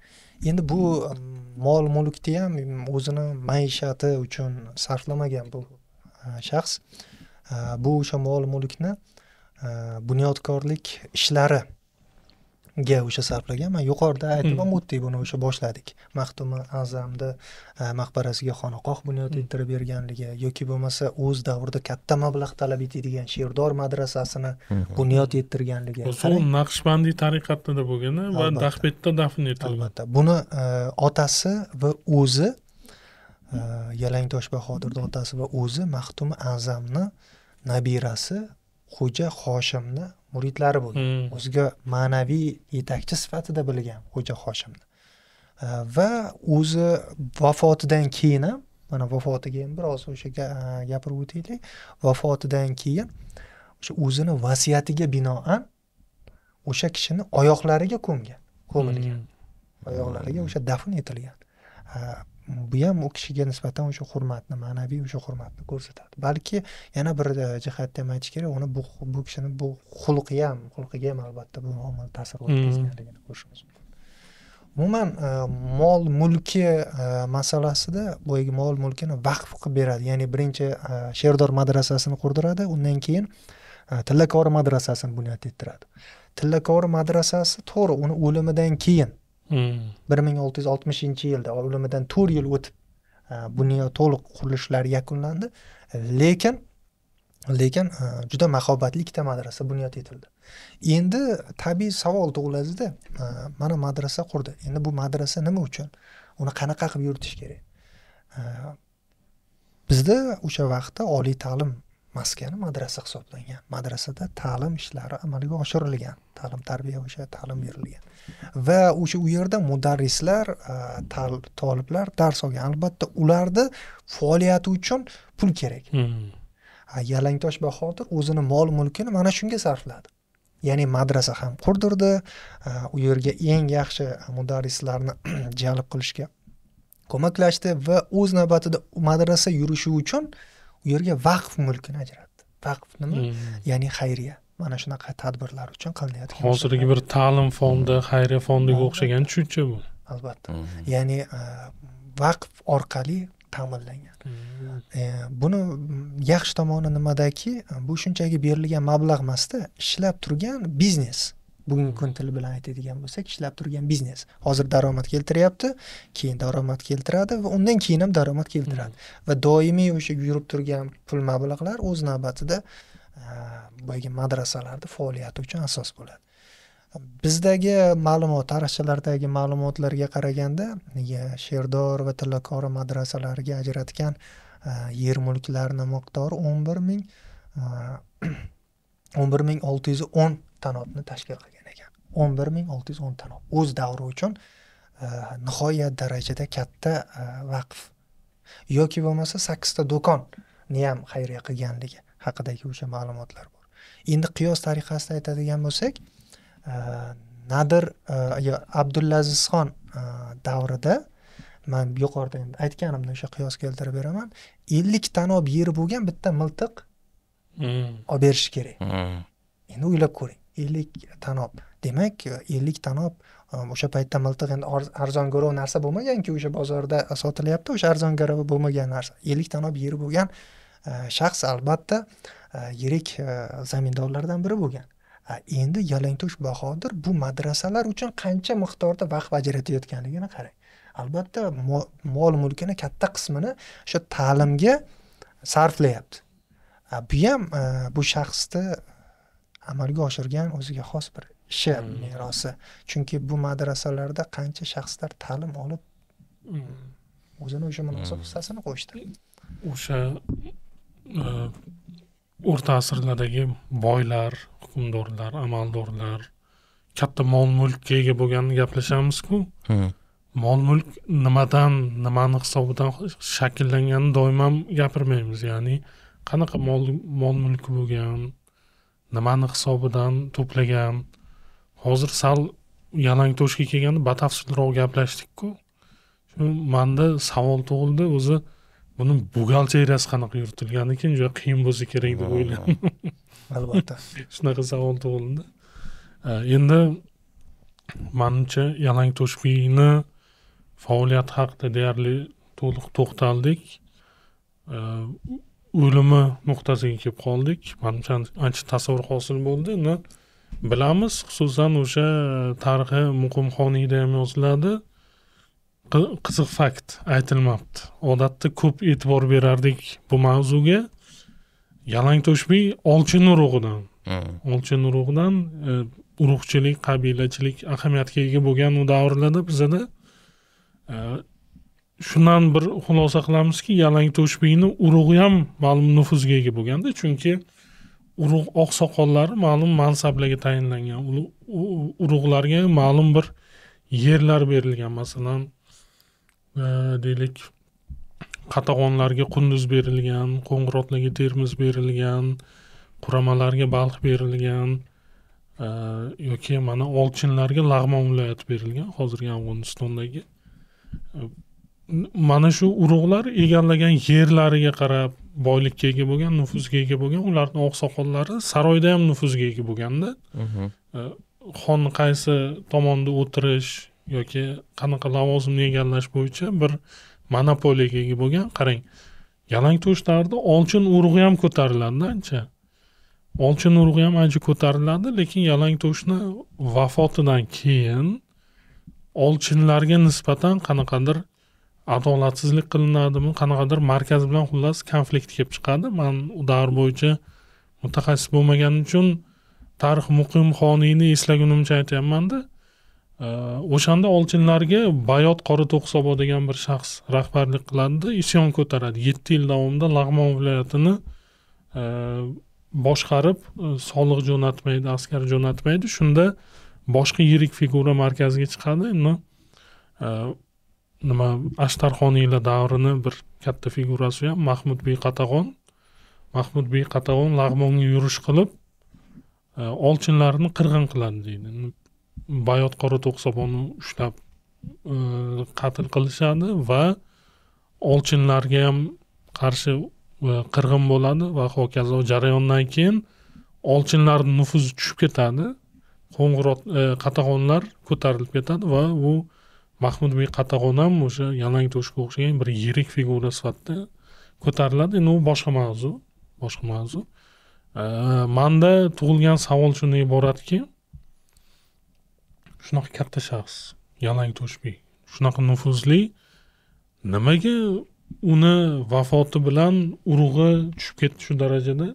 endi bu mol mulkni ham o'zini maishati uchun sarflamagan bu shaxs bu o'sha mol mulkni bunyodkorlik ishlari ga o'sha sarflaganman yuqorida aytib ham o'tdik buni o'sha boshladik maxtuma azamni e, maqbarasiga xonaqoh bunyod ettirib hmm. berganligi yoki bo'lmasa o'z davrida katta mablag' talab etadigan sherdor madrasasini hmm. bunyod ettirganligi u naqshbandiy tariqatida bo'lgan va dahbetda dafn etilgan albatta buni e, otasi va o'zi e, yalang tosh bahodirni otasi va o'zi maxtum azamni nabirasi xo'ja hoshimni muridlari bo'lgan hmm. o'ziga ma'naviy yetakchi sifatida bilgan xo'ja hoshimni va o'zi vafotidan keyin ham mana vafotiga ham biroz o'sha gapirib o'taylik vafotidan keyin o'sha o'zini vasiyatiga binoan o'sha kishini oyoqlariga ko'mgan ko'milgan hmm. oyoqlariga o'sha dafn etilgan bu ham u kishiga nisbatan o'sha hurmatni ma'naviy o'sha hurmatni ko'rsatadi balki yana bir e, jihatda ham aytish kerak uni bu kishini bu xulqi ham xulqiga ham albatta bu omil ta'sir hmm. o'tkazganligini ko'rishimiz mumkin umuman e, mol mulki e, masalasida boyagi mol mulkini vaqf qilib beradi ya'ni birinchi sherdor madrasasini qurdiradi undan keyin tillakori madrasasini bunyod ettiradi tillakori madrasasi to'g'ri uni o'limidan keyin Hmm. bir ming olti yuz oltmishinchi yilda o'limidan to'rt yil o'tib e, buniyo to'liq qurilishlari yakunlandi lekin lekin e, juda mahobatli ikkita madrasa bunyod etildi endi tabiiy savol tug'iladida e, mana madrasa qurdi endi bu madrasa nima uchun uni qanaqa qilib yuritish kerak bizda o'sha vaqtda oliy ta'lim maskani madrasa hisoblangan madrasada ta'lim ishlari amalga oshirilgan ta'lim tarbiya o'sha ta'lim berilgan va o'sha u yerda mudarrislar toliblar dars olgan albatta ularni faoliyati uchun pul kerak hmm. yalangtosh bahodir o'zini mol mulkini mana shunga sarfladi ya'ni madrasa ham qurdirdi u yerga eng yaxshi mudarrislarni <clears throat> jalb qilishga ko'maklashdi va o'z navbatida madrasa yurishi uchun uh, u yerga vaqf mulkini ajratdi vaqf nima hmm. ya'ni xayriya mana shunaqa tadbirlar uchun qilinayotgan hozirgi bir ta'lim fondi hmm. xayriya fondiga o'xshagan tushuncha bu albatta hmm. ya'ni e, vaqf orqali ta'minlangan e, buni yaxshi tomoni nimadaki bu shunchaki berilgan mablag' emasda ishlab turgan biznes bugungi kun tili bilan aytadigan bo'lsak ishlab turgan biznes hozir daromad keltiryapti keyin daromad keltiradi va undan keyin ham daromad keltiradi hmm. va doimiy o'sha yurib turgan pul mablag'lar o'z navbatida e, boyagi madrasalarni faoliyati uchun asos bo'ladi bizdagi ma'lumot tarixchalardagi ma'lumotlarga qaraganda sherdor va tillakori madrasalariga ajratgan e, yer mulklarni miqdori o'n bir ming e, <clears throat> o'n bir ming olti yuz o'n tashkil qilgan o'n bir ming olti yuz o'nta o'z davri uchun e, nihoyat darajada katta e, vaqf yoki bo'lmasa sakkizta do'konni ham xayriya qilganligi haqidagi o'sha ma'lumotlar bor endi qiyos tariqasida aytadigan bo'lsak e, nadir abdulazizxon davrida man yuqorida endi aytganimda o'sha qiyos keltirib beraman ellik tanob yeri bo'lgan bitta miltiq mm. olib berishi kerak mm. endi o'ylab ko'ring ellik tanob demak e, ellik tanob e, o'sha paytda miltiq endi arzongarov narsa bo'lmaganku o'sha bozorda sotilyapti o'sha arzongarov bo'lmagan narsa ellik tanob yeri bo'lgan e, shaxs albatta yirik zamindorlardan biri bo'lgan endi yalangtosh bahodir bu madrasalar uchun qancha miqdorda vaqt ajratayotganligini qarang albatta mol mulkini katta qismini o'sha ta'limga sarflayapti bu ham bu shaxsni amalga oshirgan o'ziga xos bir ishi hmm. merosi chunki bu madrasalarda qancha shaxslar ta'lim olib hmm. o'zini o'sha munosib hmm. hissasini qo'shdi o'sha e, o'rta asrlardagi boylar hukmdorlar amaldorlar katta mol mulkka ega bo'lganini gaplashamizku mol mulk nimadan nimani hisobidan shakllanganini doim ham gapirmaymiz ya'ni qanaqa mol mol mulki bo'lgan nimani hisobidan to'plagan hozir sal yalang to'shga kelganda batafsilroq gaplashdikku shu manda savol tug'ildi o'zi buni buxgalteriyasi qanaqa yuritilgan ekan juda qiyin bo'lsa kerak deb o'yladim <laughs> albatta shunaqa savol tug'ildi endi manimcha yalang to'shqiyni faoliyati haqida deyarli to'liq to'xtaldik o'limi nuqtasiga kelib qoldik manimcha ancha tasavvur hosil bo'ldi endi bilamiz xususan o'sha tarixi muqim xoniyda ham yoziladi qiziq fakt aytilmabdi odatda ko'p e'tibor berardik bu mavzuga yalang to'shbiy olchin urug'idan hmm. olchin urug'idan e, urug'chilik qabilachilik ahamiyatga ega bo'lgan u davrlarda bizada e, shundan bir xulosa qilamizki yalang to'shbiyni urug'i ham ma'lum nufuzga ega bo'lganda chunki urug' oqsoqollar ma'lum mansablarga tayinlangan urug'larga ma'lum bir yerlar berilgan masalan e, deylik qatag'onlarga qunduz berilgan qo'ng'irotlarga termiz berilgan quramalarga balx berilgan e, yoki mana olchinlarga lag'mon viloyati berilgan hozirgi afg'onistondagi mana shu urug'lar egallagan yerlariga qarab boylikka ega bo'lgan nufuzga ega bo'lgan ularni oqsoqollari saroyda ham nufuzga ega bo'lganda mhm. e, xon qaysi tomonda o'tirish yoki qanaqa lavozimni egallash bo'yicha bir monopoliyaga ega bo'lgan qarang yalang davrida olchin urug'i ham ko'tariladida ancha olchin urug'i ham ancha ko'tariladi lekin yalang to'shni vafotidan keyin olchinlarga nisbatan qanaqadir adolatsizlik qilinadimi qanaqadir markaz bilan xullas konflikt kelib chiqadi man u davr bo'yicha mutaxassis bo'lmaganim uchun tarix muqim xoniyni eslagunimcha aytyapmanda o'shanda olchinlarga bayot qora to'qsobo degan bir shaxs rahbarlik qiladida isyon ko'taradi yetti yil davomida lag'mon viloyatini boshqarib e, soliq jo'natmaydi askar jo'natmaydi shunda boshqa yirik figura markazga chiqadi endi e, nima ashtarxoniylar davrini bir katta figurasi ham mahmud bi qatag'on mahmud bi qatag'on lag'monga yurish qilib e, olchinlarni qirg'in qiladi deydi bayot qora to'qsobonni ushlab e, qatl qilishadi va olchinlarga ham qarshi e, qirg'in bo'ladi va hokazo jarayondan keyin olchinlarni nufuzi tushib ketadi qo'ng'irot qatag'onlar ko'tarilib ketadi va u mahmud bek qatag'on ham o'sha yalang to'shga o'xshagan bir yirik figura sifatida ko'tariladi endi u boshqa mavzu boshqa mavzu manda tug'ilgan savol shundan iboratki shunaqa katta shaxs yalang to'shbek shunaqa nufuzli nimaga uni vafoti bilan urug'i tushib ketdi shu darajada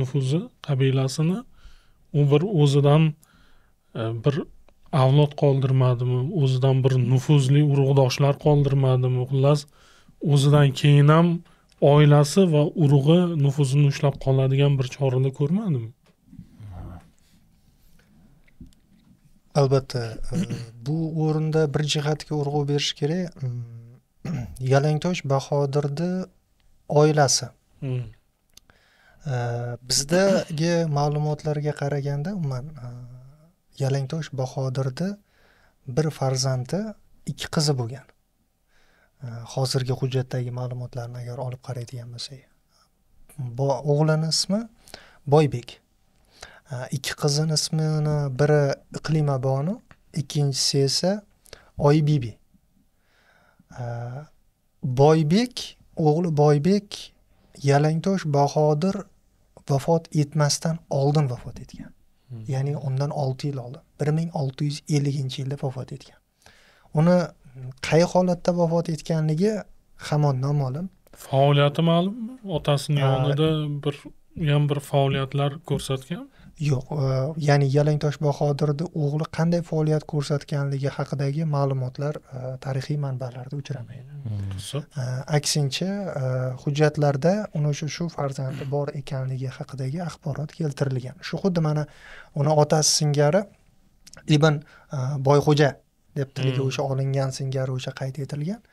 nufuzi qabilasini u bir o'zidan e, bir avlod qoldirmadimi o'zidan bir nufuzli urug'doshlar qoldirmadimi xullas o'zidan keyin ham oilasi va urug'i nufuzini ushlab qoladigan bir chorani ko'rmadimi albatta e, bu o'rinda bir jihatga urg'u berish kerak mm, <clears throat> yalangtosh bahodirni oilasi hmm. e, bizdagi ma'lumotlarga qaraganda umuman e, yalangtosh bahodirni bir farzandi ikki qizi bo'lgan hozirgi hujjatdagi ma'lumotlarni agar olib qaraydigan bo'lsak o'g'lini ismi boybek ikki qizini ismini biri iqlima bonu ikkinchisi esa oybibi boybek o'g'li boybek yalangtosh bahodir vafot etmasdan oldin vafot etgan Hmm. ya'ni undan olti yil oldin bir ming olti yuz elliginchi yilda vafot etgan uni qay holatda vafot etganligi hamon noma'lum faoliyati ma'lummi otasini yonida bir ham bir faoliyatlar ko'rsatgan yo'q e, ya'ni yalangtosh bahodirni o'g'li qanday faoliyat ko'rsatganligi haqidagi ma'lumotlar e, tarixiy manbalarda uchramaydi hmm. e, aksincha hujjatlarda uni shu farzandi bor ekanligi haqidagi axborot keltirilgan shu xuddi mana uni otasi singari ibn boyxo'ja deb tiliga hmm. o'sha olingan singari o'sha qayd etilgan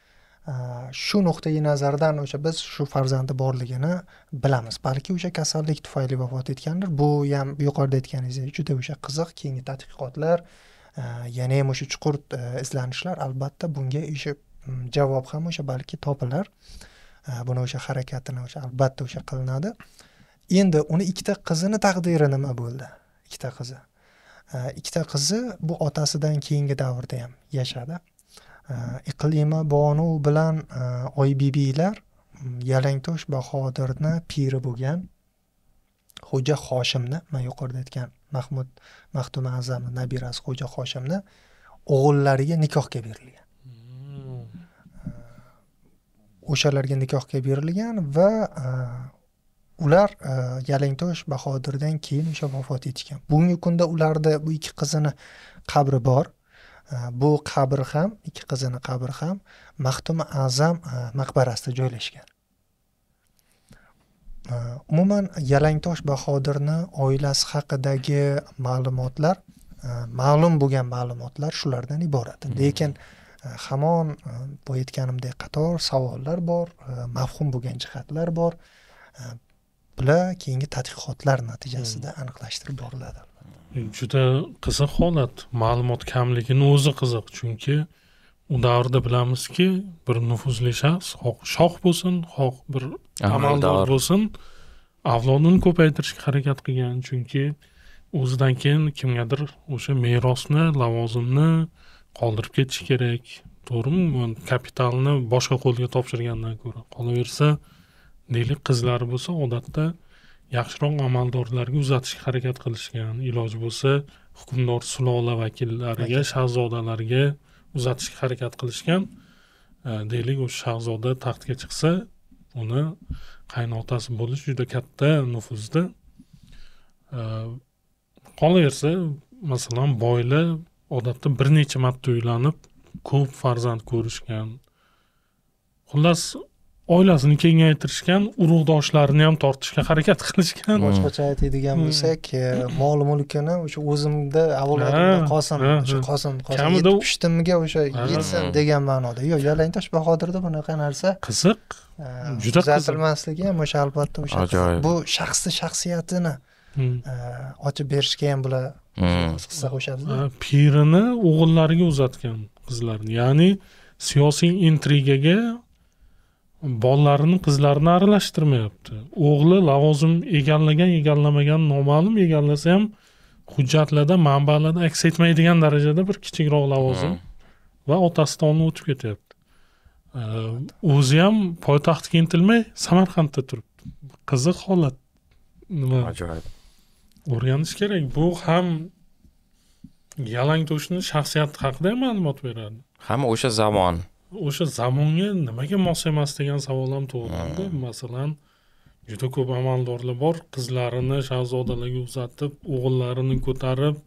shu nuqtai nazardan o'sha biz shu farzandi borligini bilamiz balki o'sha kasallik tufayli vafot etgandir bu ham yuqorida aytganingizdek juda o'sha qiziq keyingi tadqiqotlar e, yana ham o'sha chuqur e, izlanishlar albatta bunga o'sha javob ham o'sha balki topilar e, buni o'sha harakatini o'sha albatta o'sha qilinadi endi uni ikkita qizini taqdiri nima bo'ldi ikkita qizi ikkita qizi bu otasidan keyingi davrda ham yashadi Э, iqlima bonu bilan э, oybibiylar yalangtosh bahodirni piri bo'lgan xo'ja hoshimni man yuqorida aytgan mahmud mahtuma azamni nabirasi xo'ja hoshimni o'g'illariga nikohga berilgan э, o'shalarga nikohga berilgan va ular yalangtosh bahodirdan keyin o'sha vafot etishgan bugungi kunda ularda bu ikki qizini qabri bor Э, bu qabr ham ikki qizini qabri ham mahtuma azam e, maqbarasida joylashgan e, umuman yalangtosh bahodirni oilasi haqidagi ma'lumotlar e, ma'lum bo'lgan ma'lumotlar shulardan iborat hmm. lekin hamon bu aytganimdek qator savollar bor mavhum bo'lgan jihatlar bor bular keyingi tadqiqotlar hmm. natijasida aniqlashtirib boriladi juda qiziq holat ma'lumot kamligini o'zi qiziq chunki u davrda bilamizki bir nufuzli shaxs shoh bo'lsin xoh bir amaldor bo'lsin avlodini ko'paytirishga harakat qilgan chunki o'zidan keyin kimgadir o'sha merosni lavozimni qoldirib ketish kerak to'g'rimi kapitalni boshqa qo'lga topshirgandan ko'ra qolaversa deylik qizlari bo'lsa odatda yaxshiroq amaldorlarga uzatishga harakat qilishgan iloji bo'lsa hukmdor sulola vakillariga shahzodalarga uzatishga harakat qilishgan e, deylik o'sha shahzoda taxtga chiqsa uni qaynotasi bo'lish juda katta nufuzda e, qolaversa masalan boylar odatda bir necha marta uylanib ko'p farzand ko'rishgan xullas oilasini kengaytirishgan urug'doshlarini ham tortishga harakat qilishgan boshqacha hmm. aytadigan hmm. bo'lsak e, mol mulkini o'sha o'zimda avlodimda qolsin o'sha qolsin qolsin yetib pishdimga o'sha yetsin degan ma'noda yo'q yalangtosh bahodirda bunaqa narsa e, qiziq juda uzatilmasligi ham o'sha albatta o'sha ajoyib bu shaxsni shaxsiyatini hmm. e, ochib berishga ham bular hissa qo'shadi pirini o'g'illariga uzatgan qizlarni ya'ni siyosiy intrigaga bolalarini qizlarini aralashtirmayapti o'g'li lavozim egallagan egallamagan noma'lum egallasa ham hujjatlarda manbalarda aks etmaydigan darajada bir kichikroq lavozim va otasidan oldin o'tib ketyapti o'zi ham poytaxtga intilmay samarqandda turibdi qiziq holat nima ajoyib o'rganish kerak bu ham yalang to'shni shaxsiyati haqida ham ma'lumot beradi ham o'sha zamon o'sha zamonga nimaga mos emas degan savol ham tug'iladi masalan juda ko'p amaldorlar bor qizlarini shahzodalarga uzatib o'g'illarini ko'tarib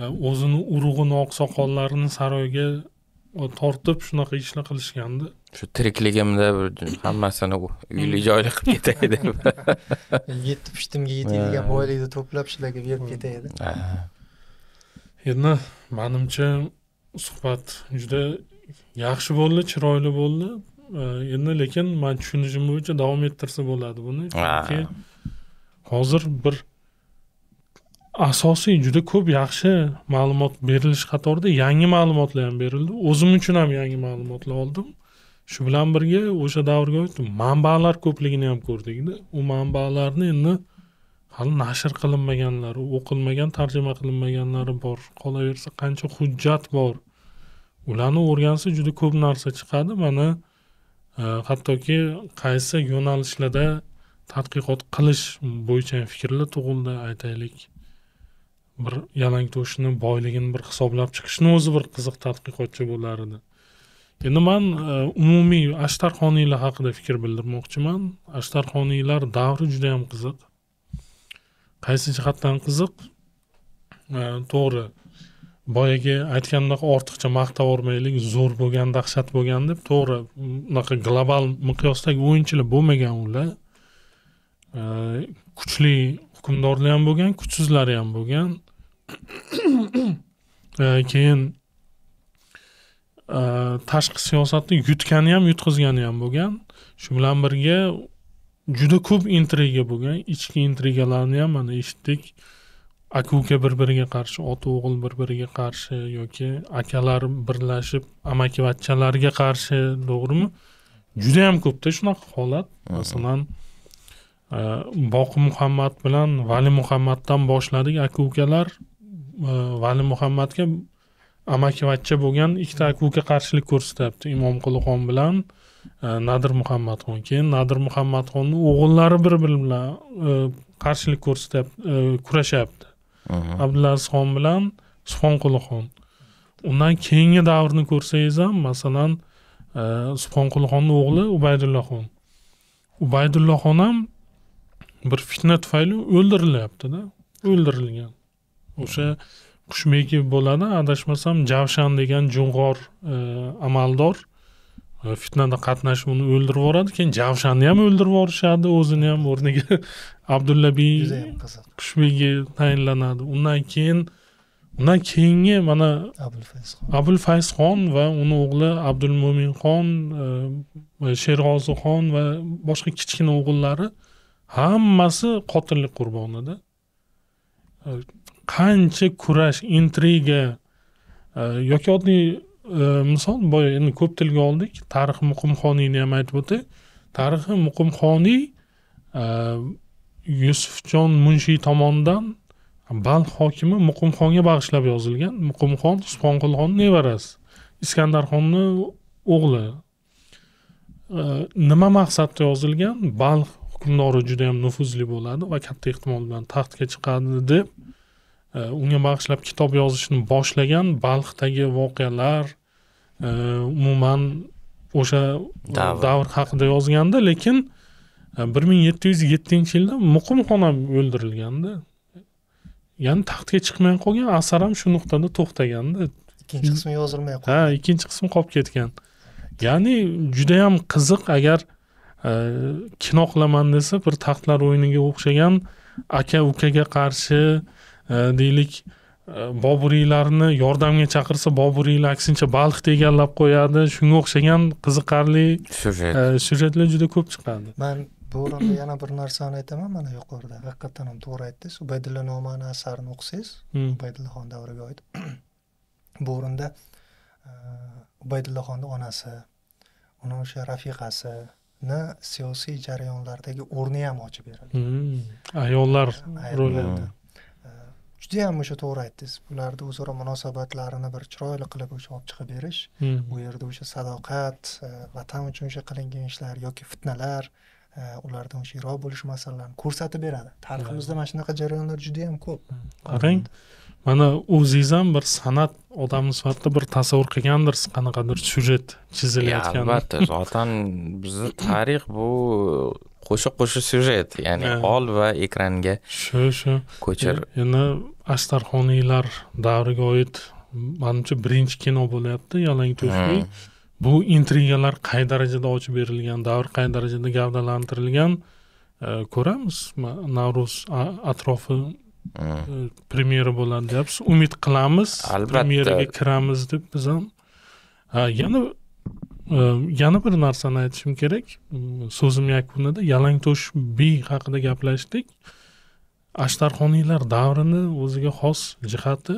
e, o'zini urug'ini oqsoqollarini saroyga e, tortib shunaqa ishlar qilishgandi shu tirikligimda bir hammasini uyli joyli qilib ketay deb <laughs> yetti pushtimga yetadigan boylikni to'plab shularga berib ketay edi endi manimcha suhbat juda yaxshi bo'ldi chiroyli bo'ldi endi lekin man tushunishim bo'yicha davom ettirsa bo'ladi buni chunki hozir bir asosiy juda ko'p yaxshi ma'lumot berilish qatorida yangi ma'lumotlar ham berildi o'zim uchun ham yangi ma'lumotlar oldim shu bilan birga o'sha davrga oid manbalar ko'pligini ham ko'rdikda u manbalarni endi hali nashr qilinmaganlari o'qilmagan tarjima qilinmaganlari bor qolaversa qancha hujjat bor ularni o'rgansa juda ko'p narsa chiqadi mana e, hattoki qaysi yo'nalishlarda tadqiqot qilish bo'yicha fikrlar tug'ildi aytaylik bir yalangto'shni boyligini bir hisoblab chiqishni o'zi bir qiziq tadqiqotchi bo'lar edi endi man e, umumiy ashtarxoniylar haqida fikr bildirmoqchiman ashtarxoniylar davri juda yam qiziq qaysi jihatdan qiziq e, to'g'ri boyagi aytganimdek ortiqcha yubormaylik zo'r bo'lgan dahshat bo'lgan deb to'g'ri unaqa global miqyosdagi o'yinchilar bo'lmagan ular kuchli hukmdorlar ham bo'lgan kuchsizlari ham bo'lgan <coughs> keyin tashqi siyosatni yutgani ham yutqizgani ham bo'lgan shu bilan birga juda ko'p intriga bo'lgan ichki intrigalarni ham mana eshitdik aka uka bir biriga qarshi ota o'g'il bir biriga qarshi yoki akalar birlashib amakivachchalarga qarshi to'g'rimi judayam ko'pda shunaqa holat masalan e, boqi muhammad bilan vali muhammaddan boshladik aka ukalar e, vali muhammadga amakivachcha bo'lgan ikkita aka uka qarshilik ko'rsatyapti imomqulixon bilan e, nadir muhammadxon keyin nadir muhammadxonni o'g'illari bir biri bilan qarshilik ko'rsatyapti kurashyapti abdulla xon bilan subhonquli xon undan keyingi davrni ko'rsangiz ham masalan e, subhon xonni o'g'li ubaydullaxon ubaydullaxon ham bir fitna tufayli o'ldirilyaptida o'ldirilgan o'sha qushbekov bo'ladi adashmasam javshan degan jo'ng'or e, amaldor fitnada qatnashib uni o'ldirib yuboradi keyin javshanni ham o'ldirib yuborishadi o'zini ham o'rniga bi qushbegi tayinlanadi undan keyin undan keyingi mana abul xon va uni o'g'li abdul sherg'ozi xon va boshqa kichkina o'g'illari hammasi qotillik qurbonida qancha kurash intriga yoki oddiy misol boya endi ko'p tilga oldik tarix muqimxoniyni ham aytib o'tay tarixi muqimxoniy yusufjon munshiy tomonidan balx hokimi muqimxonga bag'ishlab yozilgan muqimxon subhonqulxon nevarasi iskandarxonni o'g'li nima maqsadda yozilgan balx hukmdori juda yam nufuzli bo'ladi va katta ehtimol bilan taxtga chiqadi deb Э, unga bag'ishlab kitob yozishni boshlagan balxdagi voqealar e, umuman o'sha davr haqida yozganda lekin e, bir ming yetti yuz yettinchi yilda muqim xon ham o'ldirilganda ya'ni taxtga chiqmay qolgan asar ham shu nuqtada to'xtaganda ikkinchi qismi yozilmay qolgan ha ikkinchi qism qolib ketgan ya'ni judayam qiziq agar e, kino qilaman desa bir taxtlar o'yiniga o'xshagan aka ukaga qarshi Э, deylik э, boburiylarni yordamga chaqirsa boburiylar aksincha balxda egallab qo'yadi shunga o'xshagan qiziqarli e, syujetlar juda ko'p chiqadi man bu o'rinda yana bir narsani aytaman mana yuqorida haqiqatdan ham to'g'ri aytdingiz ubaydulla nomani asarini o'qisangiz hmm. ubaydullaxon davriga oid <clears throat> bu o'rinda e, ubaydullaxonni onasi uni o'sha rafiqasini siyosiy jarayonlardagi o'rni ham ochib beradi hmm. ayollar roli judayam o'sha to'g'ri aytdingiz ularni o'zaro munosabatlarini bir chiroyli qilib o'sha olib chiqib berish u yerda o'sha sadoqat e, vatan uchun o'sha qilingan ishlar yoki fitnalar e, ulardan o'sha yiroq bo'lish masalalarini ko'rsatib beradi tariximizda mana shunaqa jarayonlar juda yam ko'p qarang mana o'zingiz ham bir san'at odami sifatida bir tasavvur qilgandirsiz qanaqadir syujet chizilayotgan albatta zotan <coughs> bizni tarix bu qo'sha qo'sha syujet ya'ni ol va ekranga shu shu ko'chir endi astarxoniylar davriga oid manimcha birinchi kino bo'lyapti yalang to'shli hmm. bu intrigalar qay darajada ochib berilgan davr qay darajada gavdalantirilgan e, ko'ramiz navro'z atrofi hmm. e, premyera bo'ladi deyapsiz umid qilamiz albatta premyeraga kiramiz deb biz ham yana e, yana bir narsani aytishim kerak so'zim yakunida yalang to'sh bi haqida gaplashdik ashtarxoniylar davrini o'ziga xos jihati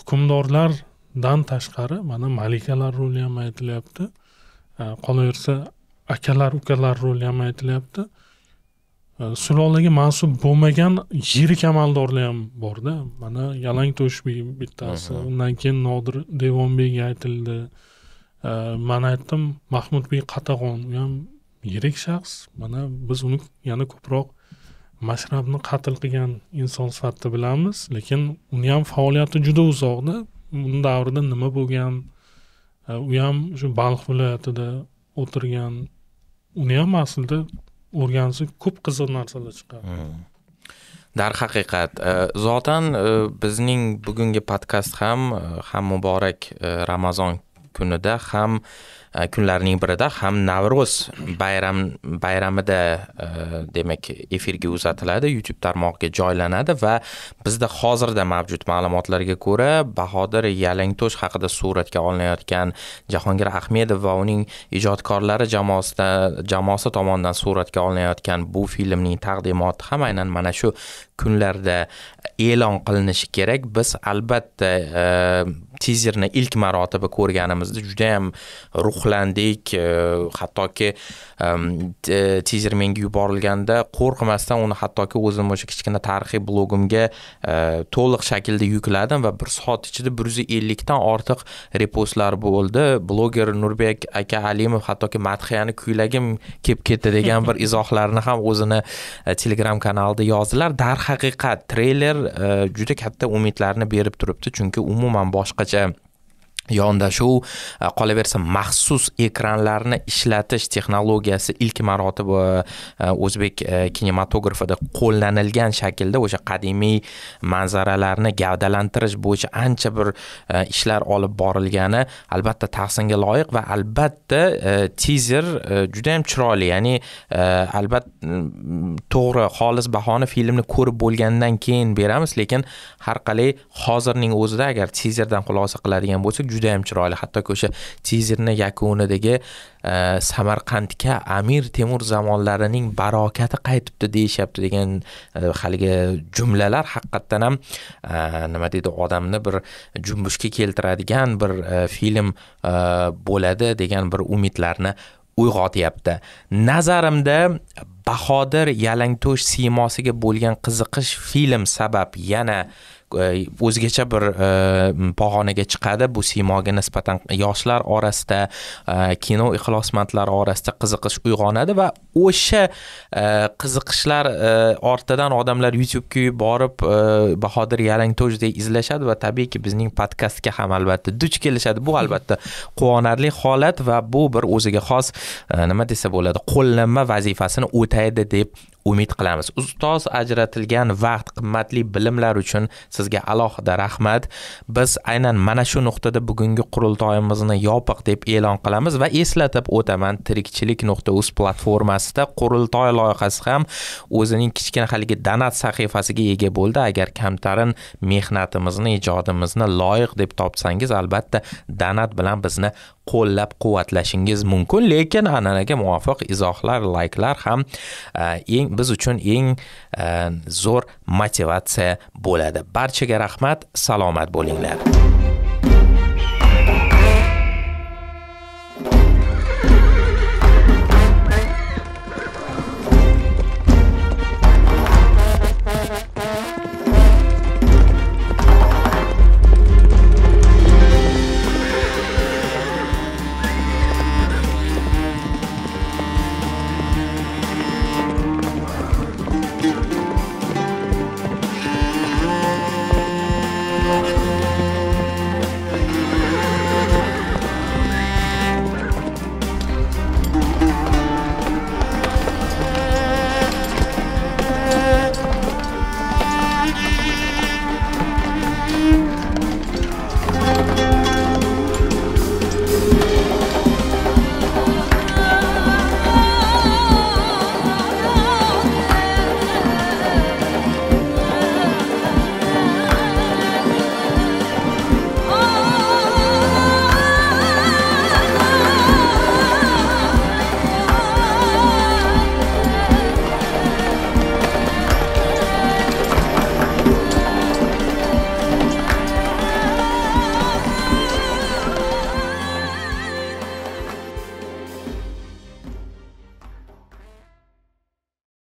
hukmdorlardan tashqari mana malikalar roli ham aytilyapti e, qolaversa akalar ukalar roli ham aytilyapti e, sulolaga mansub bo'lmagan yirik amaldorlar ham borda mana yalang to'shbek bittasi undan keyin nodir devonbek aytildi e, man aytdim mahmudbek qatag'on u ham yirik shaxs mana biz uni yana ko'proq mashrabni qatl qilgan inson sifatida bilamiz lekin uni ham faoliyati juda uzoqda uni davrida nima bo'lgan e, u ham shu balx viloyatida o'tirgan uni ham aslida o'rgansak ko'p qiziq narsalar chiqadi hmm. darhaqiqat e, zotan e, bizning bugungi podkast ham ham muborak ramazon kunida ham Э, kunlarning birida ham navro'z bayram bayramida e, demak efirga uzatiladi youtube tarmog'iga joylanadi va bizda hozirda mavjud ma'lumotlarga ko'ra bahodir yalangto'sh haqida suratga olinayotgan jahongir ahmedov va uning ijodkorlari jamoasida jamoasi tomonidan suratga olinayotgan bu filmning taqdimoti ham aynan mana shu kunlarda e'lon qilinishi kerak biz albatta e, tizerni ilk marotaba ko'rganimizda juda ham ruhlandik e, hattoki tizer menga yuborilganda qo'rqmasdan uni hattoki o'zimni o'sha kichkina tarixiy blogimga e, to'liq shaklda yukladim va bir soat ichida bir yuz ellikdan ortiq repostlar bo'ldi bloger nurbek aka alimov hattoki madhiyani kuylagim kelib ketdi degan bir <laughs> izohlarni ham o'zini e, telegram kanalida yozdilar darhaqiqat treyler juda katta umidlarni berib turibdi chunki umuman boshqacha Yeah. yondashuv e, qolaversa maxsus ekranlarni ishlatish texnologiyasi ilk marotaba e, o'zbek e, kinematografida qo'llanilgan shaklda o'sha qadimiy manzaralarni gavdalantirish bo'yicha ancha bir ishlar olib borilgani albatta tahsinga loyiq va albatta tizer juda ham chiroyli ya'ni albatta mm, to'g'ri xolis bahoni filmni ko'rib bo'lgandan keyin beramiz lekin har qalay hozirning o'zida agar tizerdan xulosa qiladigan bo'lsak juda ham chiroyli hattoki o'sha tizerni yakunidagi e, samarqandga amir temur zamonlarining barokati qaytibdi deyishyapti degan e, haligi jumlalar haqiqatdan ham e, nima deydi odamni bir jumbushga keltiradigan bir film bo'ladi degan bir umidlarni uyg'otyapti nazarimda bahodir yalangto'sh siymosiga bo'lgan qiziqish film sabab yana o'zgacha bir e, pog'onaga chiqadi bu siymoga nisbatan yoshlar orasida e, kino ixlosmandlari orasida qiziqish uyg'onadi va o'sha e, qiziqishlar ortidan odamlar youtubega borib bahodir yalangto'jdek izlashadi va tabiiyki bizning podkastga ham albatta duch kelishadi bu albatta quvonarli holat va bu bir o'ziga xos nima desa bo'ladi qo'llanma vazifasini o'taydi deb umid qilamiz ustoz ajratilgan vaqt qimmatli bilimlar uchun sizga alohida rahmat biz aynan mana shu nuqtada bugungi qurultoyimizni yopiq deb e'lon qilamiz va eslatib o'taman tirikchilik nuqta uz platformasida qurultoy loyihasi ham o'zining kichkina haligi donat sahifasiga ega bo'ldi agar kamtarin mehnatimizni ijodimizni loyiq deb topsangiz albatta donat bilan bizni qo'llab quvvatlashingiz mumkin lekin an'anaga muvofiq izohlar layklar ham e, eng biz uchun eng e, zo'r motivatsiya bo'ladi barchaga rahmat salomat bo'linglar